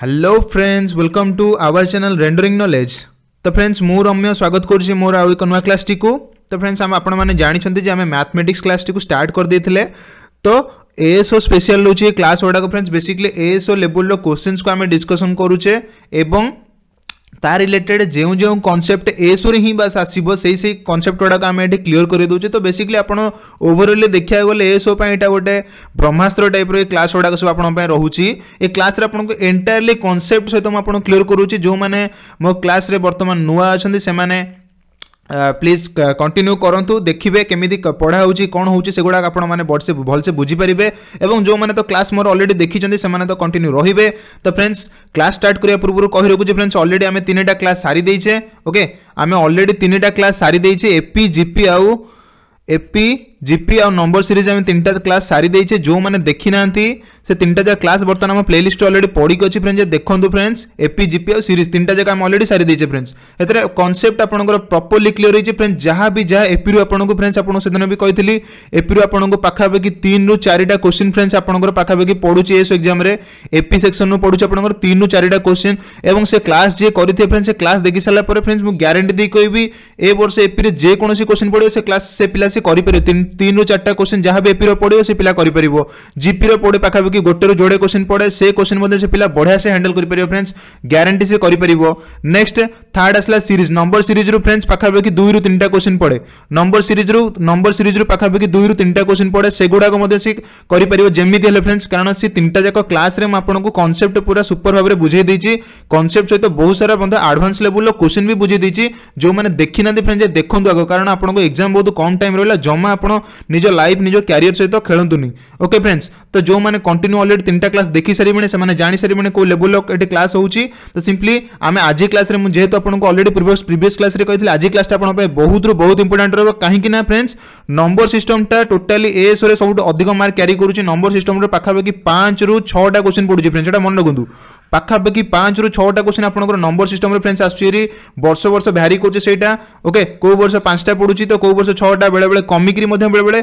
hello friends welcome to our channel rendering knowledge তো friends মু রম্য স্বাগত করছি মোর আউ এক নূয়া ক্লাসটিকু তো ফ্রেন্ডস আপনার জাঁচান যে আমি ম্যাথমেটিক্স ক্লাসটিকু স্টার্ট করেদেলে তো এএসও স্পেশাল রয়েছে ক্লাস গুড়াক ফ্রেন্ডস বেসিকলি এএসও লেভেলর কোশ্চিন্সকে আমি ডিসকসন করুছে এবং ता रिलेटेड जो जो कनसेप्ट एसुरे हिं बास आसो से कनसेप्ट गुड़ाक आम ये क्लीयर करदे तो बेसिकली आप ओवरअल देखा गले एसो यहाँ गोटे ब्रह्मास्त्र टाइप क्लास गुड़ाक सब आप रोचे ए क्लास आपको एंटायरली कनसेप्ट सहित मुझे क्लीयर करुच्ची जो मैंने मो क्लास बर्तमान नुआ अच्छा से ପ୍ଲିଜ୍ କଣ୍ଟିନ୍ୟୁ କରନ୍ତୁ ଦେଖିବେ କେମିତି ପଢ଼ା ହେଉଛି କ'ଣ ହେଉଛି ସେଗୁଡ଼ାକ ଆପଣମାନେ ଭଲସେ ଭଲସେ ବୁଝିପାରିବେ ଏବଂ ଯେଉଁମାନେ ତ କ୍ଲାସ୍ ମୋର ଅଲରେଡ଼ି ଦେଖିଛନ୍ତି ସେମାନେ ତ କଣ୍ଟିନ୍ୟୁ ରହିବେ ତ ଫ୍ରେଣ୍ଡସ୍ କ୍ଲାସ୍ ଷ୍ଟାର୍ଟ କରିବା ପୂର୍ବରୁ କହି ରଖୁଛି ଫ୍ରେଣ୍ଡସ୍ ଅଲରେଡ଼ି ଆମେ ତିନିଟା କ୍ଲାସ୍ ସାରି ଦେଇଛେ ଓକେ ଆମେ ଅଲରେଡ଼ି ତିନିଟା କ୍ଲାସ୍ ସାରି ଦେଇଛେ ଏପି ଜିପି ଆଉ ଏପି জিপি আর নম্বর সিরিজ আমি তিনটা ক্লাস সারি দিয়েছে যে দেখি না সে তিনটা যা ক্লাস বর্তমানে আমার প্লেলিস্ট অলরেডি পড়িক অছি ফ্রেন্ডস দেখুন ফ্রেন্ডস এপি জিপি আর সিরিজ তিনটা যাক আমি অলরেডি সারি দিয়েছে ফ্রেন্ডস এতে কনসেপ্ট আপনার প্রপরলি ক্লিয়ার হয়েছে ফ্রেন্ডস যা বি যা এপি রু আপনার ফ্রেন্ডস আপনার সেদিন বি কইলি এপি রু আপনার পাখাপাখি তিন রু চারিটা কোশ্চিন ফ্রেন্ডস আপনার পাখাপাখি পড়ুছে এসু এক্সামে এপি সেকশন রু পড়ুছে আপনার তিন রু চারিটা কোশ্চিন এবং সে ক্লাস যে করে ফ্রেন্ডস সে ক্লাস দেখি সারা পরে ফ্রেন্ডস মু গ্যারেটি দিয়ে কবি এ বর্ষ এপি রে যে কোণী কোশ্চিন পড়ে সে ক্লাস সে পিলা সে করে তিন তিন রু চারটা কোশ্চিন যা ବି ଏପିର ପଡ଼ିବ ସେ ପିଲା କରିପାରିବ ଜିପିର ପଡ଼େ ପାଖାପାଖି ଗୋଟେରୁ ଯୋଡ଼େ କୋଶ୍ଚିନ୍ ପଡ଼େ ସେ କୋଶ୍ଚିନ୍ ମଧ୍ୟ ସେ ପିଲା ବଢ଼ିଆ ସେ ହ୍ୟାଣ୍ଡେଲ୍ କରିପାରିବ ଫ୍ରେଣ୍ଡସ୍ ଗ୍ୟାରେଣ୍ଟି ସେ କରିପାରିବ ନେକ୍ସଟ ଥାର୍ଡ଼ ଆସିଲା ସିରିଜ୍ ନମ୍ବର ସିରିଜ୍ରୁ ଫ୍ରେଣ୍ଡସ୍ ପାଖାପାଖି ଦୁଇରୁ ତିନିଟା କୋଶ୍ଚିନ୍ ପଡ଼େ ନମ୍ବର ସିରିଜ୍ରୁ ନମ୍ବର ସିରିଜ୍ରୁ ପାଖାପାଖି ଦୁଇରୁ ତିନିଟା କୋଶ୍ଚିନ୍ ପଡ଼େ ସେଗୁଡ଼ାକ ମଧ୍ୟ ସେ କରିପାରିବ ଯେମିତି ହେଲେ ଫ୍ରେଣ୍ଡସ୍ କାରଣ ସେ ତିନିଟା ଯାକ କ୍ଲାସ୍ରେ ମୁଁ ଆପଣଙ୍କୁ କନସେପ୍ଟ ପୁରା ସୁପର ଭାବରେ ବୁଝେଇ ଦେଇଛି କନସେପ୍ଟ ସହିତ ବହୁତ ସାରା ମଧ୍ୟ ଆଡ଼ଭାନ୍ସ ଲେବୁଲର କୋଶ୍ଚିନ୍ ବି ବୁଝେଇ ଦେଇଛି ଯେଉଁମାନେ ଦେଖିନାହାନ୍ତି ଫ୍ରେଣ୍ଡସ୍ ଦେଖନ୍ତୁ ଆଗ କାରଣ ଆପଣଙ୍କ ଏକ୍ଜାମ୍ ବହୁତ କମ୍ ଟାଇମ୍ ରହିଲା ଜମା ଆପଣ ନିଜ ଲାଇଫ୍ ନିଜ କ୍ୟାରିୟର ସହିତ ଖେଳନ୍ତୁନି ଓକେ ଫ୍ରେଣ୍ଡସ୍ ତ ଯେଉଁମାନେ କଣ୍ଟିନ୍ୟୁ ଅଲରେଡ଼ି ତିନିଟା କ୍ଲାସ୍ ଦେଖିସାରିବେଣି ସେମାନେ ଜାଣିସାରିବେଣି କେଉଁ ଲେବୁଲ୍ର ଏଠି କ୍ଲାସ୍ ହେଉଛି ତ ସିମ୍ପଲି ଆମେ ଆଜି କ୍ଲାସ୍ରେ ମୁଁ ଯେହେତୁ ଆପଣଙ୍କୁ ଅଲରେଡ଼ି ପ୍ରିଭିୟସ୍ ପ୍ରିଭିୟସ୍ କ୍ଲାସ୍ରେ କହିଥିଲି ଆଜି କ୍ଲାସ୍ଟା ଆପଣଙ୍କ ପାଇଁ ବହୁତରୁ ବହୁତ ଇମ୍ପୋର୍ଟାଣ୍ଟ ରହିବ କାହିଁକି ନା ଫ୍ରେଣ୍ଡସ୍ ନମ୍ବର ସିଷ୍ଟମଟା ଟୋଟାଲି ଏସ୍ରେ ସବୁଠୁ ଅଧିକ ମାର୍କ କ୍ୟାରି କରୁଛି ନମ୍ବର ସିଷ୍ଟମରେ ପାଖାପାଖି ପାଞ୍ଚରୁ ଛଅଟା କୋଶ୍ଚିନ୍ ପଡ଼ୁଛି ଫ୍ରେଣ୍ଡସ୍ ସେଟା ମନେ ରଖନ୍ତୁ পাখাপাখি পাঁচ রু ছটা কোশ্চিন আপনার নম্বর সিষ্টমে ফ্রেন্ডস আসুচি বর্ষ বর্ষ ভ্যারি করছে সেইটা ওকে কেউ বর্ষ পাঁচটা পড়ুছি তো কেউ বর্ষ ছটা বেড়ে বেড়ে কমিকি বেড়ে বেড়ে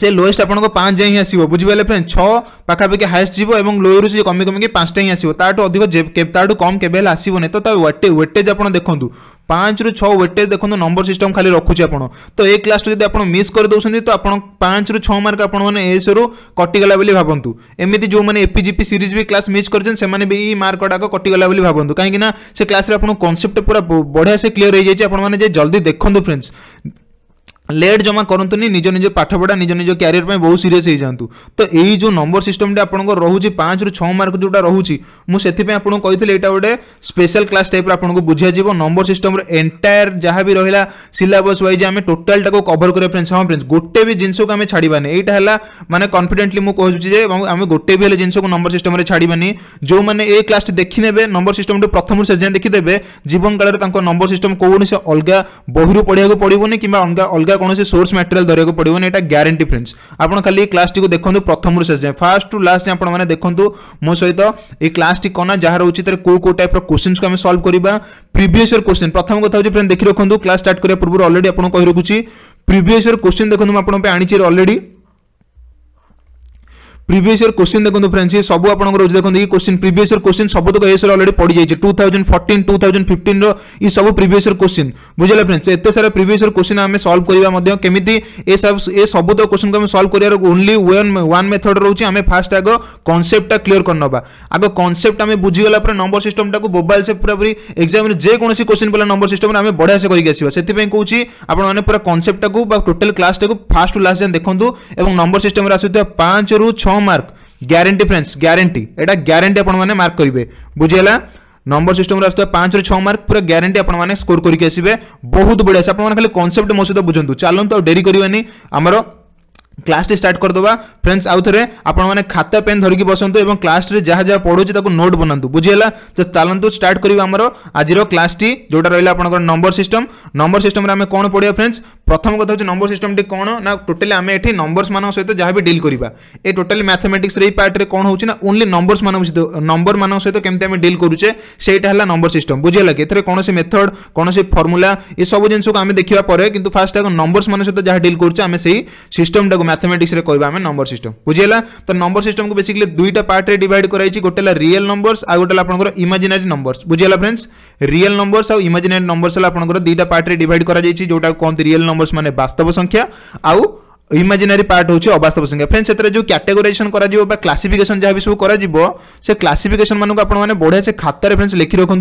সে লোয়েস্ট আপনার পাঁচ যাই আসবে বুঝিপারে ফ্রেন্ড ছ পাখাপাখি হাইয়েস্ট যাব এবং লোয়রু সে কমি কমিকি পাঁচটা হি আসবে তাঠু অধিক তাঠু কম কেবে হলে আসবে না তো তা ওয়েটেজ আপনার দেখুন পাঁচরু ছ ওয়েটেজ দেখুন নম্বর সিস্টম খালি রখুছি আপনার তো এই ক্লাসটা যদি আপনার মিস করে দেছেন তো আপনার পাঁচরু ছ মার্ক আপনার মানে এসরু কটিগলা বলে ভাবতু এমনি যে এপিজিপি সিরিজ বি ক্লাস মিস করছেন সে এই মার্ক গুড়াক কটিগলা বলে ভাবতু কিনা সে ক্লাসে আপনার কনসেপ্ট পুরা বঢ়িয়া সে ক্লিয়ার হয়ে যাই আপনার যে জলদি দেখুন ফ্রেন্ডস ଲେଟ୍ ଜମା କରନ୍ତୁନି ନିଜ ନିଜ ପାଠପଢ଼ା ନିଜ ନିଜ କ୍ୟାରିୟର ପାଇଁ ବହୁତ ସିରିୟସ୍ ହେଇଯାଆନ୍ତୁ ତ ଏଇ ଯେଉଁ ନମ୍ବର ସିଷ୍ଟମଟା ଆପଣଙ୍କର ରହୁଛି ପାଞ୍ଚରୁ ଛଅ ମାର୍କ ଯେଉଁଟା ରହୁଛି ମୁଁ ସେଥିପାଇଁ ଆପଣଙ୍କୁ କହିଥିଲି ଏଇଟା ଗୋଟେ ସ୍ପେଶାଲ କ୍ଲାସ୍ ଟାଇପ୍ର ଆପଣଙ୍କୁ ବୁଝାଯିବ ନମ୍ବର ସିଷ୍ଟମର ଏଣ୍ଟାୟାର ଯାହା ବି ରହିଲା ସିଲାବସ୍ ୱାଇଜ୍ ଆମେ ଟୋଟାଲଟାକୁ କଭର କରିବା ଫ୍ରେଣ୍ଡସ୍ ହଁ ଫ୍ରେଣ୍ଡସ୍ ଗୋଟେ ବି ଜିନିଷକୁ ଆମେ ଛାଡ଼ିବାନି ଏଇଟା ହେଲା ମାନେ କନଫିଡେଣ୍ଟଲି ମୁଁ କହୁଛି ଯେ ଆମେ ଗୋଟେ ବି ହେଲେ ଜିନିଷକୁ ନମ୍ବର ସିଷ୍ଟମରେ ଛାଡ଼ିବାନି ଯେଉଁମାନେ ଏ କ୍ଲାସ୍ଟି ଦେଖିନେବେ ନମ୍ବର ସିଷ୍ଟମଟି ପ୍ରଥମରୁ ଶେଷ ଯାଏଁ ଦେଖିଦେବେ ଜୀବନ କାଳରେ ତାଙ୍କ ନମ୍ବର ସିଷ୍ଟମ କୌଣସି ଅଲଗା ବହିରୁ ପଢ଼ିବାକୁ ପଡ଼ିବନି କିମ୍ବା ଅଲଗା ଅଲଗା कौन से सोर्स मेटेरियाल धरिया को पड़ो ना ग्यारंटी फ्रेंड्स आपन खाली क्लास टी देखते प्रथम शेष जाए फास्ट टू लास्ट जाए आप देखते मो सहित ये क्लास टी कौन जहाँ रोचे तरह कौ कौ टाइप क्वेश्चन को आम सल्व करवा प्रिवियर क्वेश्चन प्रथम कथा फ्रेंड देखी रखुद क्लास स्टार्ट करने पूर्व अलरेडी आपको कही रखुच्छी प्रिवियर क्वेश्चन देखो मुझे आपकी প্রিভিয়াস ইয়ার কোশ্চিন দেখুন ফ্রেন্ডস ইয়ে সব আপনার রয়েছে দেখুন এই কোশ্চিন প্রিভিয়াস ইয়ার কোশ্চিন সবুতক এসে অলরেডি পড়ি যাই two thousand fourteen two thousand ফিফটিন্র এই সব প্রিভিয়াস ইয়ার কোশ্চিন বুঝলে ফ্রেন্ডস এত সারা প্রিভিয়াস ইয়ার কোশ্চিন আমি সলভ করা কেমিতি এ সবুত কোশ্চিনকে আমি সলভ করার ওনলি ওয়ান ওয়ান মেথড রয়েছে আমি ফার্স্ট আগ কনসেপ্টটা ক্লিয়ার করে নেবা আগ কনসেপ্ট আমি বুঝিগলা পরে নম্বর সিস্টমটা মোবাইল সে পুরাপুরি এক্সামে যেকোন কোশ্চিন পেলা নম্বর সিস্টমে আমি বঢ়িয়া সে করি আসবা সেই কৌছি আপনার পুরা কনসেপ্টটা বা টোটাল ক্লাসটা ফার্স্ট টু লাস্ট যাই দেখুন এবং নম্বর সিস্টমে আসুক পাঁচরু ছ छः मार्क ଗ୍ୟାରେଣ୍ଟି ଫ୍ରେଣ୍ଡସ୍ ଗ୍ୟାରେଣ୍ଟି ଏଇଟା ଗ୍ୟାରେଣ୍ଟି ଆପଣମାନେ ମାର୍କ କରିବେ ବୁଝିହେଲା ନମ୍ବର ସିଷ୍ଟମରେ ଆସୁଥିବା ପାଞ୍ଚରୁ ଛଅ ମାର୍କ ପୁରା ଗ୍ୟାରେଣ୍ଟି ଆପଣମାନେ ସ୍କୋର କରିକି ଆସିବେ ବହୁତ ବଢ଼ିଆ ଅଛି ଆପଣମାନେ ଖାଲି କନସେପ୍ଟ ମୋ ସହିତ ବୁଝନ୍ତୁ ଚାଲନ୍ତୁ ଆଉ ଡେରି କରିବାନି ଆମର କ୍ଲାସ୍ଟି ଷ୍ଟାର୍ଟ କରିଦେବା ଫ୍ରେଣ୍ଡସ୍ ଆଉ ଥରେ ଆପଣମାନେ ଖାତା ପେନ୍ ଧରିକି ବସନ୍ତୁ ଏବଂ କ୍ଲାସ୍ରେ ଯାହା ଯାହା ପଢ଼ୁଛି ତାକୁ ନୋଟ୍ ବନାନ୍ତୁ ବୁଝିହେଲା ତ ଚାଲନ୍ତୁ ଷ୍ଟାର୍ଟ କରିବା ଆମର ଆଜିର କ୍ଲାସ୍ଟି ଯେଉଁଟା ରହିଲା ଆପଣଙ୍କର ନମ୍ବର ସିଷ୍ଟମ୍ ନମ୍ବର ସିଷ୍ଟମ୍ରେ ଆମେ କ'ଣ ପଢ଼ିବା ଫ୍ରେଣ୍ଡସ୍ প্রথম কথা হচ্ছে নম্বর সিস্টমটি কোণ না টোটালি আমি এটি নম্বরস মান সহ যা বি ডিল করা এ টোটালি ম্যাথমেটিক্সর এই পার্টরে কোণ হচ্ছে না ওনলি নম্বরস মান নম্বর মান সহ কেমতি আমি ডিল করুছে সেইটা হল নম্বর সিস্টম বুঝিলা কি এতে কোণী মেথড কোণী ফর্মুলা এসব জিনিসকে আমি দেখা পরে কিন্তু ফার্স্ট আগে নম্বরস মান সহ যা ডিল করছে আমি সেই সিস্টমটা ম্যাথমেটিক্সরে কহবা আমি নম্বর সিস্টম বুঝিলা তো নম্বর সিস্টমকে বেসিক্যালি দুইটা পার্টরে ডিভাইড করা হয়েছে গোটে হল রিয়েল নম্বরস আর গোটে হল আপনার ইমাজিনারি নম্বরস বুঝিলা ফ্রেন্ডস রিয়েল নম্বরস আর ইমাজিনারি নম্বরস হল আপনার দুইটা পার্টরে ডিভাইড করা যাই যেটা কুহতি রিয়েল নম্বর नंबर्स मैंने बास्तव संख्या आउ ইমাজিনারি পার্ট হচ্ছে অবাস্তব সংখ্যা ফ্রেন্ডস সেটা যে ক্যাটেগোরাইজেসন করা যাব বা ক্লাসিফিকেসন যা সব করা যাব সে ক্লাসিফিকেসন মানুষ আপনার বঢ়িয়া সে খাতার ফ্রেন্ডস লেখি রাখুন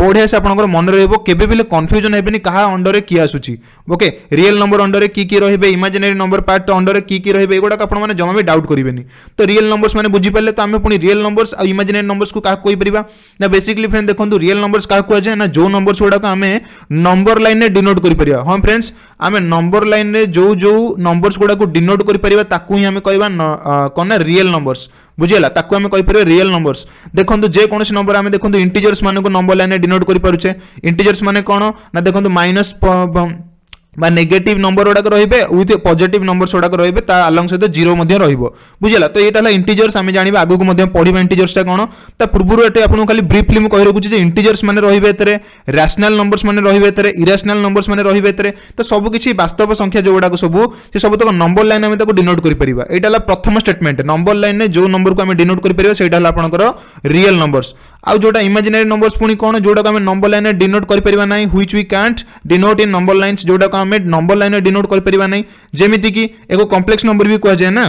বঢ়িয়া সে আপনার মনে রহব কেবে বলে কনফ্যুজন হবেনি কাহা অন্ডরে কি আসুচি ওকে রিয়েল নম্বর অন্ডরে কি কি রহবে ইমাজিনারি নম্বর পার্ট অন্ডরে কি কি রহবে এগুলো আপনার জমা বি ডাউট করবেনি তো রিয়েল নম্বরস মানে বুঝিপারে তো আমি পুঁ রিয়েল নম্বরস আর ইমাজিনারি নম্বরস কু কাহা কইপারা না বেসিকলি ফ্রেন্ড দেখুন রিয়েল নম্বরস কাহা কুযায় না যে নম্বরস গুড়া আমি নম্বর লাইনে ডিনোট করিপার হ্যাঁ ফ্রেন্ডস আমি নম্বর লাইনে যে যে নম্বরস ଗୁଡ଼ାକୁ ଡିନୋଟ୍ କରିପାରିବା ତାକୁ ହିଁ ଆମେ କହିବା କ'ଣ ନା ରିଏଲ୍ ନମ୍ବର୍ସ ବୁଝିଗଲା ତାକୁ ଆମେ କହିପାରିବା ରିଏଲ୍ ନମ୍ବର୍ସ ଦେଖନ୍ତୁ ଯେକୌଣସି ନମ୍ବର ଆମେ ଦେଖନ୍ତୁ ଇଣ୍ଟିଜର୍ସ ମାନଙ୍କୁ ନମ୍ବର ଲାଇନ୍ରେ ଡିନୋଟ୍ କରିପାରୁଛେ ଇଣ୍ଟିଜର୍ସ ମାନେ କ'ଣ ନା ଦେଖନ୍ତୁ ମାଇନସ୍ বা নেগেটিভ নাম্বারড়া গড়া রইবে উইথ পজিটিভ নাম্বারসড়া গড়া রইবে তা আ লং সাইড জিরো মধ্যে রইবো বুঝিলা তো এটা হল ইনটিজারস আমি জানিবা আগু কো মধ্যে পড়ি ইনটিজারসটা কোন তা পূর্বর এট আপন খালি ব্রিফলি কইরগুছি যে ইনটিজারস মানে রইবে তরে রেশনাল 넘বারস মানে রইবে তরে ইরেশনাল 넘বারস মানে রইবে তরে তো সব কিছু বাস্তব সংখ্যা জড়া কো সব সে সব তো নাম্বার লাইন আমি তো ডিনোট করি পারিবা এটা হল প্রথম স্টেটমেন্ট নাম্বার লাইনে যে নাম্বার কো আমি ডিনোট করি পারিবে সেইটা হল আপনকর রিয়েল 넘বারস आउ जोटा इमाजिनारी नंबर्स पुणी कौन जोटा को आम नंबर लाइन डिनोट कर ना which we can't denote in number line जोटा को आम नंबर लाइन डिनोट कर ना जमीती कि एक कम्प्लेक्स नंबर भी कह कहुए ना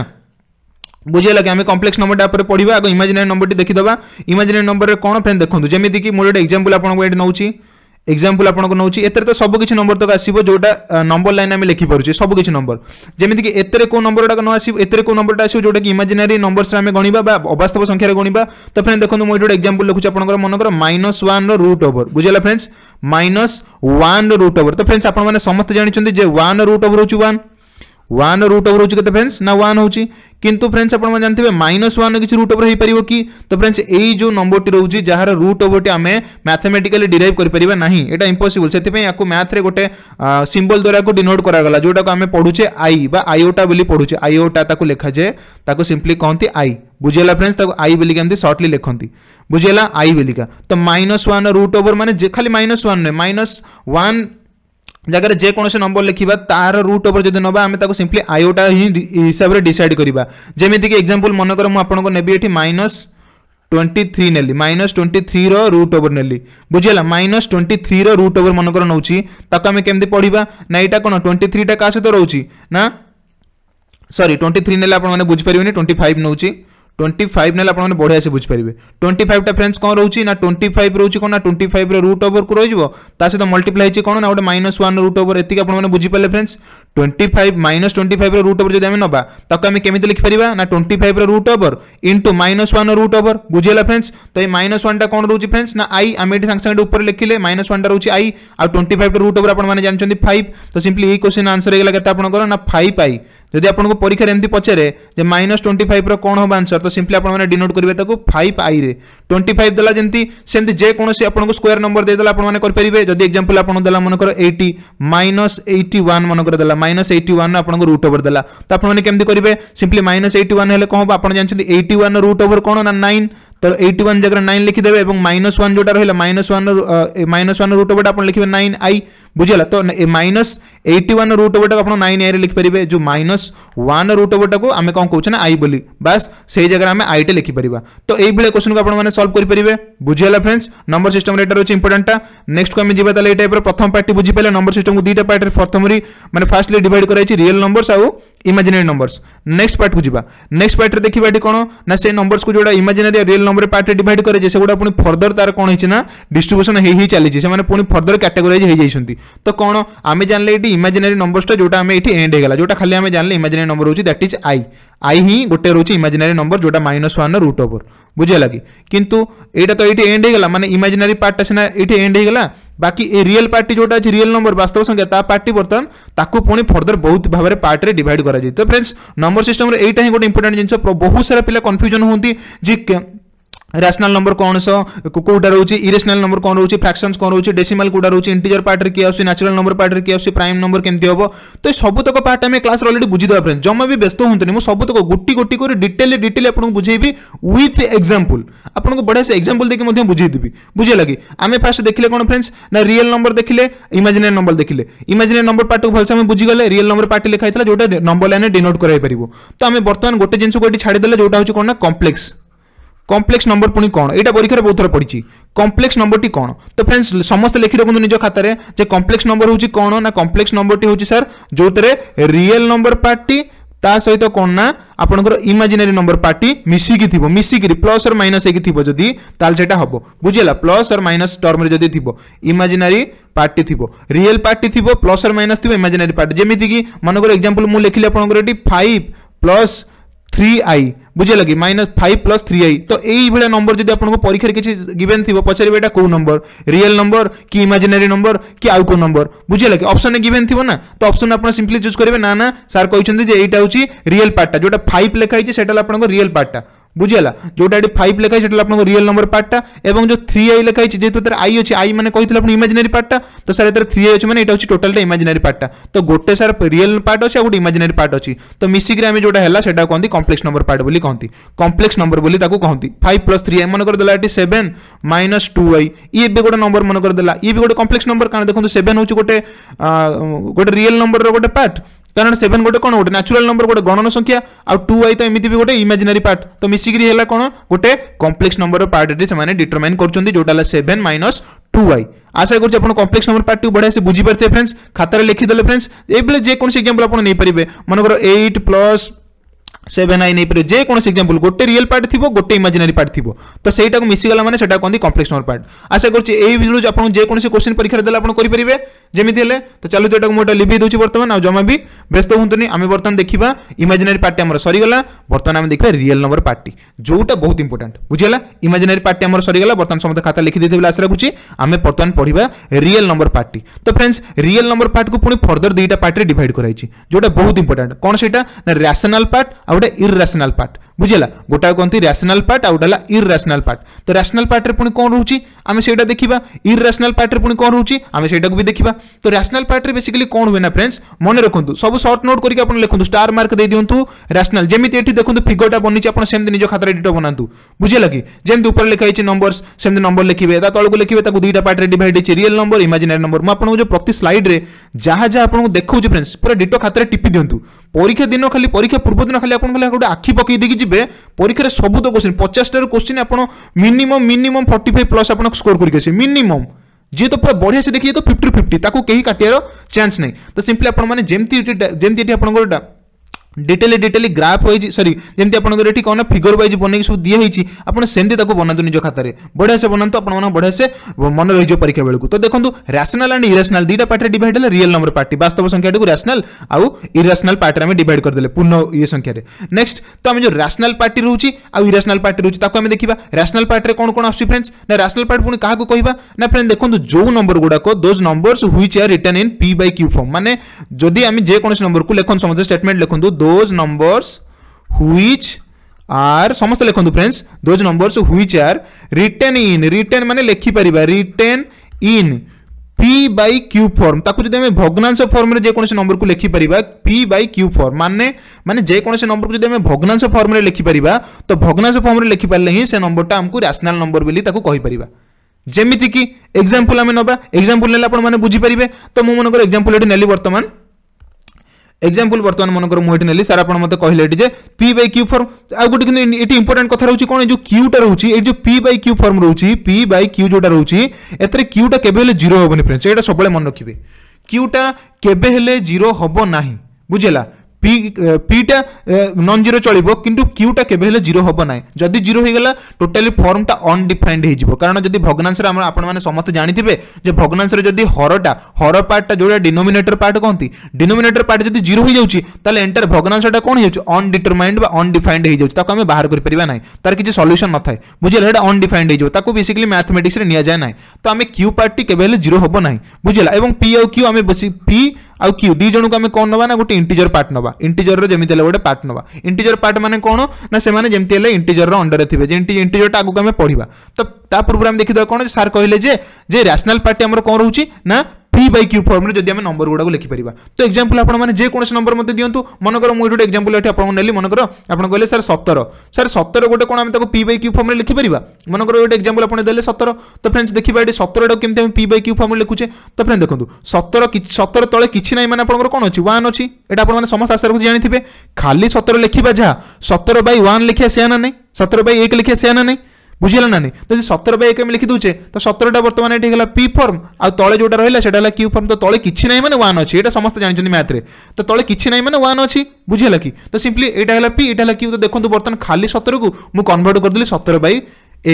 बुझेगा कि आम कम्प्लेक्स नंबरटा पढ़ा आगे इमाजिनारी नंबर टी देखीदा इमाजिनारी नंबर कौन फ्रेंड देखो जमीक मोर गोटे एक्जामपल आपको ये नौची এক্সাম্পল আপনার নেছি এতে তো সবুকিছি নম্বর তো আসব যেটা নম্বর লাইন আমি লিখিপারুছে সবুকিছি নম্বর যেমিতি এতে কেউ নম্বরটা ন আসবে এতে কেউ নম্বরটা আসবে যেটা কি ইমাজিনারি নম্বরসে আমি গণবা বা অবাস্তব সংখ্যার গণবা তো ফ্রেন্ড দেখুন মু গোটে এক্সাম্পল লিখুছি আপনার মনকর মাইনস ওয়ান রুট ওভর বুঝলা friends minus one root over তো ফ্রেন্ডস আপনার সমস্ত জাঁচান যে ওয়ান রুট ওভর হচ্ছে ওয়ান वन रुट ओवर होते फ्रेंड्स ना वन हो किंतु फ्रेंड्स आपण मन हैं माइनस वन किसी रुट ओवर हो पार कि तो फ्रेंड्स ये जो नंबर टी रोज जहाँ रुट ओवर टी आम मैथमेटिकली डिराइव करि परिबा से एटा इम्पॉसिबल मैथ रे गोटे सिंबल द्वारा डिनोट करा गला जोटा को हमें पढुचे आई बा आयोटा बोली पढुचे आयोटा ताको लेखा ताको सिंपली कहते आई बुझेला फ्रेंड्स ताको आई बोली सर्टली लिखती बुझेगा बुझेला आई बोलिका तो वन रुट ओवर माने माइनस खाली -1 माइनस वन জায়গায় যেকোনসি নম্বর লিখিবা তার রুট উপরে যদি নবা আমি তাকে সিম্পলি আইওটা হি হিসাবে ডিসাইড করা যেমিতিকি এক্সাম্পল মনে কর মু আপনার নেবি এটি মাইনস টোয়েন্টি থ্রি নেলি মাইনস টোয়েন্টি থ্রির রুট ওভর নেলি বুঝিলা মাইনস টোয়েন্টি থ্রির রুট ওভর মনেকর নেছি তাকে আমি কেমতি পড়া না এইটা কোণ টোয়েন্টি থ্রিটা কাহ সহ রয়েছে না সরি টোয়েন্টি থ্রি নেলে আপনার বুঝিপারে টোয়েন্টি ফাইভ নেছি ଟ୍ୱେଣ୍ଟି ଫାଇଭ୍ ନେଲେ ଆପଣମାନେ ବଢ଼ିଆ ସେ ବୁଝିପାରିବେ ଟ୍ୱେଣ୍ଟି ଫାଇଭ୍ଟା ଫ୍ରେଣ୍ଡସ୍ କ'ଣ ରହୁଛି ନା ଟ୍ୱେଣ୍ଟି ଫାଇଭ୍ ରହୁଛି କ'ଣ ନା ଟ୍ୱେଣ୍ଟି ଫାଇଭ୍ର ରୁଟ୍ ଓଭରକୁ ରହିଯିବ ତା ସହିତ ମଲ୍ଟିପ୍ଲାଏ ହେଇଛି କ'ଣ ନା ଗୋଟେ ମାଇନସ୍ ୱାନ୍ ରୁଟ୍ ଓଭର ଏତିକି ଆପଣମାନେ ବୁଝିପାରିଲେ friends twenty five minus twenty ଫାଇଭ୍ର ରୁଟ୍ ଓଭର ଯଦି ଆମେ ନେବା ତାକୁ ଆମେ କେମିତି ଲେଖିପାରିବା ନା ଟ୍ୱେଣ୍ଟି ଫାଇଭ୍ର root over into minus one root over ବୁଝିଗଲା ଫ୍ରେଣ୍ଡସ୍ ତ ଏଇ ମାଇନସ୍ ୱାନ୍ଟା କ'ଣ ରହୁଛି ଫ୍ରେଣ୍ଡସ୍ ନା ଆଇ ଆମେ ଏଠି ସାଙ୍ଗେ ସାଙ୍ଗେ ଉପରେ ଲେଖିଲେ ମାଇନସ୍ ୱାନ୍ଟା ରହୁଛି ଆଇ ଆଉ ଟ୍ୱେଣ୍ଟି ଫାଇଭ୍ର ରୁଟ୍ ଓଭର ଆପଣମାନେ ଜାଣିଛନ୍ତି ଫାଇଭ୍ ତ ସିମ୍ପଲି ଏଇ କୋଶ୍ଚିନ୍ ଆନ୍ସର୍ ହେଇଗଲା କେତେ ଆପଣଙ୍କର ନା ଫାଇଭ୍ ଆଇ जदि आप परीक्षा एमती पचारे माइनस ट्वेंटी फाइव रण हम आंसर तो सीम्पली आपने डिनोट करेंगे फाइव आई रे ट्वेंटी फाइव देला जमी जो आपको स्क्यर नंबर देदे आपने जदि एक्जामपल आपको देखा मन कर एट्टी माइनस एट्टी वन मन कर माइनस एट्टी वन आपको रुट ओवर देला तो आपने केमी करेंगे सीम्पली माइनस एट्टी वन हेल्ले कौन आप जानते एट्टी वन रुट ओवर कौन ना नाइन तो एट्टी वन जगह नाइन और माइनस वन जो रहा minus one minus one root over आप लिखे नाइन आई बुझीगला तो minus eighty one root over टाक आप नाइन आई लिखिपर जो माइनस वन रुट ओवर टाक आम कौन कौन आई बोली बास से जगह आम टे लिखिपर तो यही क्वेश्चन को आप सल्व करेंगे बुझेगा फ्रेंड्स नंबर सिस्टम यार रही इंपोर्टाटा नेक्स्ट को आम जी ताले टाइप प्रथम पार्टी बुझीपाले नंबर सिस्टम को दुटा पार्टी प्रथम मैंने फास्टली डिड कराई रियल नंबर्स आउ इमाजिनेरी नंबर्स নেক্সট পার্টକୁ ଯିବା ନେକ୍ସଟ ପାର୍ଟରେ ଦେଖିବା ଏଠି କ'ଣ ନା ସେ ନମ୍ବର୍ସକୁ ଯେଉଁଟା ଇମାଜିନାରୀ ରିଏଲ୍ ନମ୍ବର ପାର୍ଟରେ ଡିଭାଇଡ୍ କରାଯାଏ ସେଗୁଡ଼ା ପୁଣି ଫର୍ଦର ତାର କ'ଣ ହେଇଛି ନା ଡିଷ୍ଟ୍ରିବ୍ୟୁସନ୍ ହେଇ ହେଇ ଚାଲିଛି ସେମାନେ ପୁଣି ଫର୍ଦର କ୍ୟାଟେଗୋରାଇଜ୍ ହେଇଯାଇଛନ୍ତି ତ କ'ଣ ଆମେ ଜାଣିଲେ ଏଠି ଇମାଜିନାରୀ ନମ୍ବର୍ସଟା ଯେଉଁଟା ଆମେ ଏଠି ଏଣ୍ଡ ହେଇଗଲା ଯେଉଁଟା ଖାଲି ଆମେ ଜାଣିଲେ ଇମାଜିନାରୀ ନମ୍ବର ହେଉଛି ଦ୍ୟାଟ୍ ଇଜ୍ ଆଇ আই হি গোটে রয়েছে ইমাজিনারি নম্বর যেটা মাইনস ওয়ান রুট ওভর বুঝে লাগে কিন্তু এইটা তো এইটি এন্ড হয়ে গেল মানে ইমাজিনারি পার্টটা সিনা এইটি এন্ড হয়ে গেলা बाकी ए रियल पार्टी जो अच्छी रियल नंबर वास्तव संख्या पार्टी बर्तमान ताकू पुणी फर्दर बहुत भाव में पार्टी डिवाइड कर फ्रेंड्स नंबर सिस्टम एटा गोटे इंपोर्टां जिन बहुत सारा पिला कन्फ्यूजन हमें जी रैशनाल नंबर कौन सो कौटा रोचे इरेसनाल नंबर कौन रोचे फ्राक्शन कौन रोचे डेसीमाल कौटा रोचे इंटीजर पार्ट्रे किए आस न्याचुराल नंबर पार्ट्रे किए आस प्राइम नंबर केमती हम तो सबुतक पार्ट आम क्लास अलरेडी बुझीदेव फ्रेंड जमा भी व्यस्त हूँ मुझे सबुतक गोटी गोटी कर डिटेल डिटेल आपको बुझेबी विथ एक्जामपल आपको बढ़िया से एक्जामपल देखिए बुझेदेवी बुझेगा कि आम फास्ट देखे कौन फ्रेंड्स ना रियल नंबर देखिले इमाजिनारी नंबर देखे इमाजिनारी नंबर पार्ट को भलसे आम बुझीगले रियल नंबर पार्ट लिखाई जो नंबर लाइन डिनोट कराई तो आम बर्तमान गोटे जिनको ये छाड़देले जोटा कौन ना कम्प्लेक्स কমপ্লেক্স নম্বর পুঁ কোণ এইটা পরীক্ষার বহু থর পড়ছি কমপ্লেক্স নম্বরটি কোণ তো ফ্রেন্ডস সমস্ত লেখি রাখুন নিজ খাতার যে কমপ্লেক্স নম্বর হচ্ছে কোণ না কমপ্লেক্স নম্বরটি হচ্ছে স্যার যেতে রিয়েল নম্বর পার্টটি তা সহিত কোণ না আপনার ইমাজিনারি নম্বর পার্টটি মিশিকি থিব মিশিকি প্লস অর মাইনস হয়ে থিব যদি তাহলে সেটা হব বুঝিলা প্লস অর মাইনস টর্মরে যদি থিব ইমাজিনারি পার্টটি থিব রিয়েল পার্টটি থিব প্লস অর মাইনস থিব ইমাজিনারি পার্ট যেমিতিকি মনে কর এক্সাম্পল মু লেখিলি আপনার এটি ফাইভ প্লস थ्री आई बुझे कि minus five plus three i तो यही नंबर जब आप परीक्षा किसी गिवेन थी पचारे यहाँ कौ नंबर रियल नंबर कि इमाजिनारी नंबर कि आउ कौ नंबर बुझे कि अप्सन गिवेन थी ना तो अप्सन आप सिंपली चूज करेंगे ना ना सार कहते हैं यहाँ हूँ रियल पार्टा जो फाइव लिखाई से आपको रियल पार्टा বুঝিগালা যেটা এটি ফাইভ লেখা হয়েছে সেটা আপনার রিয়েল নম্বর পার্টটা এবং যে থ্রি আই লেখা হয়েছে যেহেতু তার আই অছে আই মানে কিন্তু আপনার ইমাজিনারি পার্টটা তো স্যার এটার থ্রি আই অছে মানে এটা হচ্ছে টোটালটা ইমাজিনারি পার্টটা তো গোটে স্যার রিয়েল পার্ট অছে আর গোটে ইমাজিনারি পার্ট অছে তো মিশিকি আমি যেটা হল সেটা কহতি কমপ্লেক্স নম্বর পার্ট বলে কহতি কমপ্লেক্স নম্বর বলে তাকে কহতি ফাইভ প্লস থ্রি আই মনে করেদেলা এটি সেভেন মাইনস টু আই ইয়ে বি গোটে নম্বর মনে করেদেলা ইয়ে বি গোটে কমপ্লেক্স নম্বর কারণ দেখুন সেভেন হচ্ছে গোটে গোটে রিয়েল নম্বরের গোটে পার্ট কারণ সেভেন গোটে কোণ গোটে ন্যাচুরাল নম্বর গোটে গণন সংখ্যা আর টু ওয়াই তো এমিতি বি গোটে ইমাজিনারি পার্ট তো মিশিকি হল কোণ গোটে কমপ্লেক্স নম্বর পার্টটি সে ডিটরমাইন করছেন যেটা হল সেভেন মাইনস টু ওয়াই আশা করছি আপনার কমপ্লেক্স নম্বর পার্টটি বড়িয়া সে বুঝিপারে ফ্রেন্ডস খাতার লিখিদেলে ফ্রেন্ডস এইভাবে যেকোন এক্সাম্পল আপনার নিয়ে মনে এইট প্লস সেভেন আই নেইপারে যে কোনসি এক্সাম্পল গোটে রিয়েল পার্ট থিবো গোটে ইমাজিনারি পার্ট থিবো তো সেইটাকু মিশিগলা মানে সেটা কোন কমপ্লেক্স নম্বর পার্ট আশা করছি এই ভিডিও আপনার যে কোনসি কোশ্চেন পরীক্ষা দেলে আপনার করি পারিবে ଯେମିତି ହେଲେ ତ ଚାଲନ୍ତୁ ଏଟାକୁ ମୁଁ ଏଟା ଲିଭେଇ ଦେଉଛି ବର୍ତ୍ତମାନ ଆଉ ଜମା ବି ବ୍ୟସ୍ତ ହୁଅନ୍ତୁନି ଆମେ ବର୍ତ୍ତମାନ ଦେଖିବା ଇମାଜିନାରୀ ପାର୍ଟି ଆମର ସରିଗଲା ବର୍ତ୍ତମାନ ଆମେ ଦେଖିବା ରିଏଲ୍ ନମ୍ବର ପାର୍ଟି ଯେଉଁଟା ବହୁତ ଇମ୍ପୋର୍ଟାଣ୍ଟ ବୁଝିଗଲା ଇମାଜିନାରୀ ପାର୍ଟି ଆମର ସରିଗଲା ବର୍ତ୍ତମାନ ସମସ୍ତେ ଖାତା ଲେଖିଦେଇଥିବେ ଆଶା ରଖୁଛି ଆମେ ବର୍ତ୍ତମାନ ପଢ଼ିବା ରିଏଲ୍ ନମ୍ବର ପାର୍ଟି ତ ଫ୍ରେଣ୍ଡସ୍ ରିଏଲ୍ ନମ୍ବର ପାର୍ଟକୁ ପୁଣି ଫର୍ଦର ଦୁଇଟା ପାର୍ଟିରେ ଡିଭାଇଡ଼ କରାଯାଇଛି ଯେଉଁଟା ବହୁତ ଇମ୍ପୋର୍ଟାଣ୍ଟ କ'ଣ ସେଇଟା ନା ରାସନାଲ୍ ପାର୍ଟ ଆଉ ଗୋଟେ ଇରାସନାଲ୍ ପାର୍ଟ বুঝলা গোটা কহতি রেসনাল পার্ট আউ গোটা ইরেসনাল পার্ট তো রেসনাল পার্টরে পুঁ কম রয়েছে আমি সেইটা দেখা ইরেসনাল পার্টরে পুঁ কম রয়েছে আমি সেইটা বি দেখা তো রেসনাল পার্টরে বেসিকালি কম হুয়ে না ফ্রেন্ডস মনে রাখতু সব সর্ট নোট করি আপনার লিখুন স্টার মার্ক দিয়ে দিও রেসনাল যেমি এটি দেখুন ফিগরটা বনিছে আপনার সেমি নিজ খাতার এডিট বনাতু বুঝলা কি যেমি উপরে লেখা হয়েছে নম্বর সেমি নম্বর লিখবে তা তলক লিখবে তাকে দুইটা পার্টরে ডিভাইড হয়েছে রিয়েল নম্বর ইমাজিনারি নম্বর মু আপনার প্রতি স্লাইড্রে যা যা আপনার দেখছি ফ্রেন্ডস পুরা ডিটো খাতার টিপি দিও পরীক্ষা দিন খালি পরীক্ষা পূর্ব দিন খালি আপনার খালি গোটে আখি পকাই দিকে যাবে পরীক্ষার সবু তো কোশ্চিন পচাশটার কোশ্চিন আপনার minimum minimum forty five plus আপনার স্কোর করি আসে মিনিমম ଯିଏ ତ ପୁରା ବଢ଼ିଆ ସେ ଦେଖିବେ ତ ଫିଫ୍ଟି ଫିଫ୍ଟି ତାକୁ କେହି କାଟିବାର ଚାନ୍ସ ନାହିଁ ତ ସିମ୍ପଲି ଆପଣମାନେ ଯେମିତି ଯେମିତି ଏଠି ଆପଣଙ୍କର डिटेली डिटेली ग्राफ हो सरी जमी आपठी कौन फिगर वाइज बनई सब दिखाई आपने से बनातु निज खात बढ़िया से बनातु आप बढ़िया से मन रही परीक्षा बेलू तो देखो रैशनाल एंड इराशनाल दुटा पार्टी डिड है रियल नंबर पार्टी बास्तव संख्या रैशनाल आउ इराशनाल पार्टी आम कर करदे पूर्ण ये संख्या नेक्स्ट तो आम जो राशनाल पार्टी रोच आउ इराशनाल पार्टी रोच देखा राशनाल पार्टी कौन कौन आस्रेंड्स ना राशनाल पार्टी पुणी क्या कहना ना फ्रेंड देखो जो नंबर गुड़ाक those number which are written in p by q form मैंने जदि आम जो नंबर को लिखन समझे स्टेटमेंट लिखुद दोज नंबर्स which आर समस्त लिखो friends those numbers which are written in written मैंने लिखि परिबा written in p by q form ताकु जदि हमें भग्नांश फॉर्म रे जे नंबर को लिखि परिबा p by q form मानने माने जे नंबर को जदि हमें भग्नांश फॉर्म रे लिखि परिबा तो भग्नांश फॉर्म रे लिखि पाले ही से नंबर टा हमको रैशनल नंबर बोली ताकु कहि परिबा जेमिति एक्जामपल एग्जांपल हमें नबा एग्जांपल नेला आपण तो मुझे मन कर एग्जांपल एटी नेली वर्तमान এক্সাম্পল বর্তমান মনে করো মু এটি নেলি স্যার আপনার মতো কহিলে এটি যে পি বাই কিউ ফর্ম আউ গোটে কিন্তু এটি ইম্পর্টাট কথা রয়েছে কোণ যে কিউটা রয়েছে এই যে পি বাই কিউ ফর্ম রয়েছে পি বাই কিউ যেটা রয়েছে এতে কিউটা কেবে হলে জিরো হবনি ফ্রেন্ডস এটা সবুলে মনে রাখবে কিউটা কেবে হলে জিরো হব না বুঝলা पीटा नन जीरो चलो किंतु क्यूटा के जीरो हम ना जदि जीरो टोटाली फर्मटा अनडिफाइंड हो कारण जब भग्नांश आपत जानते हैं भग्नांश रि हरटा हर पार्टा जो डिनोमेटर पार्ट कहते डिनोमेटर पार्ट जब जीरो एंटर भग्नांशा कौन हो अनडिटरमाइंड अनडिफाइंड होता आम बाहर करना तार किसी सल्यूसन नए बुझेगा अनडिफाइंड होता बेसिकली मैथमेटिक्स निया जाए ना तो आम क्यू पार्टी के जीरो हम ना बुझेगा पी आउ क्यू आम पी आउ क्यू दु जन को कौन ना गोटे इंटीजर पार्ट ना इंटीजर जमी गोटे पार्ट ना इंटीजर पार्ट मैंने कौन ना से इंटीजर अंडर थे इंटीजर टा आगे पढ़ा तो पूर्व आम देखीद कौन सारे जे रैशनाल पार्टी कौन रोचे ना পি বাই কিউ ফর্মুলে যদি আমি নম্বর গুড়া লিখিপারা তো এক্সাম্পল আপনার যেকোন নম্বর মতো দিও মনকর মু গোটে এক্সাম্পল এটি আপনার নেলি মনকর আপনার কে স্যার সতর স্যার সতর গোটে কোণ আমি তাকে পি বাই কিউ ফর্মুলে লিখিপারা মনকর গোটে এক্সাম্পল আপনার দেলে সতর তো ফ্রেন্ডস দেখিবা এটি সতরটা কেমন আমি পি বাই কিউ ফর্মুলে লিখুছে তো ফ্রেন্ড দেখুন সতর সতর তলে কিছু নাই মানে আপনার কোণ অছি ওয়ান অছি এটা আপনার সমস্ত আশা রাখুছি জাঁথিবে খালি সতর লিখবা যা সতর বাই ওয়ান লিখিয়া সেয়া না নাই সতর বাই এক লিখিয়া সেয়া না নাই বুঝিলা না তো যদি সতের বাই এক আমি লিখি দেউছে তো সতেরটা বর্তমানে এটি হল পি ফর্ম আর তলে যেটা রহিলা সেটা হল কিউ ফর্ম তো তলে কিছু নাই মানে ওয়ান অছি এটা সমস্ত জাঁচান ম্যাথ্রে তো তলে কিছু নাই মানে ওয়ান অছি বুঝিলা কি তো সিম্পলি এটা হল পি এটা হল কিউ তো দেখুন বর্তমান খালি সতেরকু মু কনভর্ট করেদেলি সতের বাই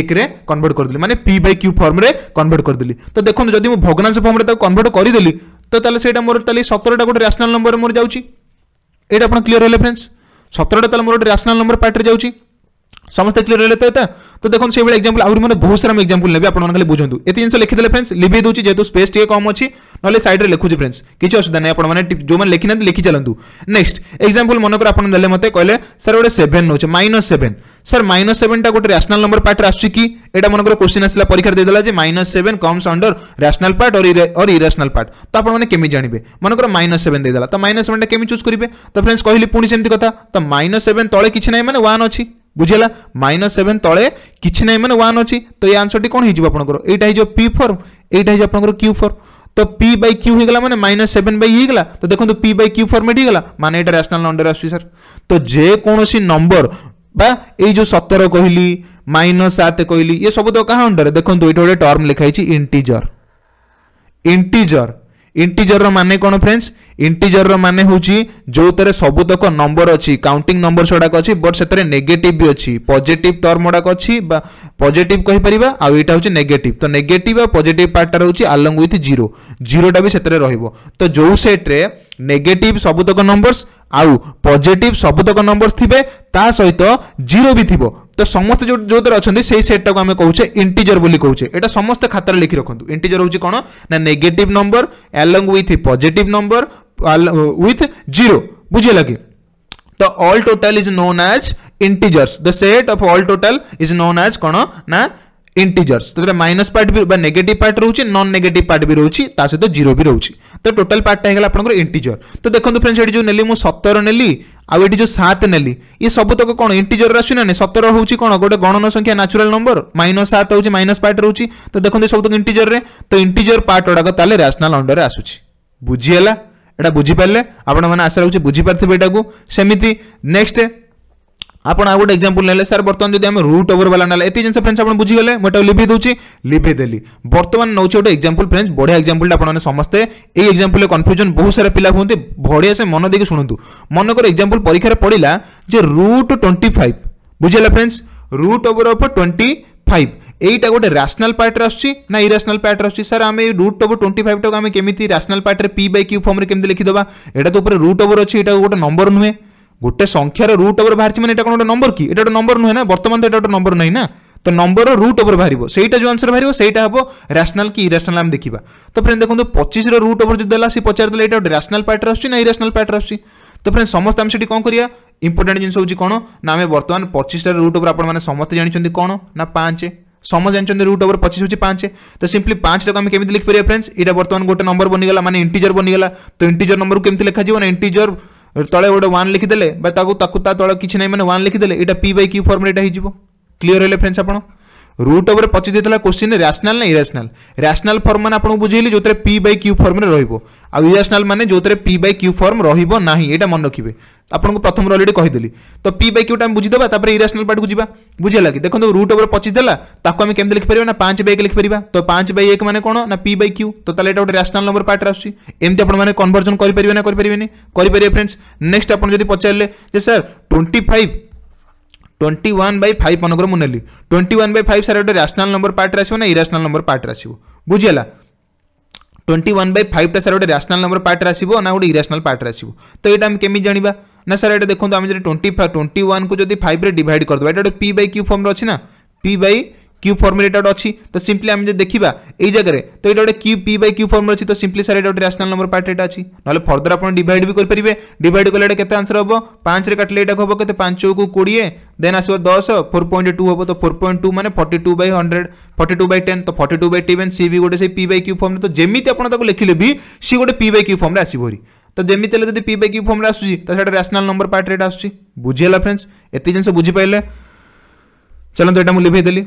একরে কনভর্ট করেদেলি মানে পি বাই কিউ ফর্মরে কনভর্ট করেদেলি তো দেখুন যদি মু ভগ্নাংশ ফর্মরে তাকে কনভর্ট করেদেলি তো তাহলে সেটা মোর তাহলে সতেরটা গোটে রেশনাল নম্বর মোর যাচ্ছি এটা আপনার ক্লিয়ার হলে ফ্রেন্ডস সতেরটা তাহলে মোর গোটে রেশনাল নম্বর পার্টরে যাচ্ছি समस्त क्लीयर रहे तो देखो से एक्जाम्पल आहुरी मैंने बहुत सारा एक्जामपल ने आप बुझुँ ये लिखी लिखिदे फ्रेंड्स लिभे दूँ जेहतु स्पेस टे कम अच्छी ना सैड्रे लिखुची फ्रेंड्स किसी असुविधा नहीं आपने जो मैंने लिखी ना लिखी चलते नेक्स्ट एक्जामपल मनकर कर मत कहे सर गोटे सेभेन नौ माइनस सेवेन सर माइनस सेभेनटा गोटे राशनाल नंबर पार्ट आसूँ कि यहाँ मनकर क्वेश्चन आसा परीक्षा देदेला minus seven comes under rational part और इराशनाल पार्ट तो आपने केमी जानते मनकर माइनस सेवेन देदेला तो माइनस सेभेनटा केमी चूज करेंगे तो फ्रेंड्स कहली पुणी सेमती कथ तो माइनस सेवेन तले कि ना मैंने वन अच्छी বুঝিলা মাইনস সেভেন তলে কিছু নাই মানে ওয়ান অছি তো এই আনসরটি কোণ হয়ে আপনার এইটা হয়ে পি ফর্ম এইটা হয়ে আপনার কিউ ফর্ম তো পি বাই কিউ হয়ে গেল মানে মাইনস সেভেন বাই হয়ে গেল তো দেখুন পি বাই কিউ ফর্মেট হয়ে গেল মানে এটা রেশনাল নন্ডর আসছে স্যার তো যেকোনসি নম্বর বা এই যে সতের কহিলি মাইনস সাত কহিলি ইয়ে সবুত কাহা অন্ডারে দেখুন এটা গোটে টর্ম লেখা হয়েছে ইন্টিজর ইন্টিজর ইন্টিজরর মানে কোণ ফ্রেন্ডস ইন্টিজরর মানে হচ্ছে যেতে সবুতক নম্বর অছি কাউন্টিং নম্বর সেগুলো অছি বট সেতরে নেগেটিভ বি অছি পজিটিভ টর্ম গুড়াক অছি বা পজিটিভ কইপারিবা আউ এটা হচ্ছে নেগেটিভ তো নেগেটিভ আর পজিটিভ পার্টটা রয়েছে আলং উইথ জিরো জিরোটা বি সেতরে রহব তো যে সেট্রে নেগেটিভ সবুতক নম্বরস আউ পজিটিভ সবুতক নম্বরস থিবে তা সহিত জিরো বি থিব तो समस्त जो जो अच्छा से सेट को आम इंटीजर बोली कहे ये समस्त खातार लिखी रखु इंटीजर हूँ कौन ना negative number along with positive number with zero बुझे कि the all total is known as integers the set of all total is known as कौन ना इंटीजर्स तो माइनस पार्ट भी नेगेट पार्ट रोचे नन नेगेट पार्ट भी रोचे सहित जीरो भी रोचे तो टोटाल पार्टा होगा आप इंटीजर तो देखो फ्रेंड्स ये जो नीली मुझ सतर नेली ଆଉ ଏଠି ଯେଉଁ ସାତ ନେଲି ଇଏ ସବୁତକ କ'ଣ ଇଣ୍ଟିଜର ଆସୁଛି ନା ସତର ହେଉଛି କ'ଣ ଗୋଟେ ଗଣନ ସଂଖ୍ୟା ନ୍ୟାଚୁରାଲ ନମ୍ବର ମାଇନସ୍ ସାତ ହେଉଛି ମାଇନସ୍ ପାର୍ଟ ରହୁଛି ତ ଦେଖନ୍ତୁ ସବୁତକ ଇଣ୍ଟିଜରରେ ତ ଇଣ୍ଟିଜର ପାର୍ଟ ଗୁଡ଼ାକ ତାହେଲେ ରାସନାଲ ଅଣ୍ଡରରେ ଆସୁଛି ବୁଝିହେଲା এটা বুঝিপারে আপনার আশা রাখছি বুঝিপারি এটা সেমিতি নেক্সট ଆପଣ ଆଉ ଗୋଟେ ଏକ୍ଜାମ୍ପଲ୍ ନେଲେ ସାର୍ ବର୍ତ୍ତମାନ ଯଦି ଆମେ ରୁଟ୍ ଓଭର ବାଲା ନେଲେ ଏତିକି ଜିନିଷ ଫ୍ରେଣ୍ଡସ୍ ଆପଣ ବୁଝିଗଲେ ମୁଁ ଏଟାକୁ ଲିଭେଇ ଦେଉଛି ଲିଭେଇ ବର୍ତ୍ତମାନ ନେଉଛି ଗୋଟେ ଏକ୍ଜାମ୍ପଲ୍ ଫ୍ରେଣ୍ଡସ୍ ବଢ଼ିଆ ଏକ୍ଜାମ୍ପଲ୍ଟା ଆପଣମାନେ ସମସ୍ତେ ଏଇ ଏକ୍ଜାମ୍ପଲ୍ରେ କନଫ୍ୟୁଜନ୍ ବହୁତ ସାରା ପିଲା ହୁଅନ୍ତି ବଢ଼ିଆ ସେ ମନ ଦେଇକି ଶୁଣନ୍ତୁ ମନେକର ଏକ୍ଜାମ୍ପଲ୍ ପରୀକ୍ଷାରେ ପଡ଼ିଲା ଯେ ରୁଟ୍ ଟ୍ୱେଣ୍ଟି ଫାଇଭ୍ ବୁଝିଗଲା friends root over of twenty five এইটা গোটে রাশনাল পার্টরে আসছে না ইরাশনাল পার্টরে আসছে স্যার আমি রুট ওভর টোয়েন্টি ফাইভটাকে ଆମେ କେମିତି রাশনাল ପାର୍ଟରେ ପି ବାଇ কিউ ଫର୍ମରେ କେମିତି ଲେଖିଦେବା ଏଇଟା ତ ଉପରେ ରୁଟ୍ ଓଭର ଅଛି ଏଇଟା ଗୋଟେ ନମ୍ବର ନୁହେଁ গোটে সংখ্যার রুট ওপরে বাহারি মানে এটা কোন গোটে নম্বর কি এটা গোটে নম্বর নুহে না বর্তমান তো এটা গোটে নম্বর নাই না তো নম্বর রুট ওপরে বাহার সেইটা যে আনসর বাহার সেইটা হব রাশনাল কি ইরাশনাল আমি দেখা তো ফ্রেন্ড দেখুন পঁচিশর রুট ওপরে যদি দেলা সে পচারিদেলে এটা গোটে রাশনাল পার্টরে আসছে না ইরাশনাল পার্টরে আসছে তো ফ্রেন্ড সমস্ত আমি সেটি কম করিয়া ইম্পর্টাট জিনিস হচ্ছে কোণ না আমি বর্তমান পঁচিশটার রুট ওপরে আপনার সমস্তে জাঁচান কোণ না পাঁচ সমস্ত জাঁচান রুট ওপরে পঁচিশ হচ্ছে পাঁচ তো সিম্পলি পাঁচটাকে আমি কেমি লিখিপার ফ্রেন্ডস এটা বর্তমান গোটে নম্বর বনিগলা মানে ইন্টিজর বনিগলা তো ইন্টিজর নম্বরকে কেমি লেখা যাব না ইন্টিজর तले गोटे वन लिखिदे तले किसी ना मैंने वन लिखिदे यहाँ पी बै क्यू हो क्लीयर है फ्रेंड्स आप रुट ओवर पचीस देता क्वेश्चन रैशनाल ना इराशनाल रैशनाल फर्म मैंने आपको बुझेली जो p by q form rational मैंने जो पी बै क्यू फर्म रही ना ये मन रखिए आपको प्रथम अलरेडी कहीदी तो पी बै क्यू टाइम बुझीदेपर इराशनाल पार्ट को जी बुझेगा कि देखो रुट ओवर पचीस देखो आम कमी लिखिपर ना पांच बै एक लिखिपर तो पांच बै एक मैंने कौन ना पी बै क्यू तो ये गोटे रैशनाल नंबर पार्ट आसमी कन्वर्जन कनभर्जन करेंगे ना करेंगे फ्रेंड्स नेक्स्ट आपड़ पचारे sir twenty five twenty one by five मनकर मुझे ट्वेंटी वन बै फाइव सारे गोटे रासनाल नंबर पार्ट आसो ना इराशनाल नंबर पार्ट आसो बुझेगा ट्वेंटी वन बै फाइवटा सारे गोटे रासनाल नंबर पार्ट आसो ना गोटे इराशनाल पार्ट आसो तो यहाँ आम कमी जाना ना सर ये देखो आम जो ट्वेंटी ट्वेंटी वन को जो फाइव डिड करदे ये गोटे पी बै क्यू फर्म्र अच्छी ना पी बै क्यू फर्मुला अच्छी तो सिंपली आम जब देखा यही जगह तो ये गोटे q p by q formula अच्छी तो सिंपली सारे गोटे राशनाल नंबर पार्ट यहाँ अच्छी ना फर्दर आप डिवाइड भी करेंगे डिवाइड कले के आंसर हम पांच काटिले यहाँ हम के पांच को कोड़े देन आसो दस फोर पॉइंट टू हम तो फोर पॉइंट टू मैंने forty two by hundred forty two by ten तो फर्टी टू बै टेन सी भी गोटे पी बै क्यू फर्म तो जमी आपको लिखिले भी सी गोटे पी बै क्यू फर्म आसवरी तो जमी जब पी बै क्यू फर्म आसूसी तो सैटा राशनाल नंबर पार्ट आसूसी बुझीगला फ्रेंड्स एत जिन बुझीपारे चलो तो यहाँ मुझे लिभेदेली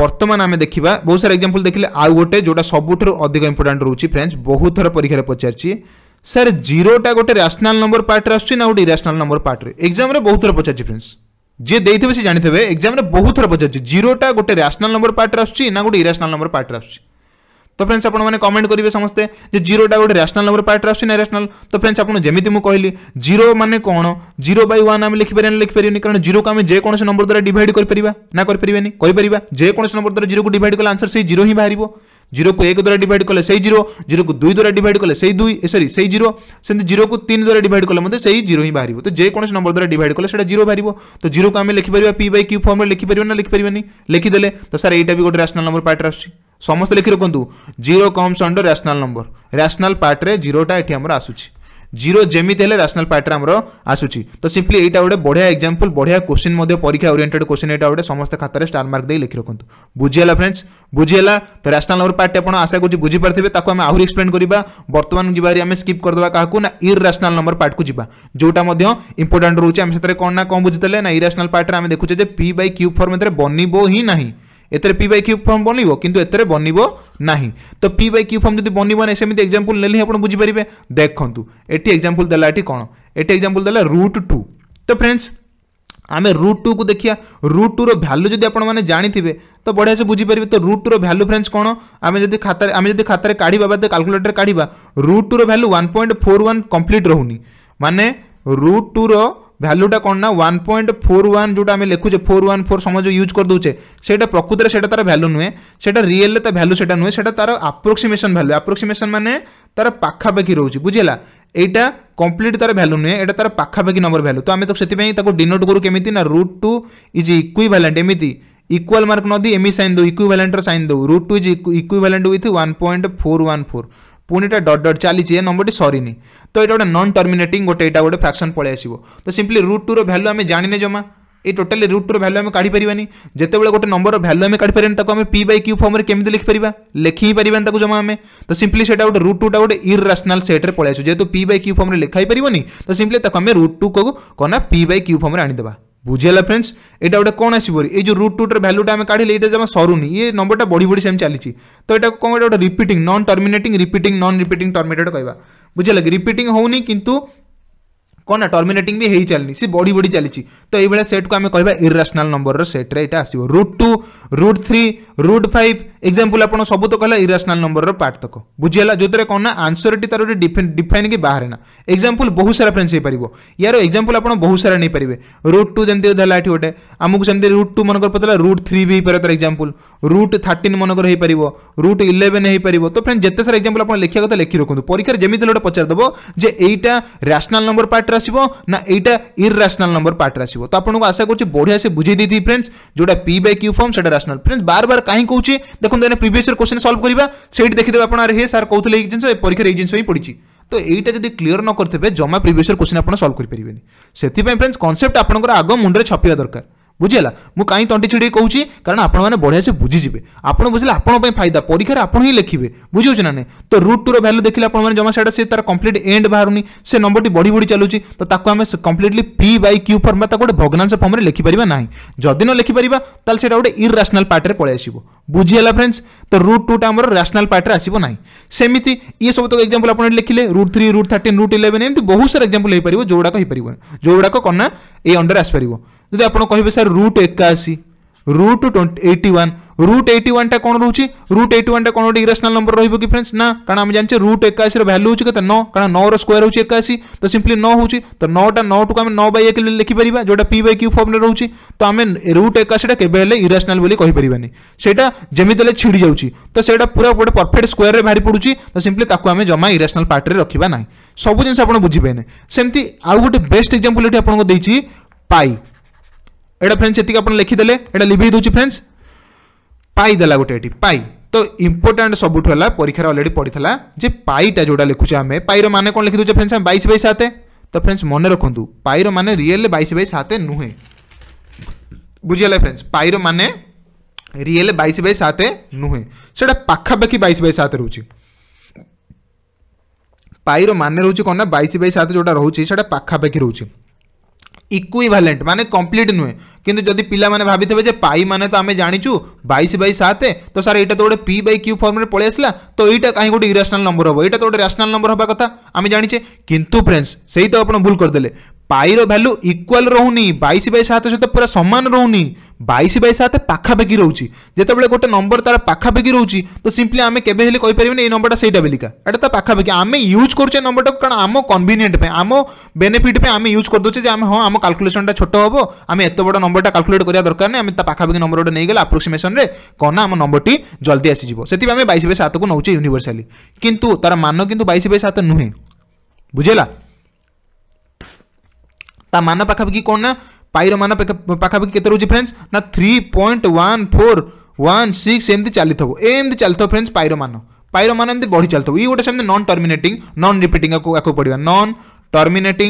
বর্তমান আমি দেখিবা বহুত সারা এক্সাম্পল দেখিলে আউ গোটে যেটা সবুঠার অধিক ইম্পর্টাট রয়েছে ফ্রেন্ডস বহুত থর পরীক্ষার পচারছি স্যার জিরোটা গোটে রেশনাল নম্বর পার্টরে আসছে না গোটে ইরাশনাল নম্বর পার্টরে এক্সামে বহুত থর পচারছি ফ্রেন্ডস ଯିଏ ଦେଇଥିବେ ସେ ଜାଣିଥିବେ ଏକ୍ଜାମ୍ରେ ବହୁତ ଥର ପଚାରୁଛି ଜିରୋଟା ଗୋଟେ ରାସନାଲ୍ ନମ୍ବର ପାର୍ଟରେ ଆସୁଛି ନା ଗୋଟେ ଇରାସନାଲ୍ ନମ୍ବର ପାର୍ଟରେ ଆସୁଛି তো फ्रेंड्स आपण माने कमेंट करिवे समस्ते जे 0 टा गोटे रैशनल नंबर पार्ट आछी ना रैशनल तो फ्रेंड्स आपण जेमिति मु कहली 0 माने कोन 0 बाय 1 हम लिख परियन लिख परियन कारण 0 को हम जे कोनसे नंबर द्वारा डिवाइड कर परिबा ना कर परिबेनी कर परिबा जे कोनसे नंबर द्वारा 0 को डिवाइड करला आंसर से 0 ही बाहरिबो जीरो को एक द्वारा डिवाइड कले से जीरो जीरो को दुई द्वारा डिवाइड कले से दुई सरी से जीरो सेमती जीरो को तीन द्वारा डिवाइड कले मत से जीरो ही बाहर तो जेकोसी नंबर द्वारा डिवाइड कले से जीरो बाहर तो जीरो को आम लिखिपर पी बै क्यू फर्म लिखिपर ना लिखिपर लिखिदे तो सर यहाँ भी गोटे रासनाल नंबर पार्ट आस समस्त लिखि रखु zero comes under rational number rational पार्ट्रे जीरोटा ये आम জিরো যেমিতি হলে রাসনাল পার্টটা আমার আসুচি তো সিম্পলি এইটা গোটে বঢ়িয়া এক্সাম্পল বঢ়িয়া কোশ্চিন মধ্যে পরীক্ষা ওরিয়েন্টেড কোশ্চিন এটা গোটে সমস্ত খাতার স্টার মার্ক দিয়ে লিখি রাখুন বুঝিগলা ফ্রেন্ডস বুঝিগলা তো রাসনাল নম্বর পার্টটি আপনার আশা করছি বুঝিপারে তাকে আমি আহরি এক্সপ্লেন করা বর্তমান যাবার আমি স্কিপ করদেবা কাহকু না ইরাসনাল নম্বর পার্টকু যা যেটা ইম্পর্টাট রয়েছে আমি সেতরে কম না কম বুঝিদেলে না ইরাসনাল পার্টরে আমি দেখুছে যে পি বাই কিউ ফর্ম এতে বনব হি না ଏଥିରେ ପି ବାଇ କ୍ୟୁ ଫର୍ମ ବନିବ କିନ୍ତୁ ଏଥିରେ ବନିବ ନାହିଁ ତ ପି ବାଇ କ୍ୟୁ ଫର୍ମ ଯଦି ବନିବ ନାହିଁ ସେମିତି ଏକ୍ଜାମ୍ପଲ୍ ନେଲେ ହିଁ ଆପଣ ବୁଝିପାରିବେ ଦେଖନ୍ତୁ ଏଠି ଏକ୍ଜାମ୍ପଲ୍ ଦେଲା ଏଠି କ'ଣ ଏଠି ଏକ୍ଜାମ୍ପଲ୍ ଦେଲା ରୁଟ୍ ଟୁ ତ ଫ୍ରେଣ୍ଡସ୍ ଆମେ ରୁଟ୍ ଟୁକୁ ଦେଖିବା ରୁଟ୍ ଟୁର ଭ୍ୟାଲୁ ଯଦି ଆପଣମାନେ ଜାଣିଥିବେ ତ ବଢ଼ିଆସେ ବୁଝିପାରିବେ ତ ରୁଟ୍ ଟୁର ଭ୍ୟାଲୁ ଫ୍ରେଣ୍ଡସ୍ କ'ଣ ଆମେ ଯଦି ଖାତାରେ ଆମେ ଯଦି ଖାତାରେ କାଢ଼ିବା ବା କାଲକୁଲେଟର କାଢ଼ିବା ରୁଟ୍ ଟୁର value one point four one complete ରହୁନି ମାନେ ରୁଟ୍ ଟୁର ভ্যালুটা কোণ না ওয়ান পয়েন্ট ফোর ওয়ান যেটা আমি লিখুছে ফোর ওয়ান ফোর সময় যে ইউজ দেছে সেটা প্রকৃতরে সেটা তার ভ্যালু নুয়ে সেটা রিয়েলে তার ভ্যালু সেটা নুয়ে সেটা তার আপ্রোক্সিমেশন ভ্যালু আপ্রোক্সিমেশন মানে তার পাখাপাখি রয়েছে বুঝিলা এইটা কমপ্লিট তার ভ্যালু নুয়ে এটা তার পাখাপাখি নম্বর ভ্যালু তো আমি তো সেপাই তাকে ডিনোট করু কেমিতি না রুট টু ইজ ইকুইভ্যালেন্ট এমিতি ইকুয়াল মার্ক নদী এমি সাইন দেউ ইকুইভ্যালেন্টর সাইন দেউ root two is equivalent with one point four one four पुणीटा डट डट चली नंबर टी सरी तो ये गोटे नन टर्मेट गोटे यहाँ गोटे फ्राक्शन पलि तो सिंपली रुट टूर रैल्यू आम जाने जमा ये टोटाल रुट टू रैल्यू आम काढ़ी जिते गोटे नंबर भैल्यू आम काढ़ पी बै क्यू फर्म कमी लिखिपर लिखि ही पारे जमा आम तो सीम्पली गोटे रुट टूटा गोटे इरासनाल सेट्रे पलि जेहतु पी बै क्यू फर्म लिखाई पारे तो सीम्पली आम रुट टू कहू कहना पी बै क्यू फर्म आनीदेगा बुझेगा फ्रेंड्स यहाँ गोटे कौन आसो रूट टूटर भैल्यूटा काढ़े ये जमा सरुनी ये नंबर बढ़ी बढ़ी सेम चली तो ये कौन गोटे repeat non terminate repeat non repeat terminated कह बुझेगा कि रिपीट होनी कितना କ'ଣ ନା ଟର୍ମିନେଟିଂ ବି ହେଇ ଚାଲିନି ସେ ବଢ଼ି ବଢ଼ି ଚାଲିଛି ତ ଏଇଭଳିଆ ସେଟ୍କୁ ଆମେ କହିବା ଇରାସନାଲ୍ ନମ୍ବରର ସେଟ୍ରେ ଏଇଟା ଆସିବ root two root three root five example ଆପଣ ସବୁ ତ କହିଲା ଇରାସନାଲ୍ ନମ୍ବରର ପାର୍ଟ ତକ ବୁଝିଗଲା ଯେଉଁଥିରେ କ'ଣ ନା ଆନ୍ସର୍ଟି ତାର ଗୋଟେ ଡିଫାଇନ୍ କି ବାହାରେ ନା ଏକ୍ଜାମ୍ପଲ୍ ବହୁତ ସାରା ଫ୍ରେଣ୍ଡସ୍ ହେଇପାରିବ ୟାର ଏକ୍ଜାମ୍ପଲ୍ ଆପଣ ବହୁତ ସାରା ନେଇପାରିବେ ରୁଟ୍ ଟୁ ଯେମିତି ହେଲା ଏଠି ଗୋଟେ ଆମକୁ ସେମିତି ରୁଟ୍ ଟୁ ମନେକର ପଡ଼ିଥିଲା ରୁଟ୍ ଥ୍ରୀ ବି ହେଇପାରିବ ତାର ଏକ୍ଜାମ୍ପଲ୍ रुट थर्टीन मनकर हो रुट इलेवेन हो तो फ्रेंड जिते सारा एक्जामपल आप लिखा कथा लिखी रखुद परीक्षा जमी गोटे पचारदेव जे यहाँ रासनाल नंबर पार्ट आसो ना यहाँ इरासनाल नंबर पार्ट आसो तो आपको आशा कर बढ़िया से बुझे दी फ्रेंड्स जोटा पी बै क्यू फर्म से रासनाल फ्रेंड्स बार बार कहीं कौन देखो एने प्रिवियस क्वेश्चन सल्व करवा से देखिदेव आप सार कहते जिन परीक्षा जिन ही पड़ी তো এইটা যদি ক্লিয়ার ন করতে জমা প্রিভিয়সর কোশ্চিন আপনার সলভ করে পারবেনি সেপাই ফ্রেন্ডস কনসেপ্ট আপনার আগ মুন্ডে बुझेगा मुझ कहीं तंटी छिड़े कौन कारण आपने बढ़िया से बुझीजे आप बुझे आप फायदा परीक्षा आप लिखे बुझे ना तो रुट टूर रैल्यू देखे आप जमा सैड से तरह कंप्लीट एंड बाहर से नंबर की बढ़ी बढ़ी चलू तो आम completely p by q form गोटे भग्नांश फर्म लिखिपर ना जदि न लिखिपर तेल से गोटे इरासनाल पार्ट्रे पलि बुझीगला फ्रेंड्स तो रुट टू टाइम रैशनाल पार्ट्रे आसना सेमती ये सब तो एक्जाम्पल आप लिखे root three root thirteen root eleven एम बहुत सारा एक्जामपल हो पार जोड़ा हो पार जोड़ा करना ये अंडर आसपार যদি আপনার কহবে স্যার রুট একাশি root eighty one root eighty ওয়ানটা কোণ রয়েছে রুট এইটি ওয়ানটা কোণ গোটে ইরেসনাল নম্বর রহব কি ফ্রেন্ডস না কারণ আমি জানছে রুট একাশির ভ্যালু হচ্ছে কত ন কারণ নর স্কোয়ার হচ্ছে একাশি তো সিম্পলি ন হচ্ছে তো নটা নটু আমি ন বাই এক লিখিপারা যেটা পি বাই কিউ ফর্মে রয়েছে তো আমি রুট একাশিটা কেবে হলে ইরেসনাল বলে কহিপারানি সেটা যেমিতি হলে ছিড়ি যাচ্ছে তো সেটা পুরা গোটে পরফেক্ট স্কোয়ারে বাহি পড়ুছি তো সিম্পলি তাকে আমি জমা ইরেসনাল পার্টরে রাখবা না সবু জিনিস আপনার বুঝিপারে সেমতি আউ গোটে বেস্ট এক্সাম্পল এটি আপনার দিয়েছি পাই एटा फ्रेंड्स ये आप लिखीदे यहाँ लिभ दूसरी फ्रेंड्स पाई देला गोटे पाई तो इंपोर्टाट सबूत परीक्षा अलरेडी पड़ा जो पाईटा जोटा पाई आम पाईर मैंने कौन लिखी दूचे फ्रेंड्स बैस बै सात तो फ्रेंड्स मन रखुद पाईर मैंने रियल बैस बै सात नुहे बुझे फ्रेंड्स पाईर मैंने रियल बैस बै सात नुहे से पखापाखी बैस बै सात रोच पाईर मान रोचे कौन ना बैस बै सात जोटा रोचा पखापाखी रोचे इक्विवेलेंट माने कंप्लीट नुहे কিন্তু যদি পিলামানে ভাবিথিবে যে পাই মানে তো আমি জানিছু বাইশ বাই সাত তো স্যার এইটা তো গোটে পি বাই কিউ ফর্মে পড়ে আসলা তো এইটা কাহি গোটে ইরাশনাল নম্বর হব এইটা তো গোটে রাশনাল নম্বর হওয়ার কথা আমি জানিছে কিন্তু ফ্রেন্ডস সেই তো আপনার ভুল করেদেলে পাইর ভ্যালু ইকুয়াল রহুনি বাইশ বাই সাত সহ পুরা সমান রহুনি বাইশ বাই সাত পাখাপাখি রয়েছে যেতবে গোটে নম্বর তার পাখাপাখি রয়েছে তো সিম্পলি আমি কেবে হলে কইপারি না এই নম্বরটা সেইটা বেলিকা এটা তার পাখাপাখি আমি ইউজ করছে নম্বরটা কারণ আম কনভিনিয়েন্ট আম বেনিফিট আমি ইউজ করে দেছি যে আমি হ্যাঁ আমার ক্যালকুলেশনটা ছোট হব আমি এত বড় নম্বর नंबरटा काल्कुलेट करा दरकार ना आम पाखापाखी नंबर गोटे नहींगल आप्रोक्सीमेसन में कौन ना आम नंबर की जल्दी आसो से आम बैश बै सात को नौचे यूनिभर्साली कितु तार मान कि बैश बै सात नुहे बुझेगा ता मान पाखापाखी कौन ना पाइर मान पाखापाखी के फ्रेंड्स ना three point one four one six एमती चली फ्रेंड्स पाइर मान पाइर मान एम बढ़ी चलो ये गोटे नन टर्मेट नन रिपीट पड़ा नन टर्मेट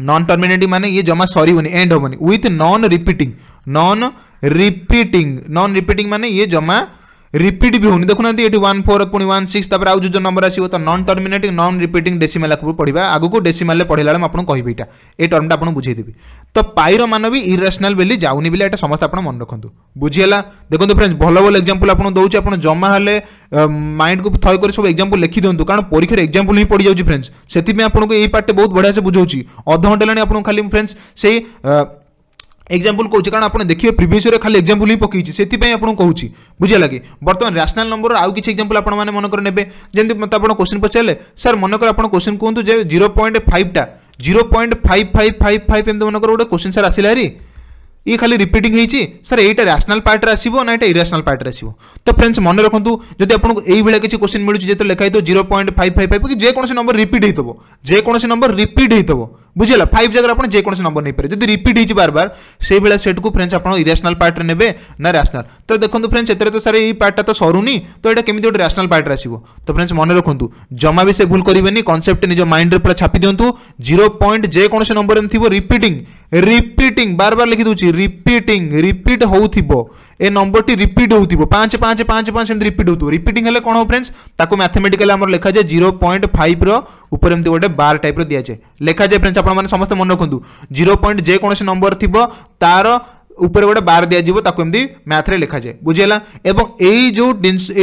नॉन टर्मिनेटिंग माने ये जमा सरी होनी एंड होनी with non repeating non repeating non repeating माने ये जमा रिपीट भी होनी देखुना तो ये वन फोर पुणी वन सिक्स आज जो जो नंबर आसो तो non terminate non repeat decimal आगे पढ़ा आगे डेसीमेल पढ़ाला बेल आपको कह ये टर्म टाइम आपको बुझेदेवी तो पाइर मान भी इरेसनाल बोली जाऊनी बेले ये समस्त आप मन रखु बुझीला देखो फ्रेंड्स भल भल एक्जामपल आपको दूसरे आप जमा हेल्ले माइंड को थय कर सब एक्जामपल लिखि दिखाँ कारण परीक्षार एक्जामपल ही पड़ जाऊँगी फ्रेंड्स से आपको ये पार्टे बहुत बढ़िया से बुझाऊँ अध घंटे खाली फ्रेंड्स से এক্সাম্পল কৌছি কারণ আপনার দেখবে প্রিভিয়স ইয়ার খালি এক্সাম্পল হি পকাইছি সেই আপনার কৌছি বুঝলা কি বর্তমানে রেসনাল নম্বর আউ কিছু এক্সাম্পল আপনার মনে করে নেবে যেমনি মতো আপনার কোশ্চিন পচারে স্যার মনে করে আপনার কোশ্চিন কুহতু যে জিরো পয়েন্ট ফাইভটা zero point five five five five এমনি মনে করে গোটে কোশ্চিন স্যার আসলে হারি ই খালি রিপিটিং হয়েছি স্যার এইটা রেসনাল পার্টরে আসব না এটা ইরেসনাল পার্টরে আসব তো ফ্রেন্ডস মনে রাখতু যদি আপনার এইভাবে কিছু কোশ্চিন মিলুଛି যেতে লেখা হইতো zero point five five five কি যেকোন নম্বর রিপিট হইতব যেকোন নম্বর রিপিট হইতব ବୁଝିଗଲା ଫାଇଭ୍ ଜାଗାରେ ଆପଣ ଯେକୌଣସି ନମ୍ବର ନେଇପାରିବେ ଯଦି ରିପିଟ୍ ହେଇଛି ବାର ବାର ସେଇଭଳିଆ ସେଟ୍କୁ ଫ୍ରେଣ୍ଡସ୍ ଆପଣ ଇରାସନାଲ୍ ପାର୍ଟରେ ନେବେ ନା ରାସନାଲ୍ ତ ଦେଖନ୍ତୁ ଫ୍ରେଣ୍ଡସ୍ ଏଥିରେ ତ ସାର୍ ଏଇ ପାର୍ଟଟା ତ ସରୁନି ତ ଏଇଟା କେମିତି ଗୋଟେ ରାସନାଲ୍ ପାର୍ଟରେ ଆସିବ ତ ଫ୍ରେଣ୍ଡସ୍ ମନେ ରଖନ୍ତୁ ଜମା ବି ସେ ଭୁଲ କରିବେନି କନସେପ୍ଟ ନିଜ ମାଇଣ୍ଡରେ ପୁରା ଛାପି ଦିଅନ୍ତୁ ଜିରୋ ପଏଣ୍ଟ ଯେକୌଣସି ନମ୍ବର ଏମିତି ଥିବ ରିପିଟିଂ ରିପିଟିଂ ବାର ବାର ଲେଖିଦେଉଛି ରିପିଟିଂ ରିପିଟ୍ ହେଉଥିବ ए नंबर रिपीट हो पाँच पाँच पाँच पाँच एम रिपीट हो रिपीटिंग है कौन हो फ्रेंड्स ताको मैथमेटिकली आम लिखा जाए जीरो पॉइंट फाइव रपर एम गोटे बार टाइप दिजाए लिखा जाए फ्रेंड्स आप समस्त मन रखु जीरो पॉइंट जेकोसी नंबर थी तार উপরে গোটে বার দিয়াযিব তাকে এমনি ম্যাথরে লেখা যায় বুঝিলা এবং এই যে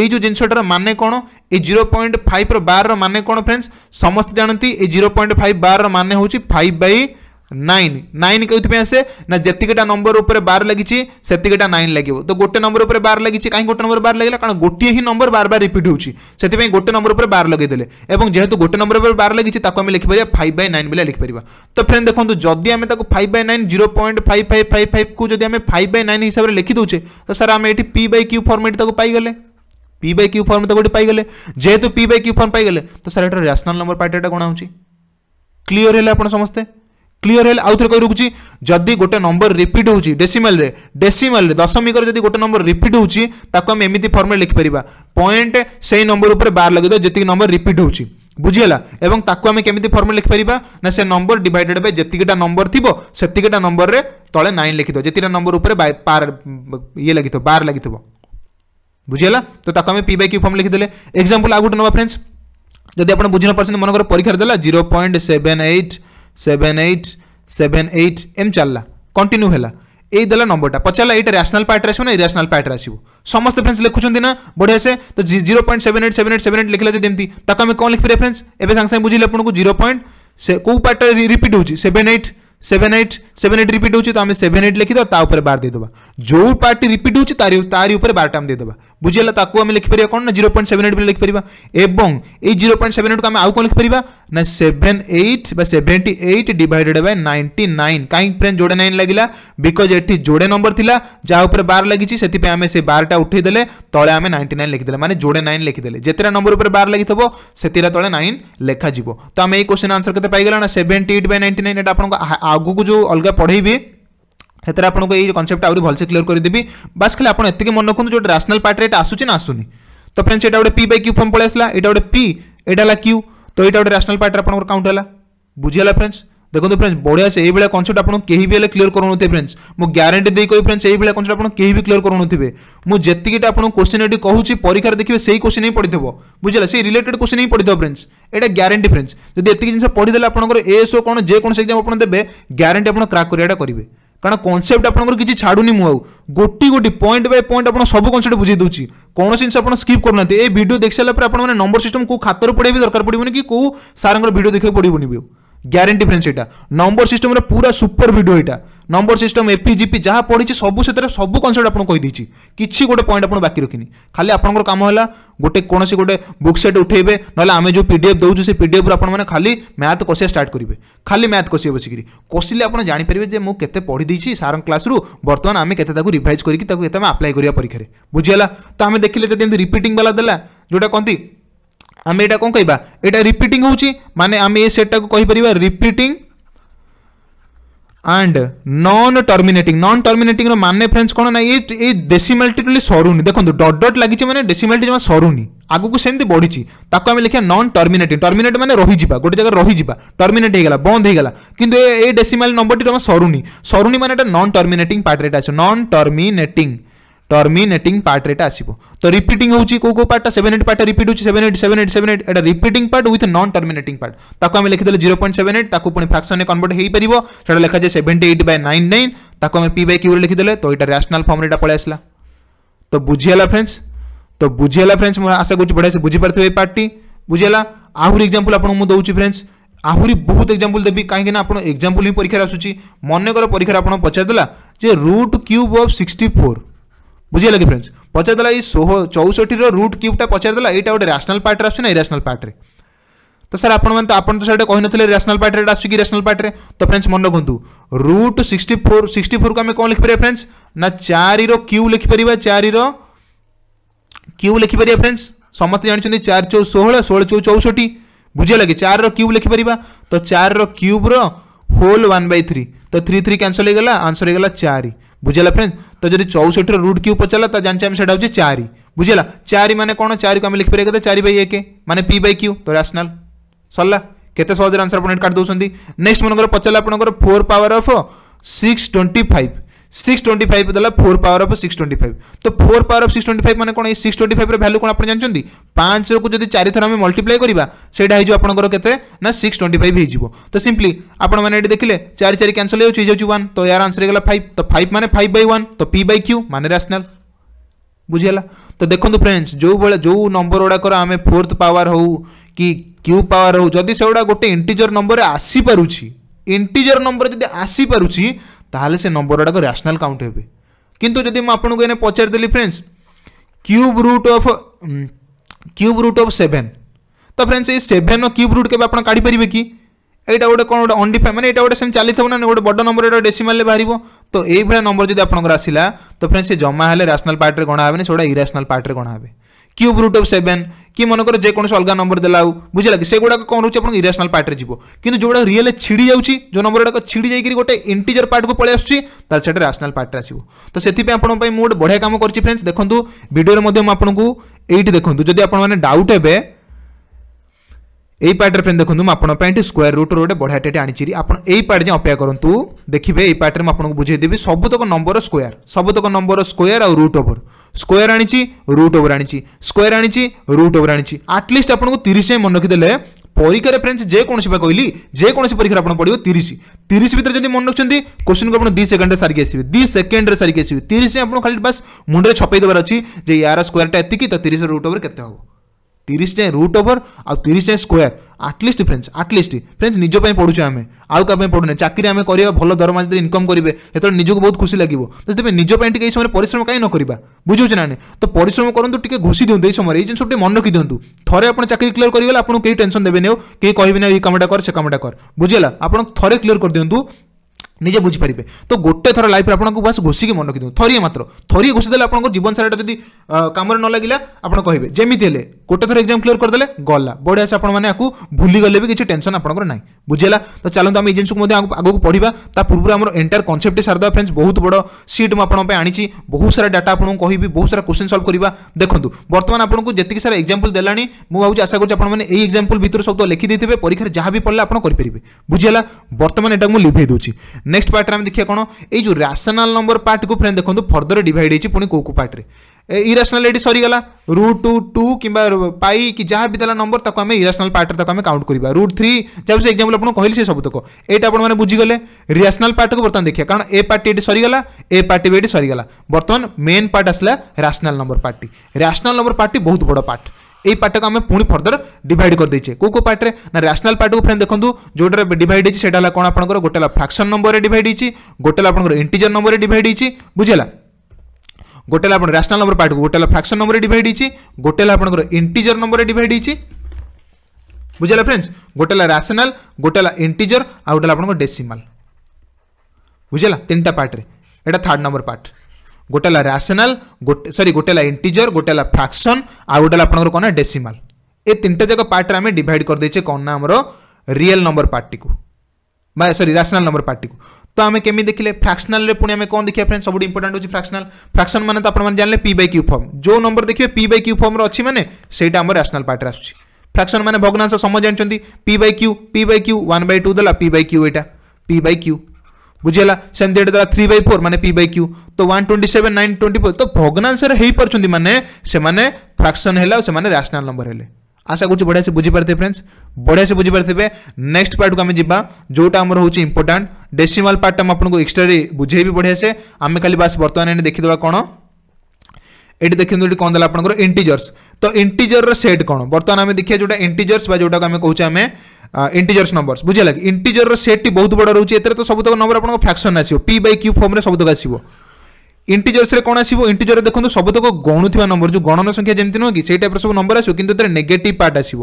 এই যে জিনিসটার মানে কোণ এই জিরো পয়েন্ট ফাইভর বারর মানে কোণ ফ্রেন্ডস সমস্ত জাঁতি এই জিরো পয়েন্ট ফাইভ বারর মানে হচ্ছে ফাইভ বাই নাইন নাইন কেউপাই আসে না যেতিকটা নম্বর উপরে বার লাগিছি সেতিকটা নাইন লাগিব তো গোটে নম্বর উপরে বার লাগিছি কাই গোটে নম্বর বার লাগিলা কারণ গোটিয়ে হি নম্বর বার বার রিপিট হচ্ছে সেপাই গোটে নম্বর উপরে বার লগাইদেলে এবং যেহেতু গোটে নম্বর উপরে বার লাগিছি তাকে আমি লিখিপার ফাইভ বাই নাইন বেলা লিখিপার তো ফ্রেন্ড দেখুন যদি আমি তাকে five by nine zero point five five five five কু যদি আমি ফাইভ বাই নাইন হিসাবে লিখি দেউছে তো স্যার আমি এটি পি বাই কিউ ফর্মেট তাকে পাইগলে পি বাই কিউ ফর্ম তো গোটে পাইগলে যেহেতু পি বাই কিউ ফর্ম পাইগলে তো স্যার এটা রেসনাল নম্বর পার্টিটা কোণ হচ্ছে ক্লিয়ার হলে আপনার সমস্তে क्लीयर है आउ थे कही रखुच्छी जदि गोटे नंबर रिपीट हो डेसीमेल डेसीमेल दशमिक जब गोटे नंबर रिपीट होम एमती फर्मे लिखिपर पॉइंट से नंबर उपर बार लगे जी नंबर रिपीट हो बुझीगला केमी फर्मुला लिखिपर ना से नंबर डिवाइडेड बाय जीटा नंबर थी से नंबर में तले नाइन लिखिद जीटा नंबर उपर पार ये लगी बार लगी बुझीगला तो आम पी बै क्यू फर्म लिखीदे एक्जामपल आउ गए ना फ्रेंड्स जदि आप बुझ न पार्टी मनकर परीक्षा देला zero point seven eight seven eight seven eight एम चलला कंटिन्यू है ये नंबरटा पचारा ये रैशनाल पार्ट्रे आसो ना इशनाल पार्ट्रे आसो समस्त फ्रेंड्स लिखुं ना बढ़िया से तो zero point seven eight seven eight seven eight लिखला जमी आम कौन लिखे रेफरेन्स एवं सांगे सांगे बुझे आपको जीरो पॉइंट से कौ पार्ट रिपीट होवेन eight seven eight seven eight repeat हो तो आम सेवेन एट लिखीद बार देदेव जो पार्टी रिपीट होती तारी तारी बार टाइम देदेव बुझेगा ताक आम लिखिपर कौन ना जीरो पॉइंट सेवेन एट भी लिखिपर एक जीरो पॉइंट सेवेन एट को आम आउ कौन लिखिपर ना seven eight seventy eight divided by ninety nine कहीं फ्रेंड जोड़े नाइन लगेगा बिकज एट जोड़े नंबर थी जहाँ पर बार लगी से बारटा उठेदे तले आम नाइंटी नाइन लिखीदे मैंने जोड़े नाइन लिखीदे जितना नंबर पर बार लगे से तले नाइन लिखा तो आम ये क्वेश्चन आंसर कैसे पाइला ना seventy eight by ninety nine eight आपको आगे जो अलग पढ़े ସେଥିରେ ଆପଣଙ୍କୁ ଏଇ କନସେପ୍ଟ ଆହୁରି ଭଲସେ କ୍ଲିୟର କରିଦେବି ବାସ୍ ଖାଲି ଆପଣ ଏତିକି ମନେ ରଖନ୍ତୁ ଯେଉଁଟା ରାସନାଲ୍ ପାର୍ଟ ରେଟ୍ ଆସୁଛି ନା ଆସୁନି ତ ଫ୍ରେଣ୍ଡସ୍ ଏଇଟା ଗୋଟେ ପି ବାଇ କ୍ୟୁ ଫର୍ମ ପଳେଇ ଆସିଲା ଏଇଟା ଗୋଟେ ପି ଏଇଟା ହେଲା କ୍ୟୁ ତ ଏଇଟା ଗୋଟେ ରାସନାଲ୍ ପାର୍ଟରେ ଆପଣଙ୍କର କାଉଣ୍ଟ ହେଲା ବୁଝିଗଲା ଫ୍ରେଣ୍ଡସ୍ ଦେଖନ୍ତୁ ଫ୍ରେଣ୍ଡସ୍ ବଢ଼ିଆ ସେ ଏଇଭଳିଆ କନସେପ୍ଟ ଆପଣ କେହି ବି ହେଲେ କ୍ଲିୟର କରୁନଥିବେ ଫ୍ରେଣ୍ଡସ୍ ମୁଁ ଗ୍ୟାରେଣ୍ଟି ଦେଇ କହିବି ଫ୍ରେଣ୍ଡସ୍ ଏଇଭଳିଆ କନସେପ୍ଟ ଆପଣ କେହି ବି କ୍ଲିୟର କରୁନଥିବେ ମୁଁ ଯେତିକିଟା ଆପଣଙ୍କୁ କୋଶ୍ଚିନ୍ ଏଠି କହୁଛି ପରୀକ୍ଷାରେ ଦେଖିବେ ସେଇ କୋଶ୍ଚିନ୍ ହିଁ ପଡ଼ିଥିବ ବୁଝିଲା ସେଇ ରିଲେଟେଡ୍ କୋଶ୍ଚିନ୍ ହିଁ ପଡ଼ିଥିବ ଫ୍ରେଣ୍ଡସ୍ ଏଇଟା ଗ୍ୟାରେଣ୍ଟି ଫ୍ରେଣ୍ଡସ୍ ଯଦି ଏତିକି ଜିନିଷ ପଢ଼ିଦେଲେ ଆପଣଙ୍କର ଏଏସ୍ଓ କ'ଣ ଯେକୌଣସି ଏକ୍ଜାମ୍ ଆପଣ ଦେବେ ଗ୍ୟାରେଣ୍ଟି ଆପଣ କ୍ରାକ୍ କରିବାଟା କରିବେ କାରଣ କନସେପ୍ଟ ଆପଣଙ୍କର କିଛି ଛାଡ଼ୁନି ମୁଁ ଆଉ ଗୋଟି ଗୋଟି ପଏଣ୍ଟ ବାଇ ପଏଣ୍ଟ ଆପଣ ସବୁ କନସେପ୍ଟ ବୁଝେଇ ଦେଉଛି କୌଣସି ଜିନିଷ ଆପଣ ସ୍କିପ୍ କରୁନାହାନ୍ତି ଏ ଭିଡ଼ିଓ ଦେଖିସାରିଲା ପରେ ଆପଣମାନେ ନମ୍ବର ସିଷ୍ଟମ୍ କେଉଁ ଖାତାରୁ ପଢ଼େଇବେ ଦରକାର ପଡ଼ିବନି କି କେଉଁ ସାର୍ଙ୍କର ଭିଡ଼ିଓ ଦେଖିବାକୁ ପଡ଼ିବନି ବି ଗ୍ୟାରେଣ୍ଟି ଫ୍ରେଣ୍ଡ ସେଇଟା ନମ୍ବର ସିଷ୍ଟମ୍ର ପୁରା ସୁପର ଭିଡ଼ିଓ ଏଇଟା নম্বর সিস্টম এপিজিপি ଯାହା ପଡ଼ିଛି ସବୁ ସେଥିରେ ସବୁ କନସେପ୍ଟ ଆପଣଙ୍କୁ କହିଦେଇଛି କିଛି ଗୋଟେ ପଏଣ୍ଟ ଆପଣ ବାକି ରଖିନି ଖାଲି ଆପଣଙ୍କର କାମ ହେଲା ଗୋଟେ କୌଣସି ଗୋଟେ ବୁକ୍ ସେଟ୍ ଉଠେଇବେ ନହେଲେ ଆମେ ଯେଉଁ ପି ଡି ଏଫ୍ ଦେଉଛୁ ସେ ପି ଡି ଏଫ୍ରୁ ଆପଣମାନେ ଖାଲି ମ୍ୟାଥ୍ କଷିବା ଷ୍ଟାର୍ଟ କରିବେ ଖାଲି ମ୍ୟାଥ୍ କଷିବେ ବସିକିରି କଷିଲେ ଆପଣ ଜାଣିପାରିବେ ଯେ ମୁଁ କେତେ ପଢ଼ିଦେଇଛି ସାର୍ଙ୍କ କ୍ଲାସ୍ରୁ ବର୍ତ୍ତମାନ ଆମେ କେତେ ତାକୁ ରିଭାଇଜ୍ କରିକି ତାକୁ କେତେ ଆମେ ଆପ୍ଲାଏ କରିବା ପରୀକ୍ଷାରେ ବୁଝିଗଲା ତ ଆମେ ଦେଖିଲେ ଯଦି ଏମିତି ରିପିଟିଂ ବାଲା ଦେଲା ଯେଉଁଟା କହନ୍ତି ଆମେ ଏଇଟା କ'ଣ କହିବା ଏଇଟା ରିପିଟିଂ ହେଉଛି ମାନେ ଆମେ ଏ ସେଟ୍ଟାକୁ କହିପାରିବା repeating and non terminating non ଟର୍ମିନେଟିଂର ମାନେ ଫ୍ରେଣ୍ଡସ୍ କ'ଣ ନା ଏଇ ଏଇ ଡେସିମାଲ୍ଟି ଟୋଟାଲି ସରୁନି ଦେଖନ୍ତୁ ଡଟ୍ ଡଟ୍ ଲାଗିଛି ମାନେ ଡେସିମାଲ୍ଟି ଜମା ସରୁନି ଆଗକୁ ସେମିତି ବଢ଼ିଛି ତାକୁ ଆମେ ଲେଖିବା ନନ୍ ଟର୍ମିନେଟିଂ ଟର୍ମିନେଟ୍ ମାନେ ରହିଯିବା ଗୋଟେ ଜାଗାରେ ରହିଯିବା ଟର୍ମିନେଟ୍ ହେଇଗଲା ବନ୍ଦ ହେଇଗଲା କିନ୍ତୁ ଏ ଏ ଡେସିମାଲ୍ ନମ୍ବରଟି ଜମା ସରୁନି ସରୁନି ମାନେ ଏଇଟା ନନ୍ ଟର୍ମିନେଟିଂ ପାର୍ଟରେ ଏଇଟା ଅଛି ନନ୍ ଟର୍ମିନେଟିଂ टर्मिनेटिंग पार्ट्रे आसो तो रिपीट हो part seven eight part repeat होवेन eight seven eight seven eight eight repeat part with non terminating part ताक आम लिखीद जीरो पॉइंट सेवेन एट ताक फ्राक्शन कन्वर्ट हो पार से लिखा जाए seventy eight by nine nine ताक पी बै क्यू लिखीदे तो यहाँ रैशनाल फर्म पलैसला तो बुझीला फ्रेंड्स तो बुझीला फ्रेंड्स मुझे आशा कर बढ़िया से बुझीपार ये पार्टी बुझेगा आहरी एक्जामपल आपको दूसरी फ्रेंड्स आहरी बहुत एक्जामपल देवी कहीं आप एक्जामपल ही परीक्षार आसूँ परीक्षा परीक्षार आप पचारदेला जे रुट क्यूब अफ सिक्सटी बुझे तो तो कि फ्रेंड्स पचारदे योह चौष्टि रुट क्यूबा पचारदे यहाँ गोटे राशनाल पार्टी आसना इराशनाल पार्टी तो सर आपंत तो सर कही नैशनाल पार्टी आसू कि रैशनाल पार्टी तो फ्रेंड्स मन रखुद root sixty four sixty four को आम कौन लिखिपर फ्रेंड्स ना चार क्यू लिखिपर चार क्यू लिखिपर फ्रेंड्स समस्त जानते हैं चार चौ षोह षोह चौ चौष्टि बुझेगा कि चार क्यूब लिखिपर तो चार क्यूब्र होल वन थ्री तो थ्री थ्री कैनसल होगा आंसर होगा चार बुझेगा फ्रेंड तो जब चौष्टि रुट क्यू पचारा तो जानते आम से चार बुझेगा चार मैंने कौन चार को आम लिखिपर क्या चार बै एक मैंने पी बै क्यू तो रैसनाल सरला केत सहजर आंसर अपने काट दौर नेक्स्ट मन पचारे आप four power of six twenty five six twenty five देला four power of six twenty five तो four power of six twenty five मैंने कौन ये सिक्स ट्वेंटी फाइव भैल्यू कौन आप जानते पाँच को जब चार थर आम मल्टीप्लाए करवा से आपर के ना सिक्स ट्वेंटी फाइव हो तो सिंपली आपण मैंने चार चार कैनसल हो जाऊँच तो यार आंसर होगा फाइव तो फाइव मैंने फाइव बै वन तो पी बै क्यू मान रासनाल बुझीगला तो देखो फ्रेंड्स जो भाई जो नंबर गुड़ाकर आम फोर्थ पावर हो कि क्यू पावर हो जदि से गोटे इंटीजर नंबर आसीपार इंटीजर नंबर जब आसीपार ତାହେଲେ ସେ ନମ୍ବର ଗୁଡ଼ାକ ରାସନାଲ୍ କାଉଣ୍ଟ ହେବେ କିନ୍ତୁ ଯଦି ମୁଁ ଆପଣଙ୍କୁ ଏନେ ପଚାରିଦେଲି friends cube root of cube root of seven ତ ଫ୍ରେଣ୍ଡସ୍ ଏଇ ସେଭେନ୍ର କ୍ୟୁବ୍ ରୁଟ୍ କେବେ ଆପଣ କାଢ଼ିପାରିବେ କି ଏଇଟା ଗୋଟେ କ'ଣ ଗୋଟେ ଅଣ୍ଡିଫାଇ ମାନେ ଏଇଟା ଗୋଟେ ସେମିତି ଚାଲିଥିବ ନା ଗୋଟେ ବଡ଼ ନମ୍ବର ଏଇଟା ଡେସିମାଲରେ ବାହାରିବ ତ ଏଇଭଳିଆ ନମ୍ବର ଯଦି ଆପଣଙ୍କର ଆସିଲା ତ ଫ୍ରେଣ୍ଡସ୍ ସେ ଜମା ହେଲେ ରାସନାଲ୍ ପାର୍ଟରେ ଗଣା ହେବେନି ସେଗୁଡ଼ା ଇରାସନାଲ୍ ପାର୍ଟରେ ଗଣା ହେବେ କ୍ୟୁବ୍ ରୁଟ୍ ଅଫ୍ ସେଭେନ୍ କି ମନେକର ଯେକୌଣସି ଅଲଗା ନମ୍ବର ଦେଲା ଆଉ ବୁଝିଲା କି ସେଗୁଡ଼ାକ କ'ଣ ହେଉଛି ଆପଣଙ୍କ ଇରାସନାଲ୍ ପାର୍ଟରେ ଯିବ କିନ୍ତୁ ଯେଉଁଗୁଡ଼ା ରିଏଲ୍ ଛିଡ଼ି ଯାଉଛି ଯେଉଁ ନମ୍ବର ଗୁଡ଼ାକ ଛିଡ଼ି ଯାଇକି ଗୋଟେ ଇଣ୍ଟିଜର ପାର୍ଟକୁ ପଳେଇ ଆସୁଛି ତାହେଲେ ସେଟା ରାସନାଲ୍ ପାର୍ଟରେ ଆସିବ ତ ସେଥିପାଇଁ ଆପଣଙ୍କ ପାଇଁ ମୁଁ ଗୋଟେ ବଢ଼ିଆ କାମ କରିଛି ଫ୍ରେଣ୍ଡସ୍ ଦେଖନ୍ତୁ ଭିଡ଼ିଓରେ ମଧ୍ୟ ମୁଁ ଆପଣଙ୍କୁ ଏଇଠି ଦେଖନ୍ତୁ ଯଦି ଆପଣମାନେ ଡାଉଟ୍ ହେବେ এই পার্টরে ফ্রেন্ড দেখুন আপনার এটি স্কোয়ার রুটর গোটে বড়িয়া টেটে আনিছি আপনার এই পার্ট যে অপেক্ষা করতু দেখবে এই পার্টরে আপনার বুঝাই দেবি সবুতক নম্বর স্কোয়ার সবুতক নম্বর স্কোয়ার আর রুট ওভর ସ୍କୋୟାର ଆଣିଛି ରୁଟ୍ ଓଭର ଆଣିଛି ସ୍କୋୟାର ଆଣିଛି ରୁଟ୍ ଓଭର ଆଣିଛି ଆଟଲିଷ୍ଟ ଆପଣଙ୍କୁ ତିରିଶ ଯାଏଁ ମନେ ରଖିଦେଲେ ପରୀକ୍ଷାରେ ଫ୍ରେଣ୍ଡସ୍ ଯେକୌଣସି ବା କହିଲି ଯେକୌଣସି ପରୀକ୍ଷାରେ ଆପଣ ପଡ଼ିବ ତିରିଶ ତିରିଶ ଭିତରେ ଯଦି ମନେ ରଖୁଛନ୍ତି କୋଶ୍ଚିନ୍କୁ ଆପଣ ଦୁଇ ସେକେଣ୍ଡରେ ସାରିକି ଆସିବେ ଦୁଇ ସେକେଣ୍ଡରେ ସାରିକି ଆସିବେ ତିରିଶ ଆପଣ ଖାଲି ବାସ୍ ମୁଣ୍ଡରେ ଛପେଇ ଦେବାର ଅଛି ଯେ ୟାର ସ୍କୋୟାରଟା ଏତିକି ତ ତିରିଶର ରୁଟ୍ ଓଭର କେତେ ହେବ ତିରିଶ ଯାଏଁ ରୁଟ୍ ଓଭର୍ ଆଉ ତିରିଶ ଯାଏଁ square at least friends at least friends ନିଜ ପାଇଁ ପଢ଼ୁଛୁ ଆମେ ଆଉ କାହା ପାଇଁ ପଢ଼ୁନେ ଚାକିରି ଆମେ କରିବା ଭଲ ଦରମା ଯଦି ଇନକମ୍ କରିବେ ସେତେବେଳେ ନିଜକୁ ବହୁତ ଖୁସି ଲାଗିବ ତ ସେଥିପାଇଁ ନିଜ ପାଇଁ ଟିକେ ଏଇ ସମୟରେ ପରିଶ୍ରମ କାହିଁ ନ କରିବା ବୁଝୁଛୁ ନା ତ ପରିଶ୍ରମ କରନ୍ତୁ ଟିକେ ଘୋଷି ଦିଅନ୍ତୁ ଏଇ ସମୟରେ ଏଇ ଜିନିଷ ଟିକେ ମନ ରଖି ଦିଅନ୍ତୁ ଥରେ ଆପଣ ଚାକିରି କ୍ଲିୟର କରିଗଲେ ଆପଣଙ୍କୁ କେହି ଟେନସନ୍ ଦେବେନି ଆଉ କେହି କହିବେ କହିବେନି ଏଇ କାମଟା କର ସେ କାମଟା କର ବୁଝିଗଲା ଆପଣ ଥରେ କ୍ଲିୟର କରିଦିଅନ୍ତୁ ନିଜେ ବୁଝିପାରିବେ ତ ଗୋଟେ ଥର ଲାଇଫ୍ରେ ଆପଣଙ୍କୁ ବାସ୍ ଘୋଷିକି ମନେ ରଖିଦିଅନ୍ତୁ ଥରିଏ ମାତ୍ର ଥରିଏ ଘୋଷି ଦେଲେ ଆପଣଙ୍କ ଜୀବନସାରାଟା ଯଦି କାମରେ ନ ଲାଗିଲା ଆପଣ କହିବେ ଯେମିତି ହେଲେ ଗୋଟେ ଥର ଏକ୍ଜାମ୍ କ୍ଲିୟର କରିଦେଲେ ଗଲା ବଢ଼ିଆ ସେ ଆପଣମାନେ ଆକୁ ଭୁଲିଗଲେ ବି କିଛି ଟେନସନ୍ ଆପଣଙ୍କର ନାହିଁ ବୁଝିହେଲା ତ ଚାଲନ୍ତୁ ଆମେ ଏ ଜିନିଷକୁ ମଧ୍ୟ ଆଗକୁ ପଢ଼ିବା ତା ପୂର୍ବରୁ ଆମର ଏଣ୍ଟାୟାର କନସେପ୍ଟ ସାରିଦେବା ଫ୍ରେଣ୍ଡସ୍ ବହୁତ ବଡ଼ ସିଟ୍ ମୁଁ ଆପଣଙ୍କ ପାଇଁ ଆଣିଛି ବହୁତ ସାରା ଡାଟା ଆପଣଙ୍କୁ କହିବି ବହୁତ ସାରା କୋଶ୍ଚିନ୍ ସଲ୍ଭ କରିବା ଦେଖନ୍ତୁ ବର୍ତ୍ତମାନ ଆପଣଙ୍କୁ ଯେତିକି ସାରା ଏକ୍ଜାମ୍ପଲ୍ ଦେଲାଣି ମୁଁ ଭାବୁଛି ଆଶା କରୁଛି ଆପଣମାନେ ଏଇ ଏକ୍ଜାମ୍ପଲ୍ ଭିତରୁ ସବୁ ଲେଖିଦେଇଥିବେ ପରୀକ୍ଷାରେ ଯାହା ବି ପଡ଼ିଲେ ଆପଣ କରିପାରିବେ ବୁଝିହେଲା ବର୍ତ୍ତମାନ ଏଟାକୁ ମୁଁ ଲିଭେଇ ଦେଉଛି नेक्स्ट पार्ट आम देखिए कौन ये जो राशनाल नंबर पार्ट को फ्रेंड देखो फर्दर डिड होती पुणी कौ पार्टे ये सरीगला रुट टू टू कि पाई कि जहाँ भी देला नंबर तक आम इराशनाल पार्ट आम काउंट करवा रुट थ्री जहाँ से एक्जाम्पल आपको कहली से सबुतक ये आपने बुझीगले रियासनाल पार्ट को बर्तमान देखिए कारण ए पार्टी ये सरीगला ए पार्ट भी ये सरीगला बर्तमान मेन पार्ट आसला राशनाल नंबर पार्टी राशनाल नंबर पार्टी बहुत बड़ पार्ट এই পার্টটাকে আমি পুঁ ফর্দর ডিভাইড করেদেছে কেউ কেউ পার্টে না রাসনাল পার্টকে ফ্রেন্ড দেখুন যেটার ডিভাইড হয়েছে সেটা হল কোণ আপনার গোটে ফ্রাকশন নম্বরের ডিভাইড হয়েছি গোটে আপনার ইন্টিজর নম্বরে ডিভাইড হয়েছি বুঝলা গোটে আপনার রাসনাল নম্বর পার্টকে গোটে ফ্রাকশন নম্বরে ডিভাইড হয়েছি গোটে আপনার ইন্টিজর নম্বরে ডিভাইড হয়েছি বুঝলা ফ্রেন্ডস গোটে রাসনাল গোটে ইন্টিজর আউ গোটে আপনার ডেসিমাল বুঝলা তিনটা পার্টরে এটা থার্ড নম্বর পার্ট गोटे राशनाल गोटे सरी गोटे इंटीजर गोटे फ्राक्शन आउ गोटे आपंकर कौन डेसीमाल ए तीन जाक पार्ट्रे आम डिभाइड करदे कौन ना आम रियल नंबर पार्टी को सरी राशनाल नंबर पार्टी को तो आम कमी देखे फ्राक्शनाल पुणी आम कौन देखिए फ्रेंड सब इंपोर्टाट हो फ्राक्शनाल फ्राक्सन मैंने तो आप जानते पी बै क्यू फर्म जो नंबर देखिए पी बै क्यू फर्म अच्छी मैंने से राशनाल पार्ट्रे आस फ्राक्सन मैंने भग्नांश समझ जानते p by q p by q one by two दे पी बै क्यू यहाँ पी बै क्यू बुझेला संधेटा 3/4 माने p/q तो 127 924 तो ভগ্নাংশৰ হৈ পৰচந்தி মানে সে মানে fraction হেলা সে মানে ৰেশional নম্বৰ হেলে আশা কৰি বঢ়া সে বুজি পৰতে फ्रेंड्स বঢ়া সে বুজি পৰতে বে नेक्स्ट पार्टକୁ আমি জিবা জোটা আমৰ হউচি ইম্পৰটেন্ট ডেসিমেল पार्टম আপোনাক এক্সট্ৰা বুজেবি বঢ়া সে আমি খালি বাস বৰ্তমান এনে দেখি দেবা কোন এতিয়া দেখি কোন দেল আপোনাকৰ ইন্টিজৰছ তো ইন্টিজৰৰ সেট কোন বৰ্তমান আমি দেখি জোটা ইন্টিজৰছ বা জোটাক আমি কওচা আমি ইন্টিজর্স নম্বরস বুঝিলা কি ইন্টিজরর সেটটি বহুত বড় রয়েছে এতে তো সবুতক নম্বর আপনার ফ্যাকশন আসব পি বাই কিউ ফর্মে সবুতক আসব ইন্টিজর্সরে কোণ আসব ইন্টিজর দেখুন সবুতক গণুথিবা নম্বর যে গণন সংখ্যা যেমন নুহ কি সেই টাইপর সব নম্বর আসব কিন্তু এতে নেগেটিভ পার্ট আসব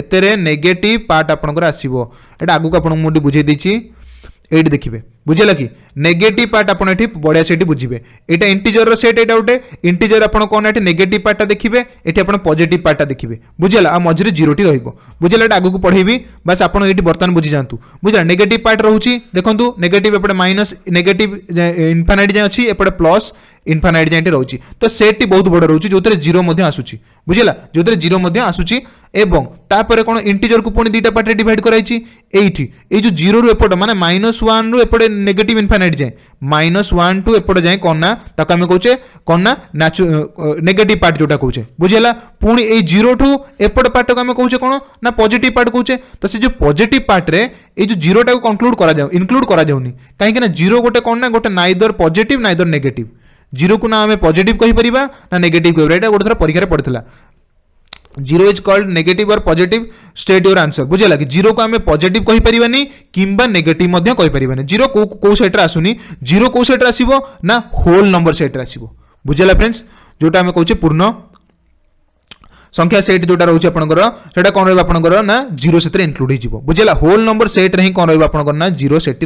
এতে নেগেটিভ পার্ট আপনার আসব এটা আগুক আপনার মুটি বুঝাই দিয়েছি এইটি দেখবে बुझेगा कि नेगेट पार्ट आपठ बढ़िया से बुझे यहाँ इंटीजर रेट यहाँ गोटे इंटीजर आप कौन नेगेट पार्टा देखिए ये आज पजिट पार्टा देखिए बुझेगा आ मझे जीरो रोक बुझेगा ये आगे पढ़ेबी बास आप बर्तमान बुझी जातु बुझा नेगेट पार्ट रोचे देखो नेगेट एपटे माइनस नेगेट इनफानाइट जाए अच्छी एपटे प्लस ইনফানাইট যাই রয়েছে তো সেটটি বহু বড় রয়েছে যেতে জিরো আসুচি বুঝলা যেতে জিরো আসুচি এবং তাপরে কোণ ইন্টিজরকু পুঁ দুইটা পার্টে ডিভাইড করাইছি এইটি এই যে জিরো রু এপট মানে মাইনস ওয়ান রু এপটে নেগেটিভ ইনফানাইট যায় মাইনস ওয়ান টু এপটে যায় কণ না তাকে আমি কৌছে কণ না ন্যাচু নেগেটিভ পার্ট যেটা কৌছে বুঝিলা পুঁ এই জিরো ঠু এপট পার্টটাকে আমি কৌছে কোণ না পজিটিভ পার্ট কৌছে তো সে যে পজিটিভ পার্টরে এই যে জিরোটাকে কনক্লুড করা যাও ইনক্লুড করা যাওনি কাইকি না জিরো গোটে কোণ না গোটে neither positive neither negative zero को ना आम कही पार ना नेगेटिव कह पाया गोटे थोड़ा परीक्षा में था जीरो इज कल्ड नेगेट और पजिट स्टेट योर आंसर बुझेगा कि जीरो को आम पजिट कहीपरानी किंवा नेगेट कहीपरानी जीरो कौ सैड्रे आसुनी जीरो कौ सैड्रे आसो ना होल नंबर सैड्रे आस बुझेगा फ्रेंड्स जोटा कौचे पूर्ण संख्या सेट जोटा रोचे आपंकर सेटा कौन रहा ना जीरो से इनक्लूड हो बुझेगा होल नंबर सेट रही कौन रहा ना जीरो सेट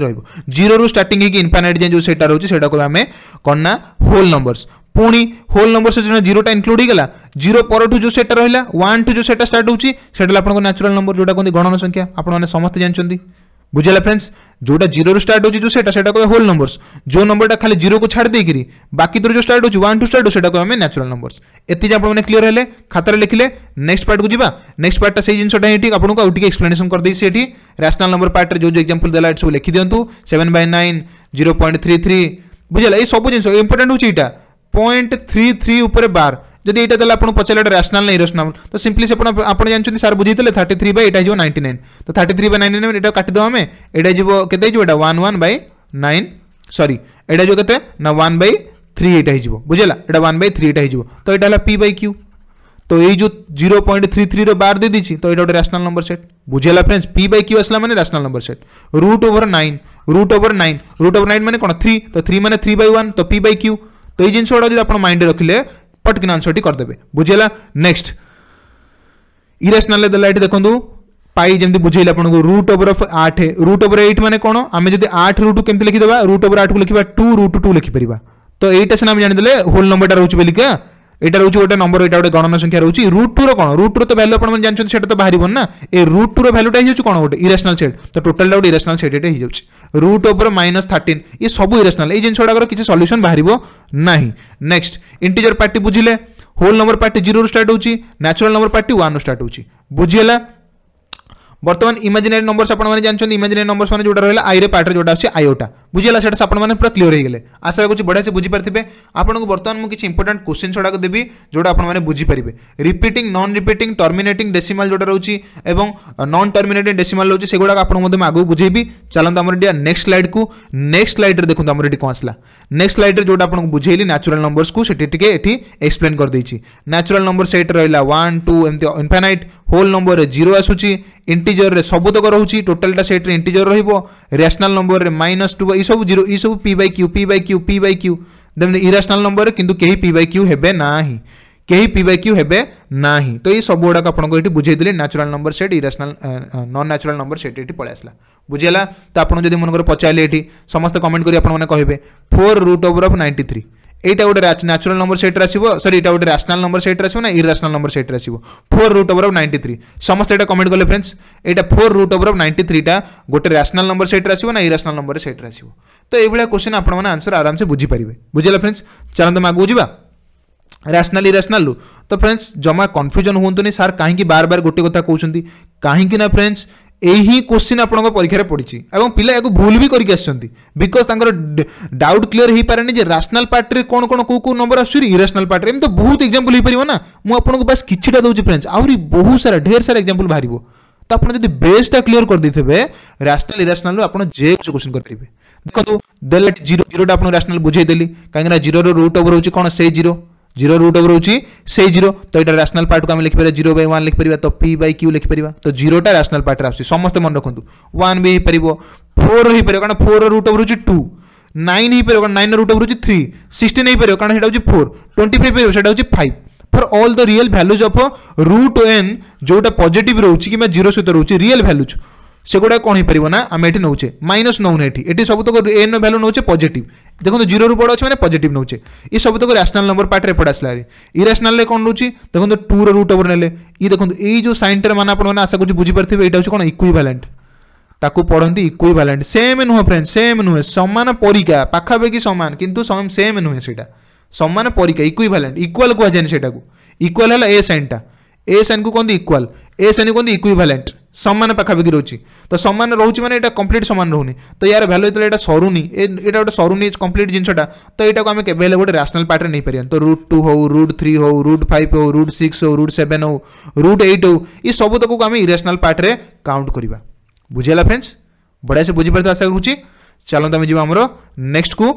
जीरो रु स्टार्टिंग इनफाइनाइट जाए जो सेटा रोचे सेटा को आम कौन ना होल नंबर्स पुणी होल नंबर से जीरोटा इनक्लूड होगा जीरो पर जो सेटा रहा वन टू जो सेटा स्टार्ट होती से नंबर जोटा कहते गणन संख्या आपने समस्त जानते हैं बुझेगा फ्रेंड्स जो जीरो स्टार्ट हो होल नंबर जो नंबर टा खाली जीरो को छाड़ देकर बाकी तो जो स्टार्ट हो वन टू स्टार्ट हो न्याचुराल नंबर एति जा आप क्लीयर हेले खातार लिखे नेक्स्ट पार्ट को जीवा नेक्स्ट पार्टा से जिनटा ही आपको आउट एक्सप्लेनेसन कर दी सी रैशनाल नंबर पार्ट जो जो एक्जामपल दे सब लिखि दिखुत seven by nine zero point three three बुझेगा ये सब जिन इंपोर्टां हूँ यहाँ पॉइंट थ्री थ्री उपर बार जदि ये आपको पचारे रैशनाल ना इोशनाल तो सिंपली से आज जानते सार बुझे थर्ट थ्री बै यहाँ नाइंट नाइन तो thirty three by nine nine काटिद आम एटा जो कत वन वन बै नाइन सरी एटा जो कैसे ना वन बै थ्री एटा हो बुझेगा ये वन बै थ्री एटा हो तो यहाँ है पी बै क्यू तो ये जो zero point three three bar दे दी तो ये गोटे रैशनाल नंबर सेट बुझेगा फ्रेंड्स पी बै क्यू आसला मैंने rational number set root over nine root over nine root over nine मैंने कौन थ्री तो थ्री मैंने थ्री बै वन तो पी बै क्यू तो ये जिनस गुड़ा जो आप माइंड रखिले पटकिन आन्सर टी करदे बुझेगा नेक्स्ट इरेसनाल दलाइट देखो पाई जमी बुझे आपको रुट ओवर आठ रुट ओवर एट मैंने कौन आम जब आठ रुट कमी लिखिदा रुट ओवर आठ को लिखा टू रुट टू लिखिपर तो यहाँ सीना जानीदे होल नंबर रोचे बोलिका এটা রয়েছে गोटे नंबर এটা গোটে গণনা সংখ্যা রয়েছে রুট টু কোণ রুট টু তো ভ্যালু আপনার জানি সেটা তো বাহার না এই রুট টু ভ্যালুটা হয়ে যাচ্ছে কোণ গোটে ইরেসনাল সেট তো টোটালটা গোটে irrational set root over minus thirteen ये सब इरेसनाल ये जिनगुड़ाक किसी सल्यूसन बाहर ना नेक्स्ट इंटीजर पार्टी बुझे होल नंबर पार्टी जीरो स्टार्ट हो न्याचुराल नंबर पार्टी वन स्टार्ट हो बुझीगला বর্তমান ইমাজিনারি নম্বরস আপনার জাঁচান ইমাজিনারি নম্বরস মানে যেটা রহলা আইরে পার্টরে যেটা আসছে আয়োটা বুঝিলা সেটা আপনার পুরা ক্লিয়ার হয়ে গেলে আশা রাখুছি বড়িয়া সে বুঝিপারে আপনার বর্তমান মু কিছু ইম্পর্টাট কোশ্চেন সড়াক দেবি যেটা আপনার বুঝিপারে repeating non repeating terminating decimal যেটা রয়েছে এবং নন টর্মিনেটিং ডেসিমাল রয়েছে সেগুলা আপনার মধ্যে আগুক বুঝেবি চালু আমার নেক্সট স্লাইড কু নেক্সট স্লাইড্রে দেখুন আমার এটি কম আসলা नेक्स्ट स्लाइड्रे जोटा आपको बुझेली न्याचुराल नंबर्स को एक्सप्लेन करदे न्याचुराल नंबर सैट रहा वन टू एम इनफानाइट होल नंबर रे जीरो आसूँ इंटीजर रे सबुतक रोचे टोटालटा सैट्रे इंटीजर रैशनाल नंबर में माइनस टू यू जीरो यू p by q p by q p by q then irrational number कितु कहीं पी बै क्यू हे ना कहीं पी बै क्यू हे ना तो ये सब गुड़ाक आपको ये बुझेदे natural number set irrational non natural number set ये पलैसला ବୁଝିଗଲା ତ ଆପଣଙ୍କୁ ଯଦି ମନେକର ପଚାରିଲେ ଏଠି ସମସ୍ତେ କମେଣ୍ଟ କରି ଆପଣମାନେ କହିବେ four root over of ninety three ଏଇଟା ଗୋଟେ ନ୍ୟାଚୁରାଲ ନମ୍ବର ସେଇଟାରେ ଆସିବ ସରି ଏଇଟା ଗୋଟେ ରାସନାଲ ନମ୍ବର ସେଇଟାରେ ଆସିବ ନା ଇରାସନାଲ ନମ୍ବର ସେଇଟାରେ ଆସିବ four root over of ninety three ସମସ୍ତେ ଏଇଟା କମେଣ୍ଟ କଲେ ଫ୍ରେଣ୍ଡସ୍ ଏଇଟା four root over of ninety ଥ୍ରୀଟା ଗୋଟେ ରାସନାଲ ନମ୍ବର ସେଇଟାରେ ଆସିବ ନା ଇରାସନାଲ ନମ୍ବର ସେଇଟାରେ ଆସିବ ତ ଏଇଭଳିଆ କ୍ୱେଶ୍ଚନ୍ ଆପଣମାନେ ଆନ୍ସର ଆରାମସେ ବୁଝିପାରିବେ ବୁଝିଲା ଫ୍ରେଣ୍ଡସ୍ ଚାଲନ୍ତୁ ଆମେ ଆଗକୁ ଯିବା ରାସନାଲ ଇରାସନାଲରୁ ତ ଫ୍ରେଣ୍ଡସ୍ ଜମା କନଫ୍ୟୁଜନ୍ ହୁଅନ୍ତୁନି ସାର୍ କାହିଁକି ବାର ବାର ଗୋଟେ କଥା କହୁଛନ୍ତି କାହିଁକି ନା ଫ୍ରେଣ୍ଡସ୍ यही क्वेश्चन आप परीक्षा पड़ी और पिला या भूल भी करकेज तक डाउट क्लीयर हो पारे नहीं राशनाल पार्टी कौन कौन कौ कौ नंबर आस रैशनाल पार्टी एम तो बहुत एक्जामपल हो पारना मुझक बास कि दूसरी फ्रेंड्स आहरी बहुत सारा ढेर सारा एक्जामपल बाहर तो आप जब बेस्टा क्लीयर करदे राशनाल इराशनाल आज जे कौन क्वेश्चन करेंगे देखो दे जीरो जीरो बुझेदेली कहीं जीरो रुट ओवर हो जीरो जीरो रुट ओवर हो जीरो तो यहाँ राशनाल पार्ट को आम लिखिपर जीरो बै वन लिखिपर तो पी बै क्यू लिखिपर तो जीरोटा रासनाल पार्ट आस समस्त मन रखुद वन भी होपर फोर पार कारण फोर रुट ओवर हो टू नाइन पार कारण नाइन रुट ओवर हो थ्री सिक्सटीन पार कारण से फोर ट्वेंटी फाइव होपर five for all the real values of root n जोटा पजिट रोचे कि जीरो सहित रोचे रियल भैल्यूज সেগুড়া কোণ হয়ে পাব না আমি এটি নেছে মাইনস নৌনে এটি এটি সবুতক এন ভ্যালু নেছে পজিটিভ দেখুন জিরো রু বড় অছে মানে পজিটিভ নেছে ই সবুতক রেসনাল নম্বর পার্টে এপটে আসলা ইরেসনাল কোণ রয়েছে দেখুন টু রুট ওপরে নেলে ই দেখুন এই যে সাইনটার মানে আপনার আশা করছি বুঝিপারি এটা হচ্ছে কোণ ইকুইভ্যালেন্ট তাকে পড়তে ইকুইভ্যালেন্ট সেম নুহে ফ্রেন্ড সেম নুহে সমান পরিকা পাখাপাখি সমান কিন্তু সেম নুহে সেটা সমান পরিকা ইকুইভ্যালেন্ট ইকুয়াল কুহযায় সেটা ইকুয়াল হল এ সাইনটা এ সাইন কু কুহ ইকুয়াল এ সাইন কুহ ইকুইভ্যালেন্ট सामान पाखापाखि रोचे तो सामान रोच मैंने कम्प्लीट सामान रोनी तो यार भैल्यू जितने सरुनी तो गोटे सरुनी कम्प्लीट जिनटा तो यहाँ को आम के गोटे रैशनाल पार्ट्रे नहीं पार तो रुट टू हूँ रुट थ्री हूँ रुट फाइव हो रुट सिक्स हो रुट सेवेन हो रुट एट हो ये सब तक आम इेसनाल पार्ट्रे काउंट कर बुझेगा फ्रेंड्स बढ़िया से बुझीपार आशा करुँचे चलो तो आम जीवन नेक्स्ट को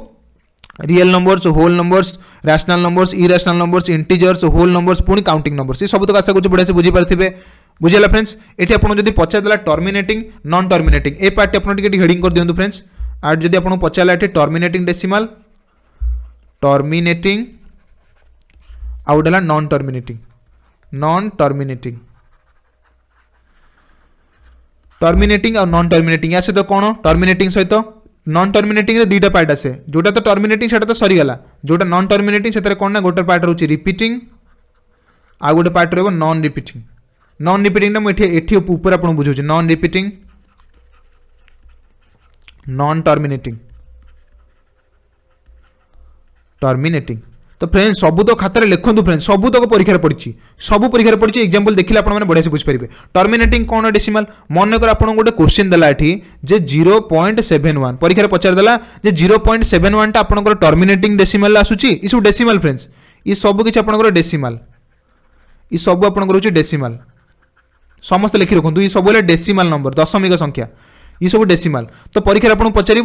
real numbers whole numbers rational numbers irrational numbers integers whole numbers पुणी काउंटिंग नंबर्स ये सब तो आशा कर बढ़िया से बुझीपारे बुझेगा फ्रेंड्स ये आपको जब पचारदेला टर्मिनेटिंग नन टर्मिनेटिंग ए पार्टी आपड़ी हेडिंग कर दिखाँ फ्रेंड्स आठ जब आपको पचारा ये टर्मिनेटिंग डेसीमाल टर्मिनेटिंग आउ गोटे non terminating non terminating terminating आउ नन टर्मिनेटिंग या सहित कौन टर्मिनेटिंग सहित নন টর্মিনেটিং রে দুইটা পার্ট আসে যেটা তো টর্মিনেটিং সেটা তো সরিগলা যেটা নন টর্মিনেটিং সেটারে কোন না গোটে পার্ট রহুচি রিপিটিং আর গোটে পার্ট রহব নন রিপিটিং নন রিপিটিংটা মু এটি এটি উপরে আপনার বুঝাচ্ছি non repeating non terminating terminating तो फ्रेंड्स सबुद खातार लिखुद फ्रेंड्स सबुद परीक्षा पड़ी सब परीक्षा पड़ी एक्जामपल देखे आपने बढ़िया से बुझीपारे टर्मिनेटिंग कौन डेसीमाल मन कर आपको गोटे क्वेश्चन देला जे जीरो पॉइंट सेवेन वन परीक्षा पचारदेला जे जीरो पॉइंट सेवेन वन आप टर्मिनेट डेसीमाल आसूस ये डेसीमाल फ्रेंड्स ये सब किसी आपर डेसीमाल ये सब आपर डेसीमाल समस्त लिखी रखु ये सब डेसीमाल नंबर दशमिक संख्या ये सब डेसीमाल तो परीक्षा आपको पचार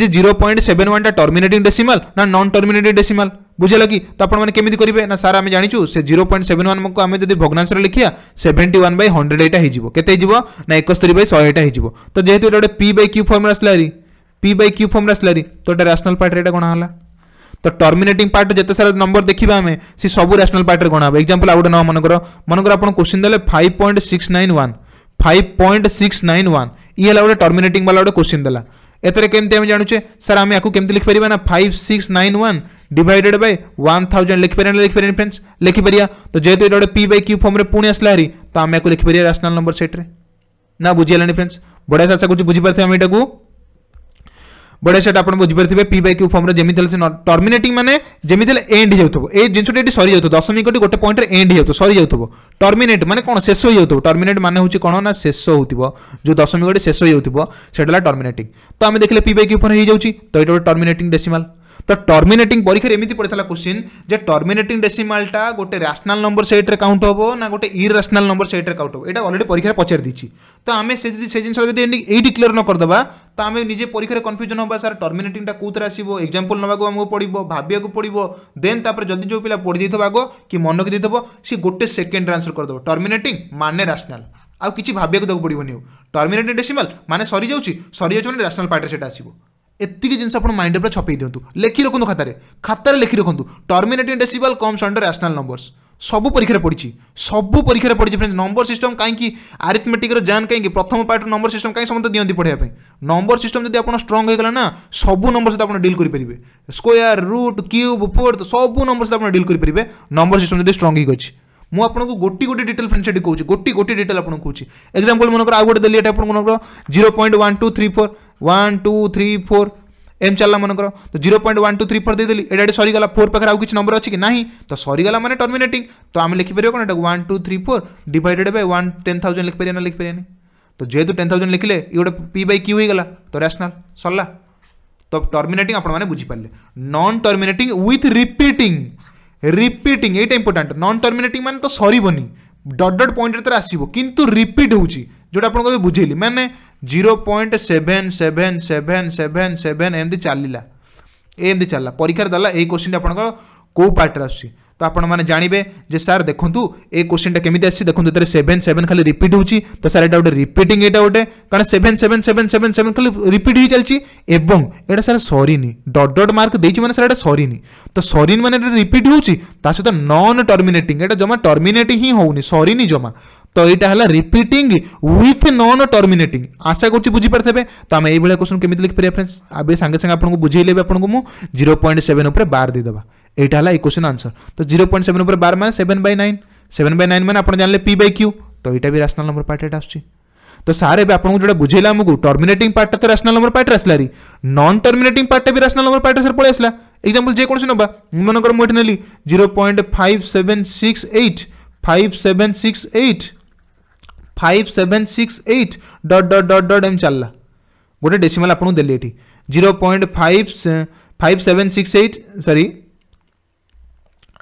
जे जीरो पॉइंट सेवेन वन टा टर्मिनेटिंग डेसीमाल ना नन टर्मिनेटिंग डेसीमाल बुझेल कि तो आपति करेंगे ना सारे आम जानू से जीरो पॉइंट सेवेन वन को आम जब भग्नांश लिखा सेवेंटी वन बै हंड्रेड एटा होते ना एकस्तरी बै शहेटा हो तो जेहतु ये गोटे पी बै क्यू फर्म आसला पी बै क्यू फर्म आसला तो ये राशनाल पार्टी ये गणा होगा तो टर्मिनेटिंग पार्ट जिते सारे नंबर देखा आम सी सब राशनाल पार्टी गणा है एक्जाम्पल आउ गए ना मनकर मन आप क्वेश्चन देते five point six nine one five point six nine one ये गोटे टर्मिनेटिंग वाला गोटे क्वेश्चन देला एथेर केमती आम जानूचे सर आम आपको कमी लिखिपरिया ना five six nine one divided by 1000 लिख पारे लिख पारे फ्रेंड्स लिख पारिया तो जेहेतु ये गोटे पी बै क्यू फर्म पुणी आसला हरी तो आम आपको लिख पारिया राशनाल नंबर सेट्रे ना बुझीगलानी फ्रेंड्स बढ़िया से आशा कर बुझीपारे आम यू बढ़िया से आप बुझीपारे पी बै क्यू फर्म जमी टर्मिनेटिंग मैंने जमी एंड हो जिनसटी सरी जाऊ दशमिक गोटे पॉइंट एंड हो सरी जाऊ टर्मिनेट मैंने कौन शेष हो टर्मिनेट मैंने हूँ कौन ना शेष हो जो दशमिक शेष हो टर्मिनेटिंग तो आम देखिए पी बै क्यू फर्म हो जाऊँ तो ये गोटे टर्मिनेटिंग डेसीमाल তো টর্মিনেটিং পরীক্ষার এমনি পড়ে কোশ্চিন যে টর্মিনেটিং ডেসিমালটা গোটে রাসনাল নম্বর সেইট্রে কাউন্ট হব না গোটে ইরাসনাল নম্বর সেইট্রে কাউন্ট হব এটা অলরেডি পরীক্ষায় পচারি দিচ্ছি তো আমি সে যদি সেই জিনিসটা যদি এইটি ক্লিয়ার ন করদেবা তো আমি নিজে পরীক্ষার কনফ্যুজন হবা স্যার টর্মিনেটিংটা কোথায় আসব এক্সাম্পল নেওয়া আমাকে পড়ব ভাবিয়া পড়ব দেন তাপরে যদি যে পিলা পড়ি দিয়ে আগ কি মনকে দিয়ে দেব সে গোটে সেকেন্ডরে আনসর করদেব টর্মিনেটিং মানে রাসনাল ଆଉ କିଛି ଭାବିବାକୁ ଦେବାକୁ ପଡ଼ିବନି ଆଉ ଟର୍ମିନେଟିଂ ଡେସିମାଲ୍ ମାନେ ସରିଯାଉଛି ସରିଯାଉଛି ମାନେ ରାସନାଲ୍ ପାର୍ଟରେ ସେଇଟା ଆସିବ ଏତିକି ଜିନିଷ ଆପଣ ମାଇଣ୍ଡ ଉପରେ ଛପେଇ ଦିଅନ୍ତୁ ଲେଖି ରଖନ୍ତୁ ଖାତାରେ ଖାତାରେ ଲେଖି ରଖନ୍ତୁ terminating decimal comes under rational numbers ସବୁ ପରୀକ୍ଷାରେ ପଡ଼ିଛି ସବୁ ପରୀକ୍ଷାରେ ପଡ଼ିଛି ଫ୍ରେଣ୍ଡ ନମ୍ବର ସିଷ୍ଟମ୍ କାହିଁକି ଆରିଥମେଟିକ୍ର ଜାନ୍ କାହିଁକି ପ୍ରଥମ ପାର୍ଟରୁ ନମ୍ବର ସିଷ୍ଟମ୍ କାହିଁକି ସମସ୍ତେ ଦିଅନ୍ତି ପଢ଼ିବା ପାଇଁ ନମ୍ବର ସିଷ୍ଟମ୍ ଯଦି ଆପଣ ଷ୍ଟ୍ରଙ୍ଗ ହୋଇଗଲା ନା ସବୁ ନମ୍ବର ସହିତ ଆପଣ ଡିଲ୍ କରିପାରିବେ ସ୍କୋୟାର ରୁଟ୍ କ୍ୟୁବ୍ ଫୋର୍ଥ ସବୁ ନମ୍ବର ସହିତ ଆପଣ ଡିଲ୍ କରିପାରିବେ ନମ୍ବର ସିଷ୍ଟମ୍ ଯଦି ଷ୍ଟ୍ରଙ୍ଗ ହେଇକି ମୁଁ ଆପଣଙ୍କୁ ଗୋଟି ଗୋଟି ଡିଟେଲ୍ ଫ୍ରେଣ୍ଡ ସେଠି କହୁଛି ଗୋଟି ଗୋଟି ଡିଟେଲ୍ ଆପଣଙ୍କୁ କହୁଛି ଏକ୍ଜାମ୍ପଲ୍ ମନେକର ଆଉ ଗୋଟେ ଦେଲି ଏଠି ଆପଣଙ୍କୁ ମନେକର zero point one two three four one two three four एम चलला मनकर तो zero point one two three four देदेली एटा सरीगला फोर पाखे आज किसी नंबर अच्छी कि ना तो सरीगला मैंने टर्मिनेटिंग तो आम लिखिपर कौन one two three four divided by one ten thousand लिखिपर ना लिखिपर तो जेहतु टेन थाउजेंड लिखिले ये गोटे पी बै क्यू होगा तो रासनाल सरला तो टर्मिनेटिंग आप non terminating with repeat repeating यहाँ इंपोर्टाट नन टर्मिनेटिंग मान तो सरबनी डट डट पॉइंट आसो कि रिपीट हो जोटा आपको बुझेली मैंने zero point seven seven seven seven seven एमती चलला एमती चलला परीक्षार दाला ये क्वेश्चन आप कौ पार्ट आस तो आपने जानवे जे सार देखु क्वेश्चन टाइम केमी आसी देखो ये सेभेन सेभेन खाली रिपीट हो तो सर एटा गोटे रिपीट यहाँ गोटे कारण seven seven seven seven seven खाली रिपीट हो चलती यहाँ सर सरी डट डट मार्क मैंने सर एट सरी तो सरी मैंने रिपीट हो सहित नन टर्मेट जमा टर्मेट ही होनी सरी जमा তো এইটা হল রিপিটিং উইথ নন টর্মিনেটিং আশা করছি বুঝিপারে তো আমি এইভাবে কোশ্চিন কেমি লিখিপার ফ্রেন্ডস আবে সাংে সাংে আপনার বুঝাইলে বি আপনার মু জিরো পয়েন্ট সেভেন উপরে বার দিয়েদেবা এইটা হল এই কোশ্চিন আনসর তো জিরো পয়েন্ট সেভেন উপরে বার মানে seven by nine seven by nine মানে আপনার জানলে পি বাই কিউ তো এইটা বি রাশনাল নম্বর পার্ট এটা আসছে তো সার এবার আপনার যেটা বুঝাইলা আমি টর্মিনেটিং পার্টটা তো রাশনাল নম্বর পার্ট আসলা নন টর্মিনেটিং পার্টটা বি রাশনাল নম্বর পার্ট স্যার পড়ে আসলা এক্সাম্পল যেকোনসি নবা মনে কর মু এটি নেলি zero point five seven six eight five seven six eight five seven six eight dot dot dot dot एम चलला गोटे डेसीमेल आपको दे ये zero point five five seven six eight सरी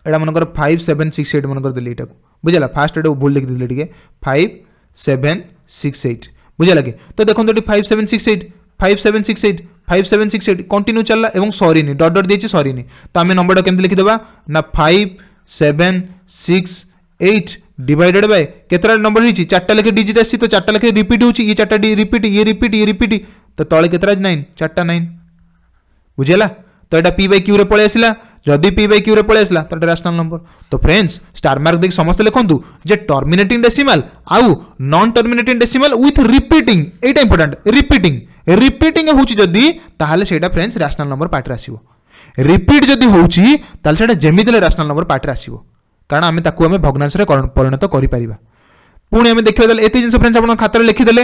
एटा मनकर फाइव सेवेन सिक्स एट मनकर दे यहाँ बुझाला फास्ट एटा भूल लिखी टे फाइव सेवेन सिक्स एट बुझा लगे तो देखो ये five seven six eight five seven six eight five seven six eight continue चलला और सरी डट डट देखिए सरी तो आम नंबर के लिखिदे ना five seven six eight divided by के नंबर हो चार्ट लेखे डिजिट आसी तो चार्ट लेखे रिपीट हो चार रिपीट ये रिपीट ये रिपीट तो तले के नाइन चार्टा नाइन बुझेगा तो यहाँ पी बाई क्यूरे पलि जदि पी बाई क्यू रही आसा तो रैशनाल नंबर तो फ्रेंड्स स्टार मार्क देखिए समस्त लिखुद जो टर्मिनेटिंग डेसिमल आउ non terminating decimal with repeating यहाँ इंपोर्टाट रिपीट रिपीट होती सहीटा फ्रेंड्स रैशनाल नंबर पार्टी आसपिट जदि होती है सैटा जमीन नंबर पार्टी आसो କାରଣ ଆମେ ତାକୁ ଆମେ ଭଗ୍ନାଂଶରେ ପରିଣତ କରିପାରିବା ପୁଣି ଆମେ ଦେଖିବା ଦେଲେ ଏତେ ଜିନିଷ ଫ୍ରେଣ୍ଡସ୍ ଆପଣଙ୍କ ଖାତାରେ ଲେଖିଦେଲେ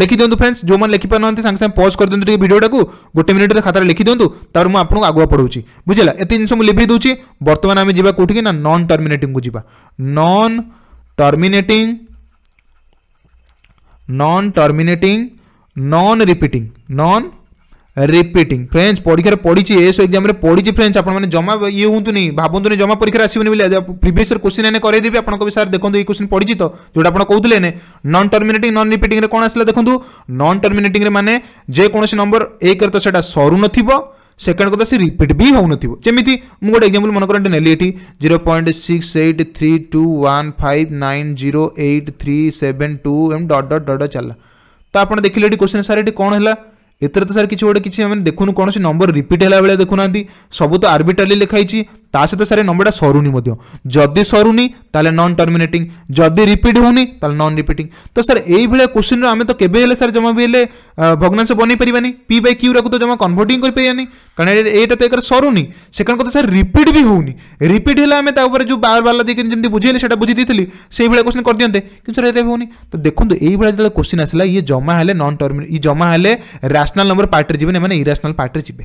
ଲେଖିଦିଅନ୍ତୁ ଫ୍ରେଣ୍ଡସ୍ ଯେଉଁମାନେ ଲେଖିପାରୁନାହାନ୍ତି ସାଙ୍ଗେ ସାଙ୍ଗେ ପଜ୍ କରିଦିଅନ୍ତୁ ଟିକେ ଭିଡ଼ିଓଟାକୁ ଗୋଟେ ମିନିଟ୍ରେ ଖାତାରେ ଲେଖିଦିଅନ୍ତୁ ତାପରେ ମୁଁ ଆପଣଙ୍କୁ ଆଗୁଆ ପଢ଼ଉଛି ବୁଝିଲା ଏତେ ଜିନିଷ ମୁଁ ଲିଭେଇ ଦେଉଛି ବର୍ତ୍ତମାନ ଆମେ ଯିବା କେଉଁଠିକି ନା ନନ୍ ଟର୍ମିନେଟିଂକୁ ଯିବା non terminating non terminating non repeating non repeating friends ପରୀକ୍ଷାରେ ପଡ଼ିଛି ଏସବୁ ଏକ୍ଜାମରେ ପଡ଼ିଛି ଫ୍ରେଞ୍ଚ ଆପଣମାନେ ଜମା ଇଏ ହୁଅନ୍ତୁନି ଭାବନ୍ତୁନି ଜମା ପରୀକ୍ଷାରେ ଆସିବନି ବୋଲି ପ୍ରିଭିୟସ୍ ଇୟର୍ କୋଶ୍ଚିନ୍ ଏନେ କରେଇଦେବି ଆପଣଙ୍କ ବି ସାର୍ ଦେଖନ୍ତୁ ଏଇ କୋଶ୍ଚିନ୍ ପଡ଼ିଛି ତ ଯେଉଁଟା ଆପଣ କହୁଥିଲେ ଏନେ ନନ୍ ଟର୍ମିନେଟିଂ ନନ୍ ରିପିଟିଂରେ କ'ଣ ଆସିଲା ଦେଖନ୍ତୁ ନନ୍ ଟର୍ମିନେଟିଂରେ ମାନେ ଯେକୌଣସି ନମ୍ବର ଏକରେ ତ ସେଇଟା ସରୁନଥିବ ସେକେଣ୍ଡ କଥା ସେ ରିପିଟ୍ ବି ହେଉନଥିବ ଯେମିତି ମୁଁ ଗୋଟେ ଏକ୍ଜାମ୍ପଲ୍ ମନେ କରନ୍ତୁ ନେଲି ଏଠି zero point six eight three two one five nine zero eight three seven two ଏମ୍ ଡଟ୍ ଡଟ୍ ଡଟ୍ ଚାଲିଲା ତ ଆପଣ ଦେଖିଲେ ଏଠି କୋଶ୍ଚିନ୍ ସାର୍ ଏଠି କ'ଣ ହେଲା ଏଥିରେ ତ ସାର୍ କିଛି ଗୋଟେ କିଛି ଆମେ ଦେଖୁନୁ କୌଣସି ନମ୍ବର ରିପିଟ୍ ହେଲା ବେଳେ ଦେଖୁନାହାନ୍ତି ସବୁ ତ ଆର୍ବିଟ୍ରାଲି ଲେଖାଇଛି ତା ସହିତ ସାର୍ ନମ୍ବରଟା ସରୁନି ମଧ୍ୟ ଯଦି ସରୁନି ତାହେଲେ ନନ୍ ଟର୍ମିନେଟିଂ ଯଦି ରିପିଟ୍ ହେଉନି ତାହେଲେ ନନ୍ ରିପିଟିଂ ତ ସାର୍ ଏଇଭଳିଆ କୋଶ୍ଚିନ୍ର ଆମେ ତ କେବେ ହେଲେ ସାର୍ ଜମା ବି ହେଲେ ଭଗ୍ନାଂଶ ବନେଇ ପାରିବାନି ପି ବାଇ କ୍ୟୁରାକୁ ତ ଜମା କନଭର୍ଟିଂ କରିପାରିବାନି କାରଣ ଏଇଟା ତ ଏକରେ ସରୁନି ସେକେଣ୍ଡ କଥା ସାର୍ ରିପିଟ୍ ବି ହେଉନି ରିପିଟ୍ ହେଲେ ଆମେ ତା ଉପରେ ଯେଉଁ ବାର ବାଲା ଦେଇକି ଯେମିତି ବୁଝେଇଲେ ସେଇଟା ବୁଝି ଦେଇଥିଲି ସେଇଭଳିଆ କୋଶ୍ଚିନ୍ କରିଦିଅନ୍ତେ କିନ୍ତୁ ସାର୍ ଏଇଟା ବି ହେଉନି ତ ଦେଖନ୍ତୁ ଏଇଭଳିଆ ଯେତେବେଳେ କୋଶ୍ଚିନ୍ ଆସିଲା ଇଏ ଜମା ହେଲେ ନନ୍ ଟର୍ମିନେଟ୍ ଇଏ ଜମା ହେଲେ ରାସନାଲ୍ ନମ୍ବର ପାର୍ଟରେ ଯିବେନି ଏମାନେ ଇରାସନାଲ୍ ପାର୍ଟରେ ଯିବେ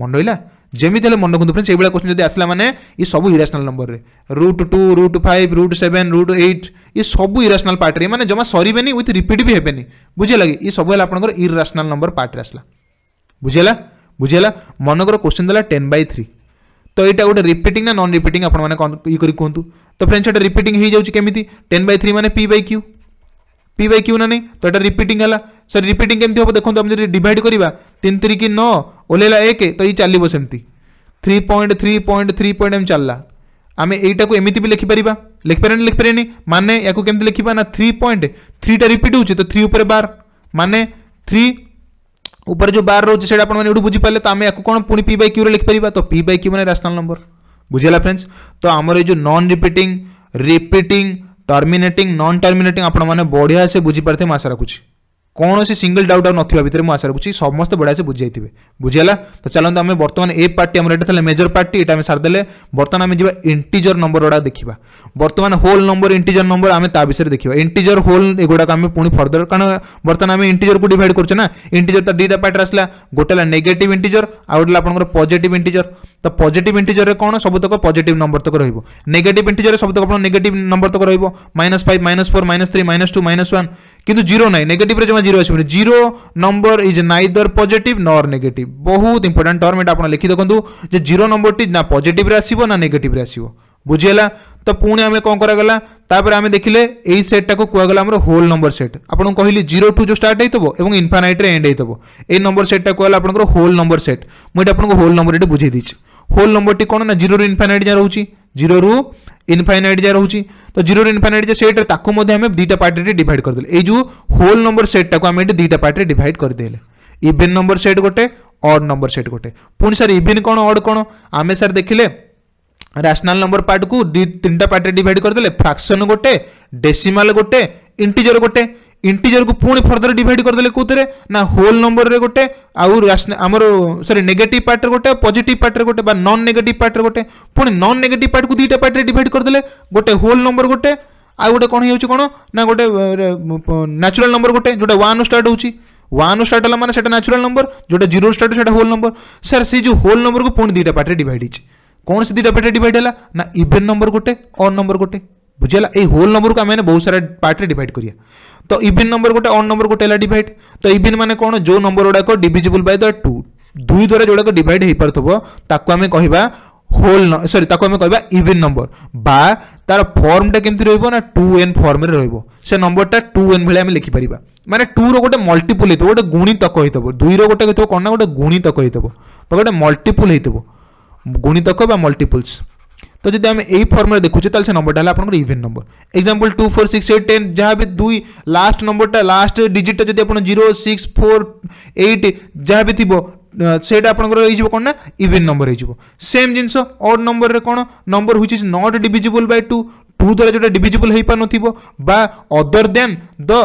मन रहा जमी मन रखुद फ्रेंड्स यही क्वेश्चन जब आसा मैंने ये सब इरासनाल नंबर में root two root five root seven root eight ये सब इरासनाल पार्ट्रे मैंने जमा सर विथ रिपीट भी हेनी बुझेगा कि ये सब आपंकर इरासनाल नंबर पार्ट्रे आसला बुझेगा बुझेगा मनकर क्वेश्चन देला टेन बै थ्री तो यहाँ गोटे रिपीटिंग ना नन रिपीट आप ये कहतु तो फ्रेंड्स रिपीट हो जाए केमी टेन बै थ्री मैंने p by q p by q ना नहीं तो यहाँ रिपिटिंग है सर रिपीट के हम देखो आम जब डिड करवा तीन तरीके नौ ओल्ला एक तो ये चलो same three point three point three point एम चलला आम यहीटा को एमती भी लिखिपर लिखिपर लिखिपर मानने या कमी लिखा ना थ्री पॉइंट थ्रीटा रिपीट हो तो थ्री उपर बार मान थ्री उपर जो बार रोचे से बुझीपाले बुझीपारे तो आम या कौन पुणी पी बाई क्यू लिखिपर तो पी बाई क्यू मैंने राशनाल नंबर बुझेगा फ्रेंड्स तो आमर ये जो non repeat repeating terminating non terminating आपण बढ़िया से बुझी पारे आशा रखुच्छी କୌଣସି ସିଙ୍ଗଲ ଡାଉଟ୍ ଆଉ ନଥିବା ଭିତରେ ମୁଁ ଆଶା ରଖୁଛି ସମସ୍ତେ ବଢ଼ିଆସେ ବୁଝାଇଥିବେ ବୁଝିଗଲା ତ ଚାଲନ୍ତୁ ଆମେ ବର୍ତ୍ତମାନ ଏ ପାର୍ଟଟି ଆମର ଏଇଟା ଥିଲା ମେଜର ପାର୍ଟଟି ଏଇଟା ଆମେ ସାରିଦେଲେ ବର୍ତ୍ତମାନ ଆମେ ଯିବା ଇଣ୍ଟିଜର ନମ୍ବର ଗୁଡ଼ା ଦେଖିବା ବର୍ତ୍ତମାନ ହୋଲ୍ ନମ୍ବର ଇଣ୍ଟିଜର ନମ୍ବର ଆମେ ତା ବିଷୟରେ ଦେଖିବା ଇଣ୍ଟିଜର ହୋଲ୍ ଏଗୁଡ଼ାକ ଆମେ ପୁଣି ଫର୍ଦର କାରଣ ବର୍ତ୍ତମାନ ଆମେ ଇଣ୍ଟିଜରକୁ ଡିଭାଇଡ଼ କରୁଛେ ନା ଇଣ୍ଟିଜର ତ ଦୁଇଟା ପାର୍ଟରେ ଆସିଲା ଗୋଟେ ହେଲା ନେଗେଟିଭ ଇଣ୍ଟିଜର ଆଉ ଗୋଟେ ହେଲା ଆପଣଙ୍କର ପଜିଟିଭ ଇଣ୍ଟିଜର ତ ପଜିଟିଭ ଇଣ୍ଟିଜରରେ କ'ଣ ସବୁତକ ପଜିଟିଭ ନମ୍ବର ତକ ରହିବ ନେଗେଟିଭ ଇଣ୍ଟିଜରରେ ସବୁତକ ଆପଣ ନେଗେଟିଭ ନମ୍ବର ତକ ରହିବ minus five minus four minus three minus two minus one কিন্তু জিরো নাই নেগেটিভ রে জমা জিরো আসবে zero number is neither positive nor negative বহুত ইম্পর্টাট টর্ম এটা আপনার লিখি দেখুন যে জিরো নম্বরটি না পজিটিভ রে আসব না নেগেটিভ রে আসব বুঝিগলা তো পুঁ আমি কম করা তাপরে আমি দেখলে এই সেটটা কুয়াগলা আমার হোল নম্বর সেট আপনার কহিলি জিরো টু যে স্টার্ট হয়ে এবং ইনফানাইট্রে এন্ড হয়ে এই নম্বর সেটটা কুয়াগলা আপনার হোল নম্বর সেট মু এটা আপনার হোল নম্বর এটা বুঝাই দিচ্ছি হোল নম্বরটি কোণ না জিরো ইনফানাইট যা রয়েছে জিরো इनफाइनइट जा रही तो जीरो इनफाइनाइट जे सेट्रे आम दुटा पार्टी डिवाइड करदे ये जो होल नंबर सेट्टा को आम दुटा पार्टी डिवाइड करदे इभेन नंबर सेट गोटे अड नंबर सेट गोटे पुणी सार इभेन कौन अड कौन आम सर देखिले राशनाल नंबर पार्ट को तीन टाइम पार्टी डिड करदे फ्राक्शन गोटे डेसीमाल गोटे इंटीजर गोटे ইন্টিজর কু পুঁ ফর্দর ডিভাইড করেদেলে কোথায় না হোল নম্বরের গোটে আমার সরি নেগেটিভ পার্টরে গোটে পজিটিভ পার্টরে গোটে বা নন নেগেটিভ পার্টরে গোটে পুঁ নন নেগেটিভ পার্ট কু দুইটা পার্টরে ডিভাইড করেদেলে গোটে হোল নম্বর গোটে ଆଉ ଗୋଟେ କ'ଣ ହେଇଯାଉଛି କ'ଣ ନା ଗୋଟେ ନ୍ୟାଚୁରାଲ୍ ନମ୍ବର ଗୋଟେ ଯେଉଁଟା ୱାନ୍ରୁ ଷ୍ଟାର୍ଟ ହେଉଛି ୱାନ୍ରୁ ଷ୍ଟାର୍ଟ ହେଲା ମାନେ ସେଇଟା ନ୍ୟାଚୁରାଲ୍ ନମ୍ବର ଯେଉଁଟା ଜିରୋରୁ ଷ୍ଟାର୍ଟ ସେଇଟା ହୋଲ୍ ନମ୍ବର ସାର୍ ସେଇ ଯେଉଁ ହୋଲ୍ ନମ୍ବରକୁ ପୁଣି ଦୁଇଟା ପାର୍ଟରେ ଡିଭାଇଡ଼ ହେଇଛି କୌଣସି ଦୁଇଟା ପାର୍ଟରେ ଡିଭାଇଡ଼ ହେଲା ନା ଇଭେନ୍ ନମ୍ବର ଗୋଟେ ଅନ୍ ନମ୍ବର ଗୋଟେ बुझेगा ये होल नंबर को आम बहुत सारा पार्ट में डिवाइड करिया तो इवेन नंबर गोटे अन नंबर गोटे डिवाइड तो इवेन मैंने कौन जो नंबर गुड़ाक डिविजिबल बाय द टू दुई द्वारा जोड़ाक डिवाइड हो पार ताको आम कह হোল সরি তাকে আমি কহবা ইভেন নম্বর বা তার ফর্মটা কেমতি রহব না টু এন ফর্মে রহব সে নম্বরটা টু এন ভাই আমি লিখিপারিবা মানে টুর গোটে মল্টিপুল হইতব গোটে গুণিতক হইতব দুইর গোটে হইতব কোণ না গোটে গুণিতক হইতব বা গোটে মল্টিপুল হইতব গুণিতক বা মল্টিপুলস तो जब आम यही फर्मुला देखुचे तो से नंबर आपर even number example two four six eight ten जहाँ भी दुई लास्ट नंबरटा लास्ट डिजिटा जब आप जीरो सिक्स फोर एट जहाँ भी थी ସେଇଟା ଆପଣଙ୍କର ହେଇଯିବ କ'ଣ ନା ଇଭିନ୍ ନମ୍ବର ହେଇଯିବ ସେମ୍ ଜିନିଷ ଅଡ୍ ନମ୍ବରରେ କ'ଣ number which is not divisible by two two ଦ୍ୱାରା ଯେଉଁଟା ଡିଭିଜିବୁଲ୍ ହେଇପାରୁନଥିବ ବା other then the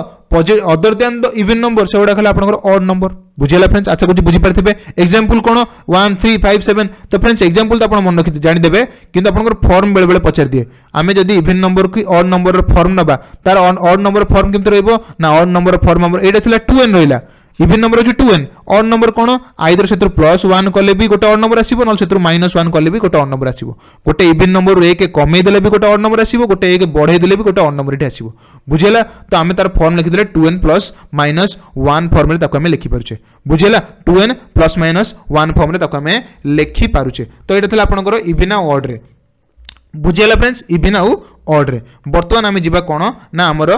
other than the even number ସେଗୁଡ଼ା ଖାଲି ଆପଣଙ୍କର ଅଡ୍ ନମ୍ବର ବୁଝିଗଲା ଫ୍ରେଣ୍ଡସ୍ ଆଶା କରୁଛି ବୁଝିପାରିଥିବେ ଏକ୍ଜାମ୍ପଲ୍ କ'ଣ ୱାନ୍ ଥ୍ରୀ ଫାଇଭ୍ ସେଭେନ୍ ତ ଫ୍ରେଣ୍ଡସ୍ ଏକ୍ଜାମ୍ପଲ୍ ତ ଆପଣ ମନେ ରଖି ଜାଣିଦେବେ କିନ୍ତୁ ଆପଣଙ୍କର ଫର୍ମ ବେଳେବେଳେ ପଚାରିଦିଏ ଆମେ ଯଦି ଇଭିନ୍ ନମ୍ବର କି ଅଡ୍ ନମ୍ବରର ଫର୍ମ ନେବା ତାର ଅଡ୍ ନମ୍ବର ଫର୍ମ କେମିତି ରହିବ ନା ଅଡ୍ ନମ୍ବର ଫର୍ମ ଆମର ଏଇଟା ଥିଲା ଟୁ ଏନ୍ ରହିଲା ଇଭିନ୍ ନମ୍ବର ହେଉଛି ଟୁ ଏନ୍ ଅଡ୍ ନମ୍ବର କ'ଣ ଆଇଦର ସେଥିରୁ ପ୍ଲସ୍ ୱାନ୍ କଲେ ବି ଗୋଟେ ଅଡ୍ ନମ୍ବର ଆସିବ ନହେଲେ ସେଥିରୁ ମାଇନସ୍ ୱାନ୍ କଲେ ବି ଗୋଟେ ଅଡ୍ ନମ୍ବର ଆସିବ ଗୋଟେ ଇଭିନ୍ ନମ୍ବରରୁ ଏକ କମେଇ ଦେଲେ ବି ଗୋଟେ ଅଡ୍ ନମ୍ବର ଆସିବ ଗୋଟେ ଏକ ବଢ଼େଇ ଦେଲେ ବି ଗୋଟେ ଅଡ୍ ନମ୍ବର ଏଠି ଆସିବ ବୁଝିହେଲା ତ ଆମେ ତାର ଫର୍ମ ଲେଖିଦେଲେ two n plus minus one ଫର୍ମରେ ତାକୁ ଆମେ ଲେଖିପାରୁଛେ ବୁଝିହେଲା two n plus minus one ଫର୍ମରେ ତାକୁ ଆମେ ଲେଖିପାରୁଛେ ତ ଏଇଟା ଥିଲା ଆପଣଙ୍କର ଇଭିନ୍ ଆଉ ଅଡ୍ରେ ବୁଝିହେଲା ଫ୍ରେଣ୍ଡସ୍ ଇଭିନ୍ ଆଉ ଅଡ୍ରେ ବର୍ତ୍ତମାନ ଆମେ ଯିବା କ'ଣ ନା ଆମର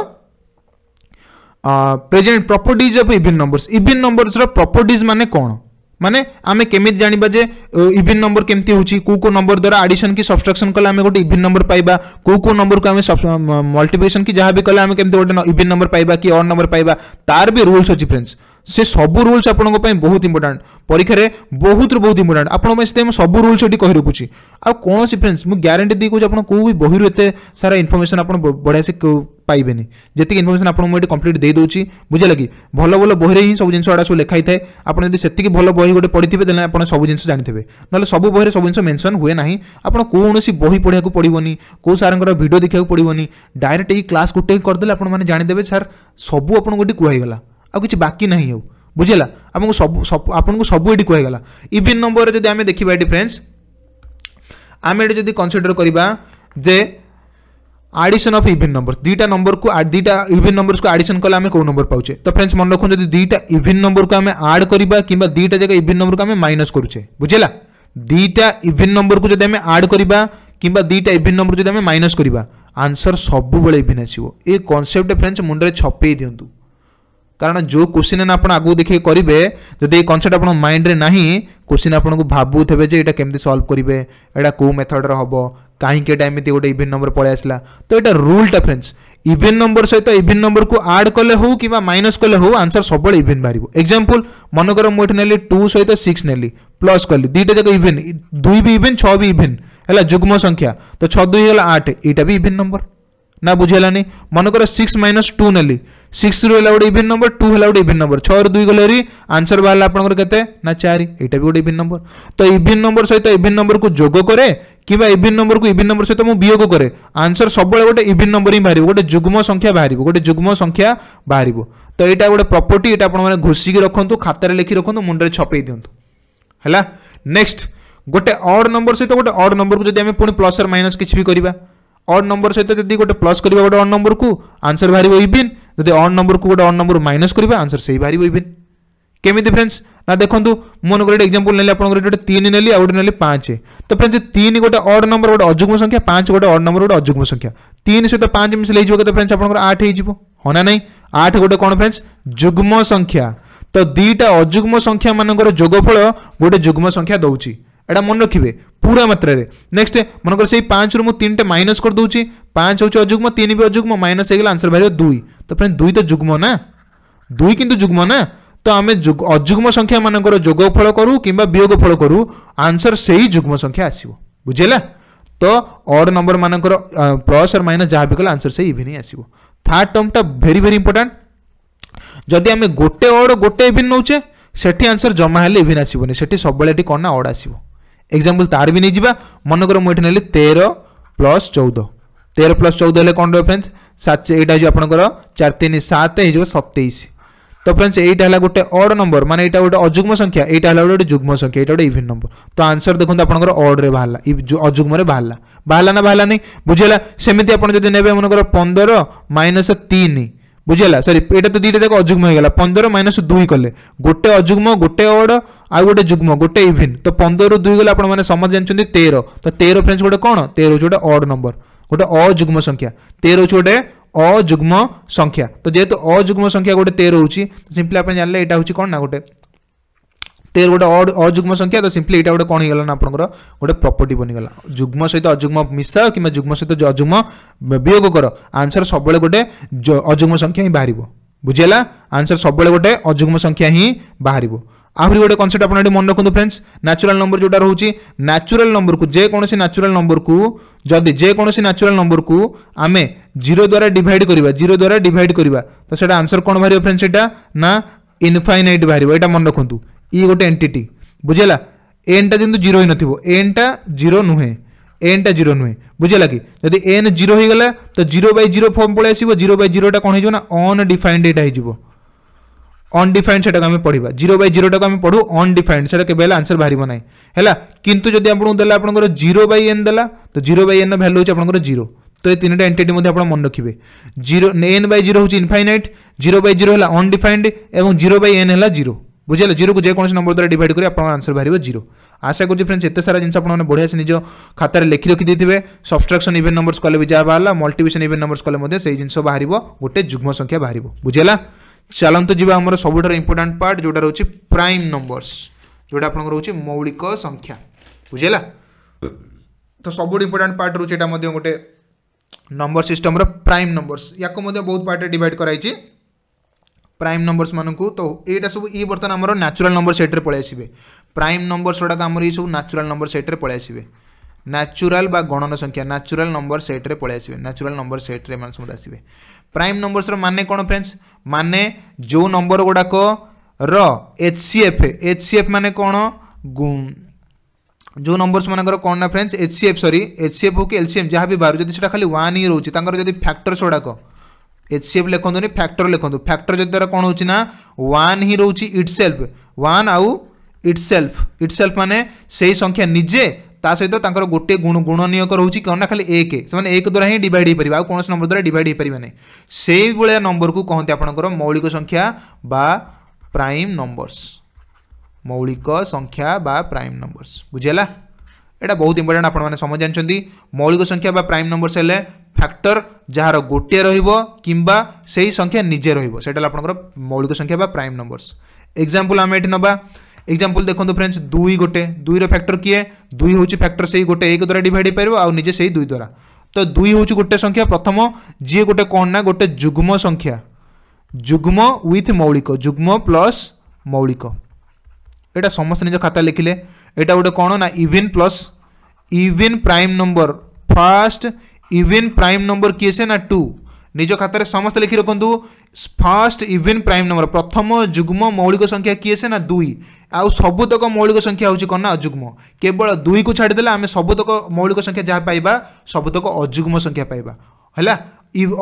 present properties of even numbers even numbers properties मैंने कौन माने आम केमी जाना जे इभिन नंबर केमती हूँ कौ कौ नंबर द्वारा आडिशन की सब्सट्रक्शन कले आम गोटे इभिन नंबर पाइबा कौ कौ नंबर को आम मल्टीप्लिकेशन की जहाँ भी कले आम के गोटे इभिन नंबर पाइबा कि अन् नंबर पाइबा तार भी रूल्स अच्छी फ्रेंड्स ସେ ସବୁ ରୁଲ୍ସ ଆପଣଙ୍କ ପାଇଁ ବହୁତ ଇମ୍ପୋର୍ଟାଣ୍ଟ ପରୀକ୍ଷାରେ ବହୁତରୁ ବହୁତ ଇମ୍ପୋର୍ଟାଣ୍ଟ ଆପଣଙ୍କ ପାଇଁ ସେଥିପାଇଁ ମୁଁ ସବୁ ରୁଲ୍ସ ଏଠି କହି ରଖୁଛି ଆଉ କୌଣସି ଫ୍ରେଣ୍ଡସ୍ ମୁଁ ଗ୍ୟାରେଣ୍ଟି ଦେଇ କହୁଛି ଆପଣ କେଉଁ ବି ବହିରୁ ଏତେ ସାରା ଇନଫର୍ମେସନ୍ ଆପଣ ବଢ଼ିଆ ସେ ପାଇବେନି ଯେତିକି ଇନଫର୍ମେସନ୍ ଆପଣଙ୍କୁ ମୁଁ ଏଠି କମ୍ପ୍ଲିଟ୍ ଦେଇଦେଉଛି ବୁଝିଲା କି ଭଲ ଭଲ ବହିରେ ହିଁ ସବୁ ଜିନିଷ ଗୁଡ଼ା ସବୁ ଲେଖା ହେଇଥାଏ ଆପଣ ଯଦି ସେତିକି ଭଲ ବହି ଗୋଟେ ପଢ଼ିଥିବେ ତାହେଲେ ଆପଣ ସବୁ ଜିନିଷ ଜାଣିଥିବେ ନହେଲେ ସବୁ ବହିରେ ସବୁ ଜିନିଷ ମେନସନ୍ ହୁଏ ନାହିଁ ଆପଣ କୌଣସି ବହି ପଢ଼ିବାକୁ ପଡ଼ିବନି କେଉଁ ସାର୍ଙ୍କର ଭିଡ଼ିଓ ଦେଖିବାକୁ ପଡ଼ିବନି ଡାଇରେକ୍ଟ ଏଇ କ୍ଲାସ୍ ଗୋଟେ କରିଦେଲେ ଆପଣମାନେ ଜାଣିଦେବେ ସାର୍ ସବୁ ଆପଣଙ୍କୁ ଏଠି କୁହାହେଇଗଲା आ कि बाकी ना हो बुझेगा आम सब सब आपको सबूत कहगला इविन नंबर जब आम देखा डिफरेन्स आम ये जब कनसीडर करवाजे आडिशन अफ इन नंबर दुटा नंबर को दुटा इविन नंबर्स को आडिशन कले आम कौ नंबर पाचे तो फ्रेंड्स मन रखु जब दुटा इविन नंबर को आम आड करवा कि दुटा जगह इविन नंबर को आम माइनस करुचे बुझेगा दुटा इविन नंबर को जब आम आड करवा कि दुटा इवेन नंबर जब आम माइनस करवा आंसर सब इन आसो ये कनसेप्ट फ्रेंड्स मुंडे छपे दिंतु कारण जो क्वेश्चन आप आगे देखिए करेंगे जदि ये कनसेप्ट आप माइंड में ना क्वेश्चन आपको भावुथे ये कमी सल्व करेंगे यहाँ कौ मेथड्रे हम कहीं एमती गोटे इभेन नंबर पलि आसला तो यहाँ रूलटा फ्रेंड्स इभेन नंबर सहित इभेन नंबर को आड कले हो कि माइनस कले हो आंसर सब इभेन बाहर एक्जामपल मनकर मुझे नेली टू सहित सिक्स नेली प्लस कली दुटा जाक इभेन दुई भी इभेन छ भी इभेन है जुग्म संख्या तो छ दुई है आठ यहाँ भी इभेन नंबर ना बुझेलानी मनकर सिक्स माइनस टू नेली सिक्स रु है गोटे इभेन नंबर टू है गोटे इभेन नंबर छः दुई गलरी आंसर बाहर आपर चार यहाँ भी गोटे इभेन नंबर तो इभेन नंबर सहित इभेन नंबर को जोग कै कि इभेन नंबर को इभेन नंबर सहित मुग कै आंसर सब गोटे इभेन नंबर ही बाहर गोटे जुग्म संख्या बाहर गोटे जुग्म संख्या बाहर तो यहाँ गोटे प्रपर्टी ये आप घोषिक रखु खातार लिखि रखु मुंडे छपे दिंटू है नेक्स्ट गोटे अड नंबर सहित गोटे अड नंबर को प्लस माइनस किसी भी करवा অড নম্বর সহিত যদি গোটে প্লস করা গোটে অড নম্বরক আনসর বাহার ইভিন যদি অড নম্বরক গোটে অড নম্বর মাইনস করা আনসর সেই বাহার ইভিন কেমিতি ফ্রেন্ডস না দেখুন মনে করে এক্সাম্পল নেলি আপনার গোটে তিন নেলি আর গোটে নেলি পাঁচ তো ফ্রেন্ডস তিন গোটে অড নম্বর গোটে অযুগ্ম সংখ্যা পাঁচ গোটে অড নম্বর গোটে অযুগ্ম সংখ্যা তিন সহ পাঁচ মিশলে হয়ে কেতে ফ্রেন্ডস আপনার আট হয়ে হ্যাঁ না নাই আট গোটে কোণ ফ্রেন্ডস যুগ্ম সংখ্যা তো দুইটা অযুগ্ম সংখ্যা মানকর যোগফল গোটে যুগ্ম সংখ্যা দৌড়ি এটা মনে রাখবে পুরা মাত্রায় নেক্সট মনকর সেই পাঁচ রু তিনটে মাইনস করে দেছি পাঁচ হচ্ছে অযুগ্ম তিন বি অযুগ্ম মাইনস হয়ে গেলে আনসার বাহার দুই তো ফ্রেন্ড দুই তো যুগ্ম না দুই কিন্তু যুগ্ম না তো আমি অযুগ্ম সংখ্যা মানকর যোগফল করু কিংবা বিয়োগফল করু আনসার সেই যুগ্ম সংখ্যা আসব বুঝিলা তো অড নম্বর মানকর প্লস আর মাইনস যা বি কলে আনসার সেই ইভিন আসব third term very very important যদি আমি গোটে অড গোটে ইভিন নেউছে সেটি আনসার জমা হলে ইভিন আসবনি সেটি সবুলে এটি কণ না অড আসবে एग्जाम्पल तार भी नहीं जा मनकर मुझे नीली तेर प्लस चौदह तेरह प्लस चौदह हेल्ले कौन फ्रेंड्स सात यहाँ आपर चार तीन सात हो सतैश तो फ्रेंड्स यहीटा है गोटे अड नंबर माने यहाँ गोटे अजुग्म संख्या यहाँ है गोटे जुग्म संख्या यहाँ गोटे इभेन नंबर तो आंसर देखो आपर अड्रे बाहर अजुग्म बाहर बाहर ना बाहर नहीं बुझेगा सेमती आप जब ने मनकर पंदर माइनस तीन ବୁଝିଗଲା ସରି ଏଇଟା ତ ଦୁଇଟା ଯାକ ଅଯୁଗ୍ମ ହେଇଗଲା ପନ୍ଦର ମାଇନସ୍ ଦୁଇ କଲେ ଗୋଟେ ଅଯୁଗ୍ମ ଗୋଟେ ଓଡ଼ ଆଉ ଗୋଟେ ଯୁଗ୍ମ ଗୋଟେ ଇଭିନ୍ ତ ପନ୍ଦରରୁ ଦୁଇ ଗଲେ ଆପଣମାନେ ସମାଜ ଜାଣିଛନ୍ତି ତେର ତ ତେର ଫ୍ରେଣ୍ଡସ୍ ଗୋଟେ କ'ଣ ତେର ହେଉଛି ଗୋଟେ ଅଡ଼ ନମ୍ବର ଗୋଟେ ଅଯୁଗ୍ମ ସଂଖ୍ୟା ତେର ହେଉଛି ଗୋଟେ ଅଯୁଗ୍ମ ସଂଖ୍ୟା ତ ଯେହେତୁ ଅଯୁଗ୍ମ ସଂଖ୍ୟା ଗୋଟେ ତେର ହେଉଛି ସିମ୍ପଲି ଆପଣ ଜାଣିଲେ ଏଇଟା ହେଉଛି କ'ଣ ନା ଗୋଟେ ତେର ଗୋଟେ ଅଯୁଗ୍ମ ସଂଖ୍ୟା ତ ସିମ୍ପଲି ଏଇଟା ଗୋଟେ କ'ଣ ହେଇଗଲା ନା ଆପଣଙ୍କର ଗୋଟେ ପ୍ରପର୍ଟି ବନିଗଲା ଯୁଗ୍ମ ସହିତ ଅଯୁଗ୍ମ ମିଶାଅ କିମ୍ବା ଯୁଗ୍ମ ସହିତ ଅଯୁଗ୍ମ ବିୟୋଗ କର ଆନ୍ସର ସବୁବେଳେ ଗୋଟେ ଅଯୁଗ୍ମ ସଂଖ୍ୟା ହିଁ ବାହାରିବ ବୁଝିହେଲା ଆନ୍ସର ସବୁବେଳେ ଗୋଟେ ଅଯୁଗ୍ମ ସଂଖ୍ୟା ହିଁ ବାହାରିବ ଆହୁରି ଗୋଟେ କନସେପ୍ଟ ଆପଣ ଏଠି ମନେ ରଖନ୍ତୁ ଫ୍ରେଣ୍ଡସ୍ ନ୍ୟାଚୁରାଲ୍ ନମ୍ବର ଯେଉଁଟା ରହୁଛି ନ୍ୟାଚୁରାଲ୍ ନମ୍ବରକୁ ଯେକୌଣସି ନ୍ୟାଚୁରାଲ୍ ନମ୍ବରକୁ ଯଦି ଯେକୌଣସି ନ୍ୟାଚୁରାଲ୍ ନମ୍ବରକୁ ଆମେ ଜିରୋ ଦ୍ୱାରା ଡିଭାଇଡ଼ କରିବା ଜିରୋ ଦ୍ୱାରା ଡିଭାଇଡ଼ କରିବା ତ ସେଇଟା ଆନ୍ସର କ'ଣ ବାହାରିବ ଫ୍ରେଣ୍ଡସ୍ ସେଇଟା ନା ଇନଫାଇନାଇଟ୍ ବାହାରିବ ଏଇଟା ମନେ ରଖନ୍ତୁ ଇ ଗୋଟେ ଏଣ୍ଟିଟି ବୁଝିଲା ଏନ୍ଟା ଯେମିତି ଜିରୋ ହେଇନଥିବ ଏନ୍ଟା ଜିରୋ ନୁହେଁ ଏନ୍ଟା ଜିରୋ ନୁହେଁ ବୁଝିଲା କି ଯଦି ଏନ୍ ଜିରୋ ହେଇଗଲା ତ ଜିରୋ ବାଇ ଜିରୋ ଫର୍ମ ପଳେଇ ଆସିବ ଜିରୋ ବାଇ ଜିରୋଟା କ'ଣ ହେଇଯିବ ନା ଅନଡିଫାଇଣ୍ଡ ଏଇଟା ହେଇଯିବ অনডিফাইন্ড সেটাকে আমি পড়া জিরো বাই জিরোটাকে আমি পড়ু অনডিফাইন্ড সেটা কেবে হলে আনসর বাহার না হল কিন্তু যদি আপনার দেলা আপনার জিরো বাই এন দেলা তো জিরো বাই এন ভ্যালু হচ্ছে আপনার জিরো তো এই তিনটা এন্টিটি মধ্যে আপনার মনে রাখবে জিরো এন বাই জিরো হচ্ছে ইনফাইনাইট জিরো বাই জিরো হল অনডিফাইন্ড এবং জিরো বাই এন হল জিরো ବୁଝିଲେ ଜିରୋକୁ ଯେକୌଣସି ନମ୍ବର ଦ୍ୱାରା ଡିଭାଇଡ଼ କରି ଆପଣଙ୍କ ଆନ୍ସର ବାହାରିବ ଜିରୋ ଆଶା କରୁଛି ଫ୍ରେଣ୍ଡସ୍ ଏତେ ସାରା ଜିନିଷ ଆପଣମାନେ ବଢ଼ିଆସି ନିଜ ଖାତାରେ ଲେଖି ରଖିଦେଇଥିବେ ସବଷ୍ଟ୍ରାକ୍ସନ୍ ଇଭେଣ୍ଟ ନମ୍ବର୍ସ କଲେ ବି ଯାହା ବାହାରିଲା ମଲ୍ଟିପ୍ଲିକେସନ୍ ଇଭେଣ୍ଟ ନମ୍ବର୍ସ କଲେ ମଧ୍ୟ ସେଇ ଜିନିଷ ବାହାରିବ ଗୋଟେ ଯୁଗ୍ମ ସଂଖ୍ୟା ବାହାରିବ ବୁଝିଲା ଚାଲନ୍ତୁ ଯିବା ଆମର ସବୁଠାରୁ ଇମ୍ପୋର୍ଟାଣ୍ଟ ପାର୍ଟ ଯେଉଁଟା ରହୁଛି ପ୍ରାଇମ୍ ନମ୍ବର୍ସ ଯେଉଁଟା ଆପଣଙ୍କର ରହୁଛି ମୌଳିକ ସଂଖ୍ୟା ବୁଝିଲା ତ ସବୁଠୁ ଇମ୍ପୋର୍ଟାଣ୍ଟ ପାର୍ଟ ରହୁଛି ଏଇଟା ମଧ୍ୟ ଗୋଟେ ନମ୍ବର ସିଷ୍ଟମ୍ର ପ୍ରାଇମ୍ ନମ୍ବର୍ସ ୟାକୁ ମଧ୍ୟ ବହୁତ ପାର୍ଟରେ ଡିଭାଇଡ଼ କରାଯାଇଛି प्राइम नंबर्स मानक तो यहाँ सब ये बर्तन आम न्याचुराल नंबर सेट्रे पलि आसवे प्राइम नंबर्स गुड़ाक आम ये सब न्याचुराल नंबर सेट्रे पलि आसवे न्याचुराल गणन संख्या न्याचुराल नंबर सेट्रे पलि आसवे न्याचुराल नंबर सेट्रे सब आसवे प्राइम नंबर्स माने कौन फ्रेंड्स माने जो नंबर गुड़ाक रच C F H C F मान कौन जो नंबर्स मानक कौन ना फ्रेंड्स एच सी एफ सरी एच सी एफ हो कि एल सी जहाँ भी बाहर जब खाली वन ही रोचे जब फैक्टर्स गुड़ाक एच सी एफ लिखतु फैक्टर लिखुद फैक्टर जदि द्वारा कौन होना वन ही रोचे इट्सेल्फ वन आउ इट्सेल्फ इट्सेल्फ मान से संख्या निजे सहित गोटे गुण गुणनियक रोचे कौन खाली एक से एक द्वारा ही डिवाइड हो पारे आउ नंबर द्वारा डिवाइड हो पारे से भाया नंबर को कहते आपंकर मौलिक संख्या बा प्राइम नंबर्स मौलिक संख्या बा प्राइम नंबर्स बुझेगा এটা বহুত ইম্পর্টাট আপনার সময় জাঁচান মৌলিক সংখ্যা বা প্রাইম নম্বর সেলে ফ্যাক্টর যার গোটিয়ে রহব কিংবা সেই সংখ্যা নিজে রহব সেটা আপনার মৌলিক সংখ্যা বা প্রাইম নম্বরস এক্সাম্পল আমি এটি নবা এক্সাম্পল দেখুন ফ্রেন্ডস দুই গোটে দুইর ফ্যাক্টর কি দুই হচ্ছে ফ্যাক্টর সেই গোটে এক দ্বারা ডিভাইড হয়ে পাব আজে সেই দুই দ্বারা তো দুই হচ্ছে গোটে সংখ্যা প্রথম যিয়ে গোটে কণ না গোটে যুগ্ম সংখ্যা যুগ্ম উইথ মৌলিক যুগ্ম প্লস মৌলিক এটা সমস্ত নিজ খাতা লিখিলে এটা গোটে কোণ না even plus even prime number first even prime number কিয়ে সে না টু নিজ খাতার সমস্ত লিখি রাখতু ফার্স্ট ইভিন প্রাইম নম্বর প্রথম যুগ্ম মৌলিক সংখ্যা কিয়ে সে না দুই আবুতক মৌলিক সংখ্যা হচ্ছে কোণ না অযুগ্ম কেবল দুই কু ছাড়িদেলে আমি সবুতক মৌলিক সংখ্যা যা পাইবা সবুতক অযুগ্ম সংখ্যা পাইবা ହେଲା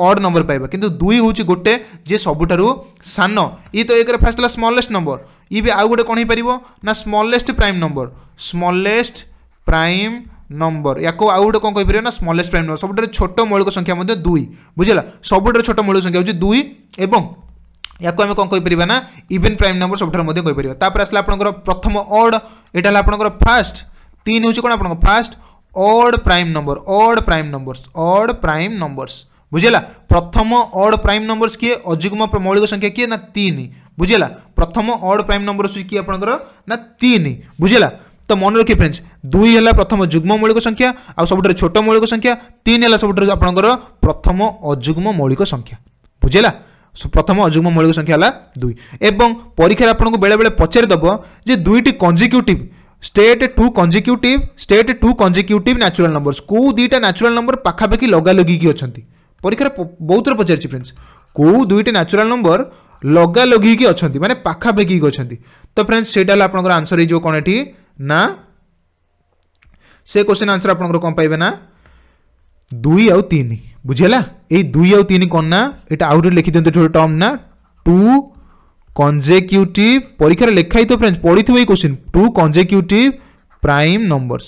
ଅଡ୍ ନମ୍ବର ପାଇବା କିନ୍ତୁ ଦୁଇ ହେଉଛି ଗୋଟେ ଯିଏ ସବୁଠାରୁ ସାନ ଇଏ ତ ଏକରେ ଫାଷ୍ଟ ହେଲା ସ୍ମଲେଷ୍ଟ ନମ୍ବର ये भी आउ गोटे कौन हो पार ना smallest prime number smallest prime number या आउ गोटे कौन कहीपर ना स्मलेस्ट प्राइम नंबर सब छोट मौलिक संख्या दुई बुझेगा सब छोट मौलिक संख्या हूँ दुई एवं याको आम कौन कहींपर ना इवेन प्राइम नंबर सब कहींपर तापर आसा आप प्रथम अड् यहाँ आपण फास्ट तीन हूँ कौन आप first odd prime number odd prime numbers odd prime numbers बुझेगा प्रथम अड् प्राइम नंबर्स किए अजुग्म मौलिक संख्या किए ना तीन বুঝিলা প্রথম অড প্রাইম নম্বর আসুচি কি আপনার না তিন বুঝিলা তো মনে রখি ফ্রেন্ডস দুই হল প্রথম যুগ্ম মৌলিক সংখ্যা আবুঠার ছোট মৌলিক সংখ্যা তিন হল সবুঠার আপনার প্রথম অযুগ্ম মৌলিক সংখ্যা বুঝিলা প্রথম অযুগ্ম মৌলিক সংখ্যা হল দুই এবং পরীক্ষায় আপনার বেড়ে বেড়ে পচারিদেব যে দুইটি কনজিক্যুটিভ স্টেট টু কনজিক্যুটিভ স্টেট টু কনজিক্যুটিভ ন্যাচুরাল নম্বরস কেউ দুইটা ন্যাচুরাল নম্বর পাখাপাখি লগালগিকি অনেক পরীক্ষার বহু থর পচারিছি ফ্রেন্ডস কেউ দুইটা ন্যাচুরাল নম্বর लगालगि अच्छा मानते पखापाखी अच्छा तो फ्रेंड्स से आंसर हो कौन एटी ना से क्वेश्चन आंसर आप कौन पाइबे ना दुई आन बुझेगा युई आन कौन ना यहाँ आउट लिखी दिखते थोड़े टर्म ना टू कंजेक्यूट परीक्षा लिखाई तो फ्रेंड्स पढ़ी थे question two consecutive prime numbers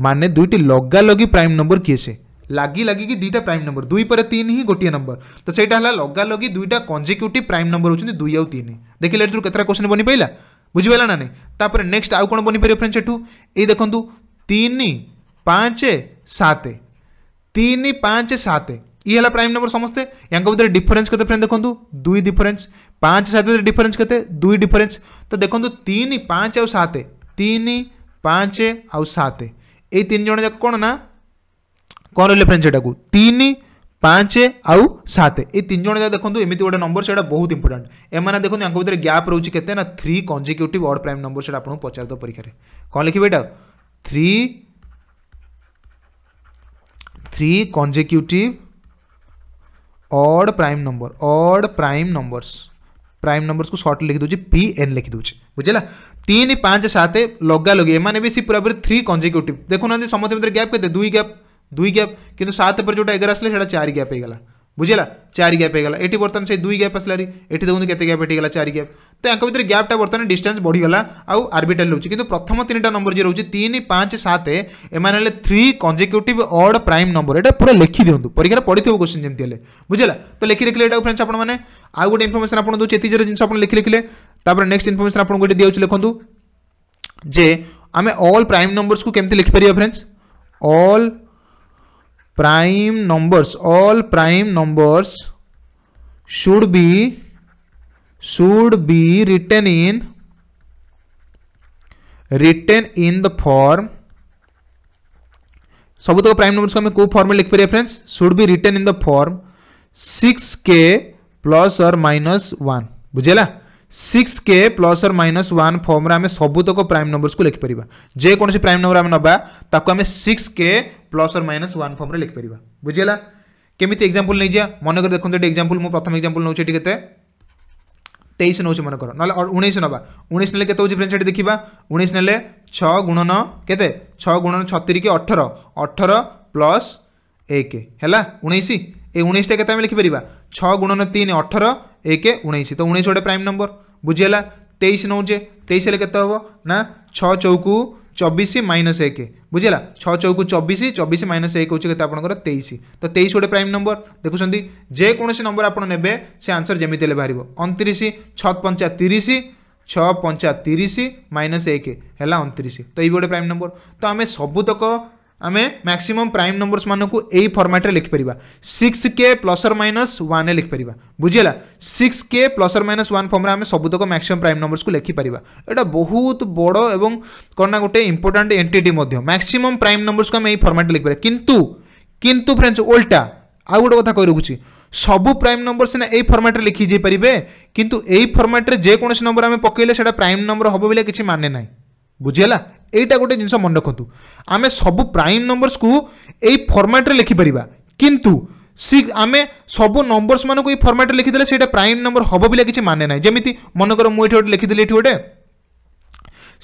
माने दुईट लगालगि प्राइम नंबर किए से লাগি লাগিকি দুইটা প্রাইম নম্বর দুই পরে তিন হি গোটিয়ে নম্বর তো সেইটা হল লগালগি দুইটা কনজিক্যুটিভ প্রাইম নম্বর হচ্ছে দুই আউ তিন দেখিলে এটি কেতটা কোশ্চিন বনিপাইলা বুঝিপারা না তাপরে নেক্সট আউ কোণ বনিপারে ফ্রেন্ডস এটু এই দেখুন তিন পাঁচ সাত তিন পাঁচ সাত ये है प्राइम नंबर समस्ते या भितर डिफरेन्स के फ्रेंड देखो दुई डिफरेन्स पाँच सात भितर डिफरेन्स के दुई डिफरेन्स तो देखो तीन पाँच आउ सात तीन पाँच आउ सात ये तीन जन जाक कौन ना कौन रही फ्रेंड्स सेटा को तीन पाँच आउ सात यनज देखो एम गोटे नंबर से बहुत इंपोर्टाट एम देखते भितर गैप रोचे के three consecutive odd prime number से आपको पचार दो परीक्षा कौन लिखे यहाँ three three consecutive odd prime number odd prime numbers prime numbers को सर्ट लिखिद पी एन लिखिद बुझेगा तीन पाँच सात लगा लगे एम भी सी पूरा पूरी थ्री कंजिक्यूट देखुना समस्त भितर गैप के दुई गैप दुई गैप कि सात पर जो एगार आसा सेटा चार गैप होगा बुझेगा चार गैप होगा ये बर्तमान से दुई गैप आसला एटी देखते कैसे गैप ये चार गैप तो या भितर गैप्टा बर्तमान डिस्टान्स बढ़ीगला आउ आर्बिटल रोचे कि प्रथम तीन टाइम नंबर जी रोचे तीन पाँच सात एम three consecutive odd prime number यहाँ पूरा लिखी दिखुद परीक्षा पड़ी थोड़ा क्वेश्चन जमी बुझेगा तो लिखी रखिले यू फ्रेंड्स आपने आउ गए इनफर्मेशन आपको दूसरे ये जो जिन लिखी लिखे नेक्स्ट इनफर्मेशन आपको गोटे दिखे लिखुद जे आम अल प्राइम नंबर्स को कमी लिखिपर friends all prime numbers all prime numbers should be should be written in written in the form सबूत प्राइम नंबर्स को हमें को फॉर्म में लिख पारे friends should be written in the form six k plus और माइनस वन बुझेगा six k plus और माइनस वन फर्म्रे आम सबूतक प्राइम नंबर्स को लिखिपर जेकोसी प्राइम नंबर आम ना सिक्स के प्लस और माइनस वन फर्म्रे लिखिपर बुझेगा केमी एक्जामपल नहीं जा मनकर देखते ये एक्जामपल मुझ प्रथम एक्जामपल नौ के तेईस नौ कर ना उन्नीस ना उन्नीस ना के फ्रेंड्स ये देखा उन्नीस ना छ न के छ गुण छतीर कि अठर अठर प्लस एक है उन्नीस ए उन्नीसटा के लिखिपर छ गुणन तीन अठर एक उन्नीस तो उन्नीस गोटे प्राइम नंबर बुझेगा तेईस नौचे तेईस के ना छ चौकू চবিশ মাইনস এক বুঝলা ছ চৌকু চবিশ চবিশ মাଇନସ୍ ଏକ ହେଉଛି କେତେ ଆପଣଙ୍କର ତେଇଶ ତ ତେଇଶ ଗୋଟେ ପ୍ରାଇମ୍ ନମ୍ବର ଦେଖୁଛନ୍ତି ଯେକୌଣସି ନମ୍ବର ଆପଣ ନେବେ ସେ ଆନ୍ସର ଯେମିତି ହେଲେ ବାହାରିବ ଅଣତିରିଶ ଛଅ ପଞ୍ଚା ତିରିଶ ଛଅ ପଞ୍ଚା ତିରିଶ ମାଇନସ୍ ଏକ ହେଲା ଅଣତିରିଶ ତ ଏଇ ଗୋଟେ ପ୍ରାଇମ୍ ନମ୍ବର ତ ଆମେ ସବୁତକ आम मैक्सीम प्राइम नंबर्स मानक यही फर्माट्रे लिखिपर सिक्स के प्लसर माइनस वन लिखिपर बुझेगा six k plus minus one form आम सबुतक मैक्सीम प्राइम नंबर्स को लिखिपर यहाँ बहुत बड़ और कौन ना गोटे इंपोर्टाट एंटीटी मैक्सीम प्राइम नंबर्स को आम यही फर्माट्रे लिखिपर कितु कितु फ्रेंड्स ओल्टा आउ गोटे कथ कही रखुच्छी सब प्राइम নম্বর সিনা এই ফর্মাটে লিখি যাই পারে কিন্তু এই ফর্মাটে যেকোন নম্বর আমি प्राइम नंबर हम নম্বর किसी माने ना ବୁଝିହେଲା এইটা গোটে জিনিস মনে রাখতু আমি সবু প্রাইম নম্বরসু এই ফর্মাটে লিখিপারা কিন্তু আমি সবু নম্বরস মানুষ এই ফর্মাটে লিখিদেলে সেটা প্রাইম নম্বর হব বলে কিছু মানে না যেমি মনে কর মু এটি গোটে লিখিদেলি এটি গোটে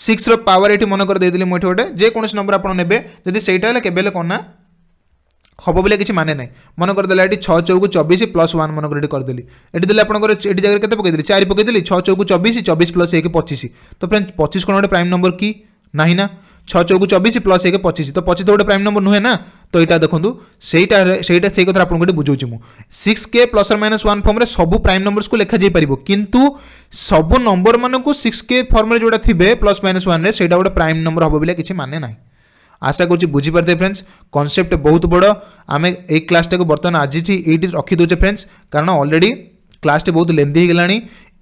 সিক্সর পাওয়ার এটি মনে করে দিয়েদেলি মু এটি গোটে যেকোন নম্বর আপনার নেবে যদি সেইটা হলে কেবে হলে কনা হব বলে কিছু মানে নাই মনে করেদেলে এটি ছ চৌকু চবিশ প্লস ওয়ান মনে করে এটি করেদেলি এটি দেলে আপনার এটি জায়গায় কেতে পকাইদেলি চারি পকাইদেলি ছ চৌকু চবিশ চবিশ প্লস এক পঁচিশ তো ফ্রেন্ড পঁচিশ কোণ গোটে প্রাইম নম্বর কি না না ছ চৌকু চবিশ প্লস এক পঁচিশ তো পঁচিশ তো গোটে প্রাইম নম্বর নুহে না তো এটা দেখুন সেইটা সেইটা সেই কথা আপনার বুঝাউছি মু six k plus minus one ফর্মে সবু প্রাইম নম্বরসু লেখা যাই পারিব কিন্তু সবু নম্বর মানুষ সিক্স কে ফর্মে যেটা থাকবে প্লস মাইনস ওয়ানে সেইটা গোটে প্রাইম নম্বর হব বলে কিছু মানে না আশা করছি বুঝিপারে ফ্রেন্ডস কনসেপ্ট বহুত বড় আমি এই ক্লাসটাকে বর্তমান আজিটি এইটি রখিদেছে ফ্রেন্ডস কারণ অলরেডি ক্লাসটি বহুত লেন্দি হয়ে গলানি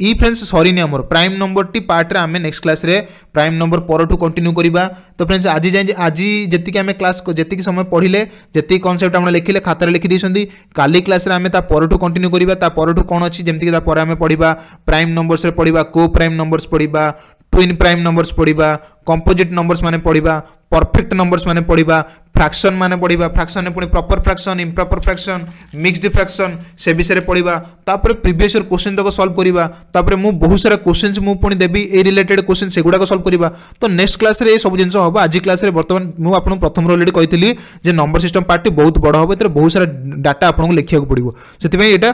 ই ফ্রেন্ডস সরিনি আমার প্রাইম নম্বরটি পার্টরে আমি নেক্সট ক্লাসে প্রাইম নম্বর পরঠু কন্টিনিউ করা তো ফ্রেন্ডস আজ যাই আজ যেত আমি ক্লাস যেত সময় পড়লে যেত কনসেপ্ট আপনার লিখলে খাতার লিখি দিয়েছেন কালি ক্লাসে আমি তা পরঠু কন্টিনিউ করা তা পরঠু কোণ অছি যেমি তাপরে আমি পড়া প্রাইম নম্বরসে পড়া কো প্রাইম নম্বরস পড়া টুইন প্রাইম নম্বরস পড়া কম্পোজিট নম্বরস মানে পড়া परफेक्ट नंबर्स मैंने पढ़ा ফ্রাকশন মানে পড়া ফ্রাকশনে পুঁ proper fraction improper fraction mixed fraction সে বিষয়ে পড়া তাপরে প্রিভিয়স ইয়ার কোশ্চিন তক সলভ করা তাপরে মু বহু সারা কোশ্চিন মু পুঁ দেবি এই রিলেটেড কোশ্চিন সেগুড়া সলভ করা তো নেক্সট ক্লাসে এই সব জিনিস হব আজ ক্লাসে বর্তমান মু আপনার প্রথম অলরেডি কইলি যে নম্বর সিস্টম পার্টটি বহুত বড় হব এতে বহু সারা ডাটা আপনার লিখা পড়ব সেপাই এটা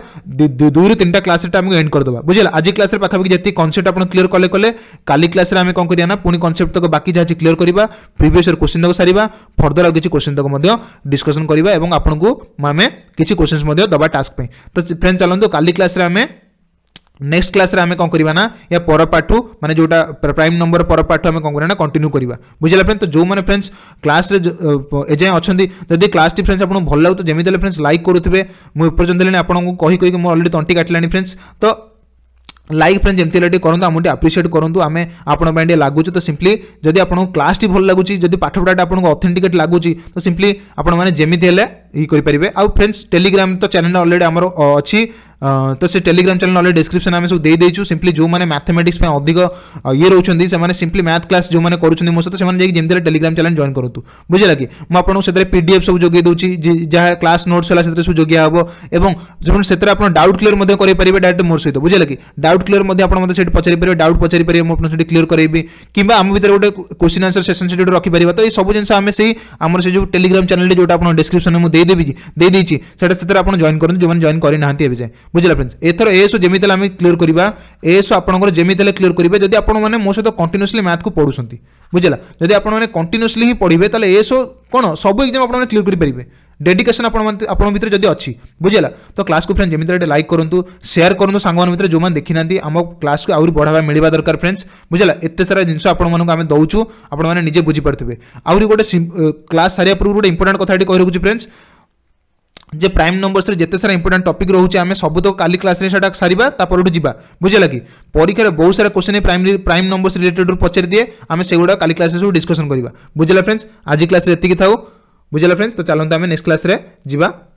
দুই রু তিনটা ক্লাসে আমি এন্ড করদেবা বুঝলে আজ ক্লাসে পাখাপাখি যেত কনসেপ্ট আপনার ক্লিয়ার কলে কলে কালি ক্লাসে আমি কম করিয়া না পুঁ কনসেপ্ট তক বাকি যা ক্লিয়ার করা প্রিভিয়স ইয়ার কোশ্চিন তক সারা ফর্দর আর কিছু क्वेश्चन तक डिस्कसन करवा आपको आम किसी क्वेश्चन दबा टास्क तो फ्रेंड चलते काली क्लास आम नेक्स्ट क्लास आम कौन करवा या पर पाठ मैंने जो प्राइम नंबर पर पाठ आम कौन करना कंटिन्यू करवा बुझे फ्रेंड तो जो मैंने फ्रेंड्स क्लास एजाएं अच्छा जदि क्लास टी फ्रेंड्स आपको भल लगे तो जमी फ्रेंड्स लाइक करुवे मुझे आपको कही कही मुझे अलरेडी तंटी काटिले फ्रेंड्स तो लाइक फ्रेंड जमी हेल्ले करूँ आम आप्रिसीएट करूँ आम आपटे लगुच तो सिंपली जदि आपको क्लास टी भल लगुच जब पाठपढ़ाटा आपको अथेंटिकेट लगुच तो सिंपली आपने जमी हेल्ले ये करेंगे आउ फ्रेंड्स टेलीग्राम तो चैनल अलरेडी अच्छी तो से टेलीग्राम चैनल नॉलेज डिस्क्रिप्शन आम सब देखु सिंपली जो मैंने मैथमेटिक्स अधिक ये रोचान सिंपली मैथ क्लास जो मैंने करुँच मो सहित जमी टेलीग्राम चैनल जॉन करूँ बुझेगा कि मुझे तो से पीडफ सब जगे दूँ जहाँ क्लास नोट्स है से सब जगह हम से आप डाउट क्लीयर मैं करेंगे डायरेक्ट मोर सहित बुझेगा कि डाउट क्लीयर मैं मतलब से पचारिपारे डाउट पचारिपारे मुझे क्लीयर करेंगे किम भर गोटे क्वेश्चन आंसर सेसन से रखिपर तो ये सब जिन आम से जो टेलीग्राम चैनल जो आप डिस्क्रिप्स में देदेवी देखिए से आप करते जो जॉन करना अभी जाए বুঝলা ফ্রেন্ডস এথর এসব যেমি আমি ক্লিয়ার করা এসব আপনার যেমি ক্লিয়ার করবে যদি আপনার মো সহ কন্টিনিউসলি ম্যাথ কু পড়ুছেন বুঝলা যদি আপনার কন্টিনিউসলি হি পড়বে তাহলে এসব কোণ সব এক্সাম আপনার ক্লিয়ার করে পারবে ডেডিকেসন আপনার ভিতরে যদি অছি বুঝলা তো ক্লাস কু ফ্রেন্ডস যেমি লাইক করতু সেয়ার করতু সাং ভিতরে যে দেখি না আমার ক্লাস কু আহরি বড়াবা মিলবা দরকার ফ্রেন্ডস বুঝলা এত সারা জিনিস আপনার আমি দৌছু আপনার নিজে বুঝিপারে আহরি গোটে ক্লাস সারা পূর্ব গোটে ইম্পর্টাট কথা এটি কে রাখুছি ফ্রেন্ডস যে প্রাইম নম্বরস যেতে সারা ইম্পর্টাট টপিক রয়েছে আমি সবুতক কালি ক্লাসে সেটা সারা তাপরঠু যা বুঝলা কি পরীক্ষার বহু সারা question prime prime numbers related পচারি দিয়ে আমি সেগুলো কালি ক্লাসে সব ডিসকসন করা বুঝলা ফ্রেন্ডস আজ ক্লাসে এতিকি থাও বুঝলা ফ্রেন্ডস তো চলতো আমি নেক্সট ক্লাসে যা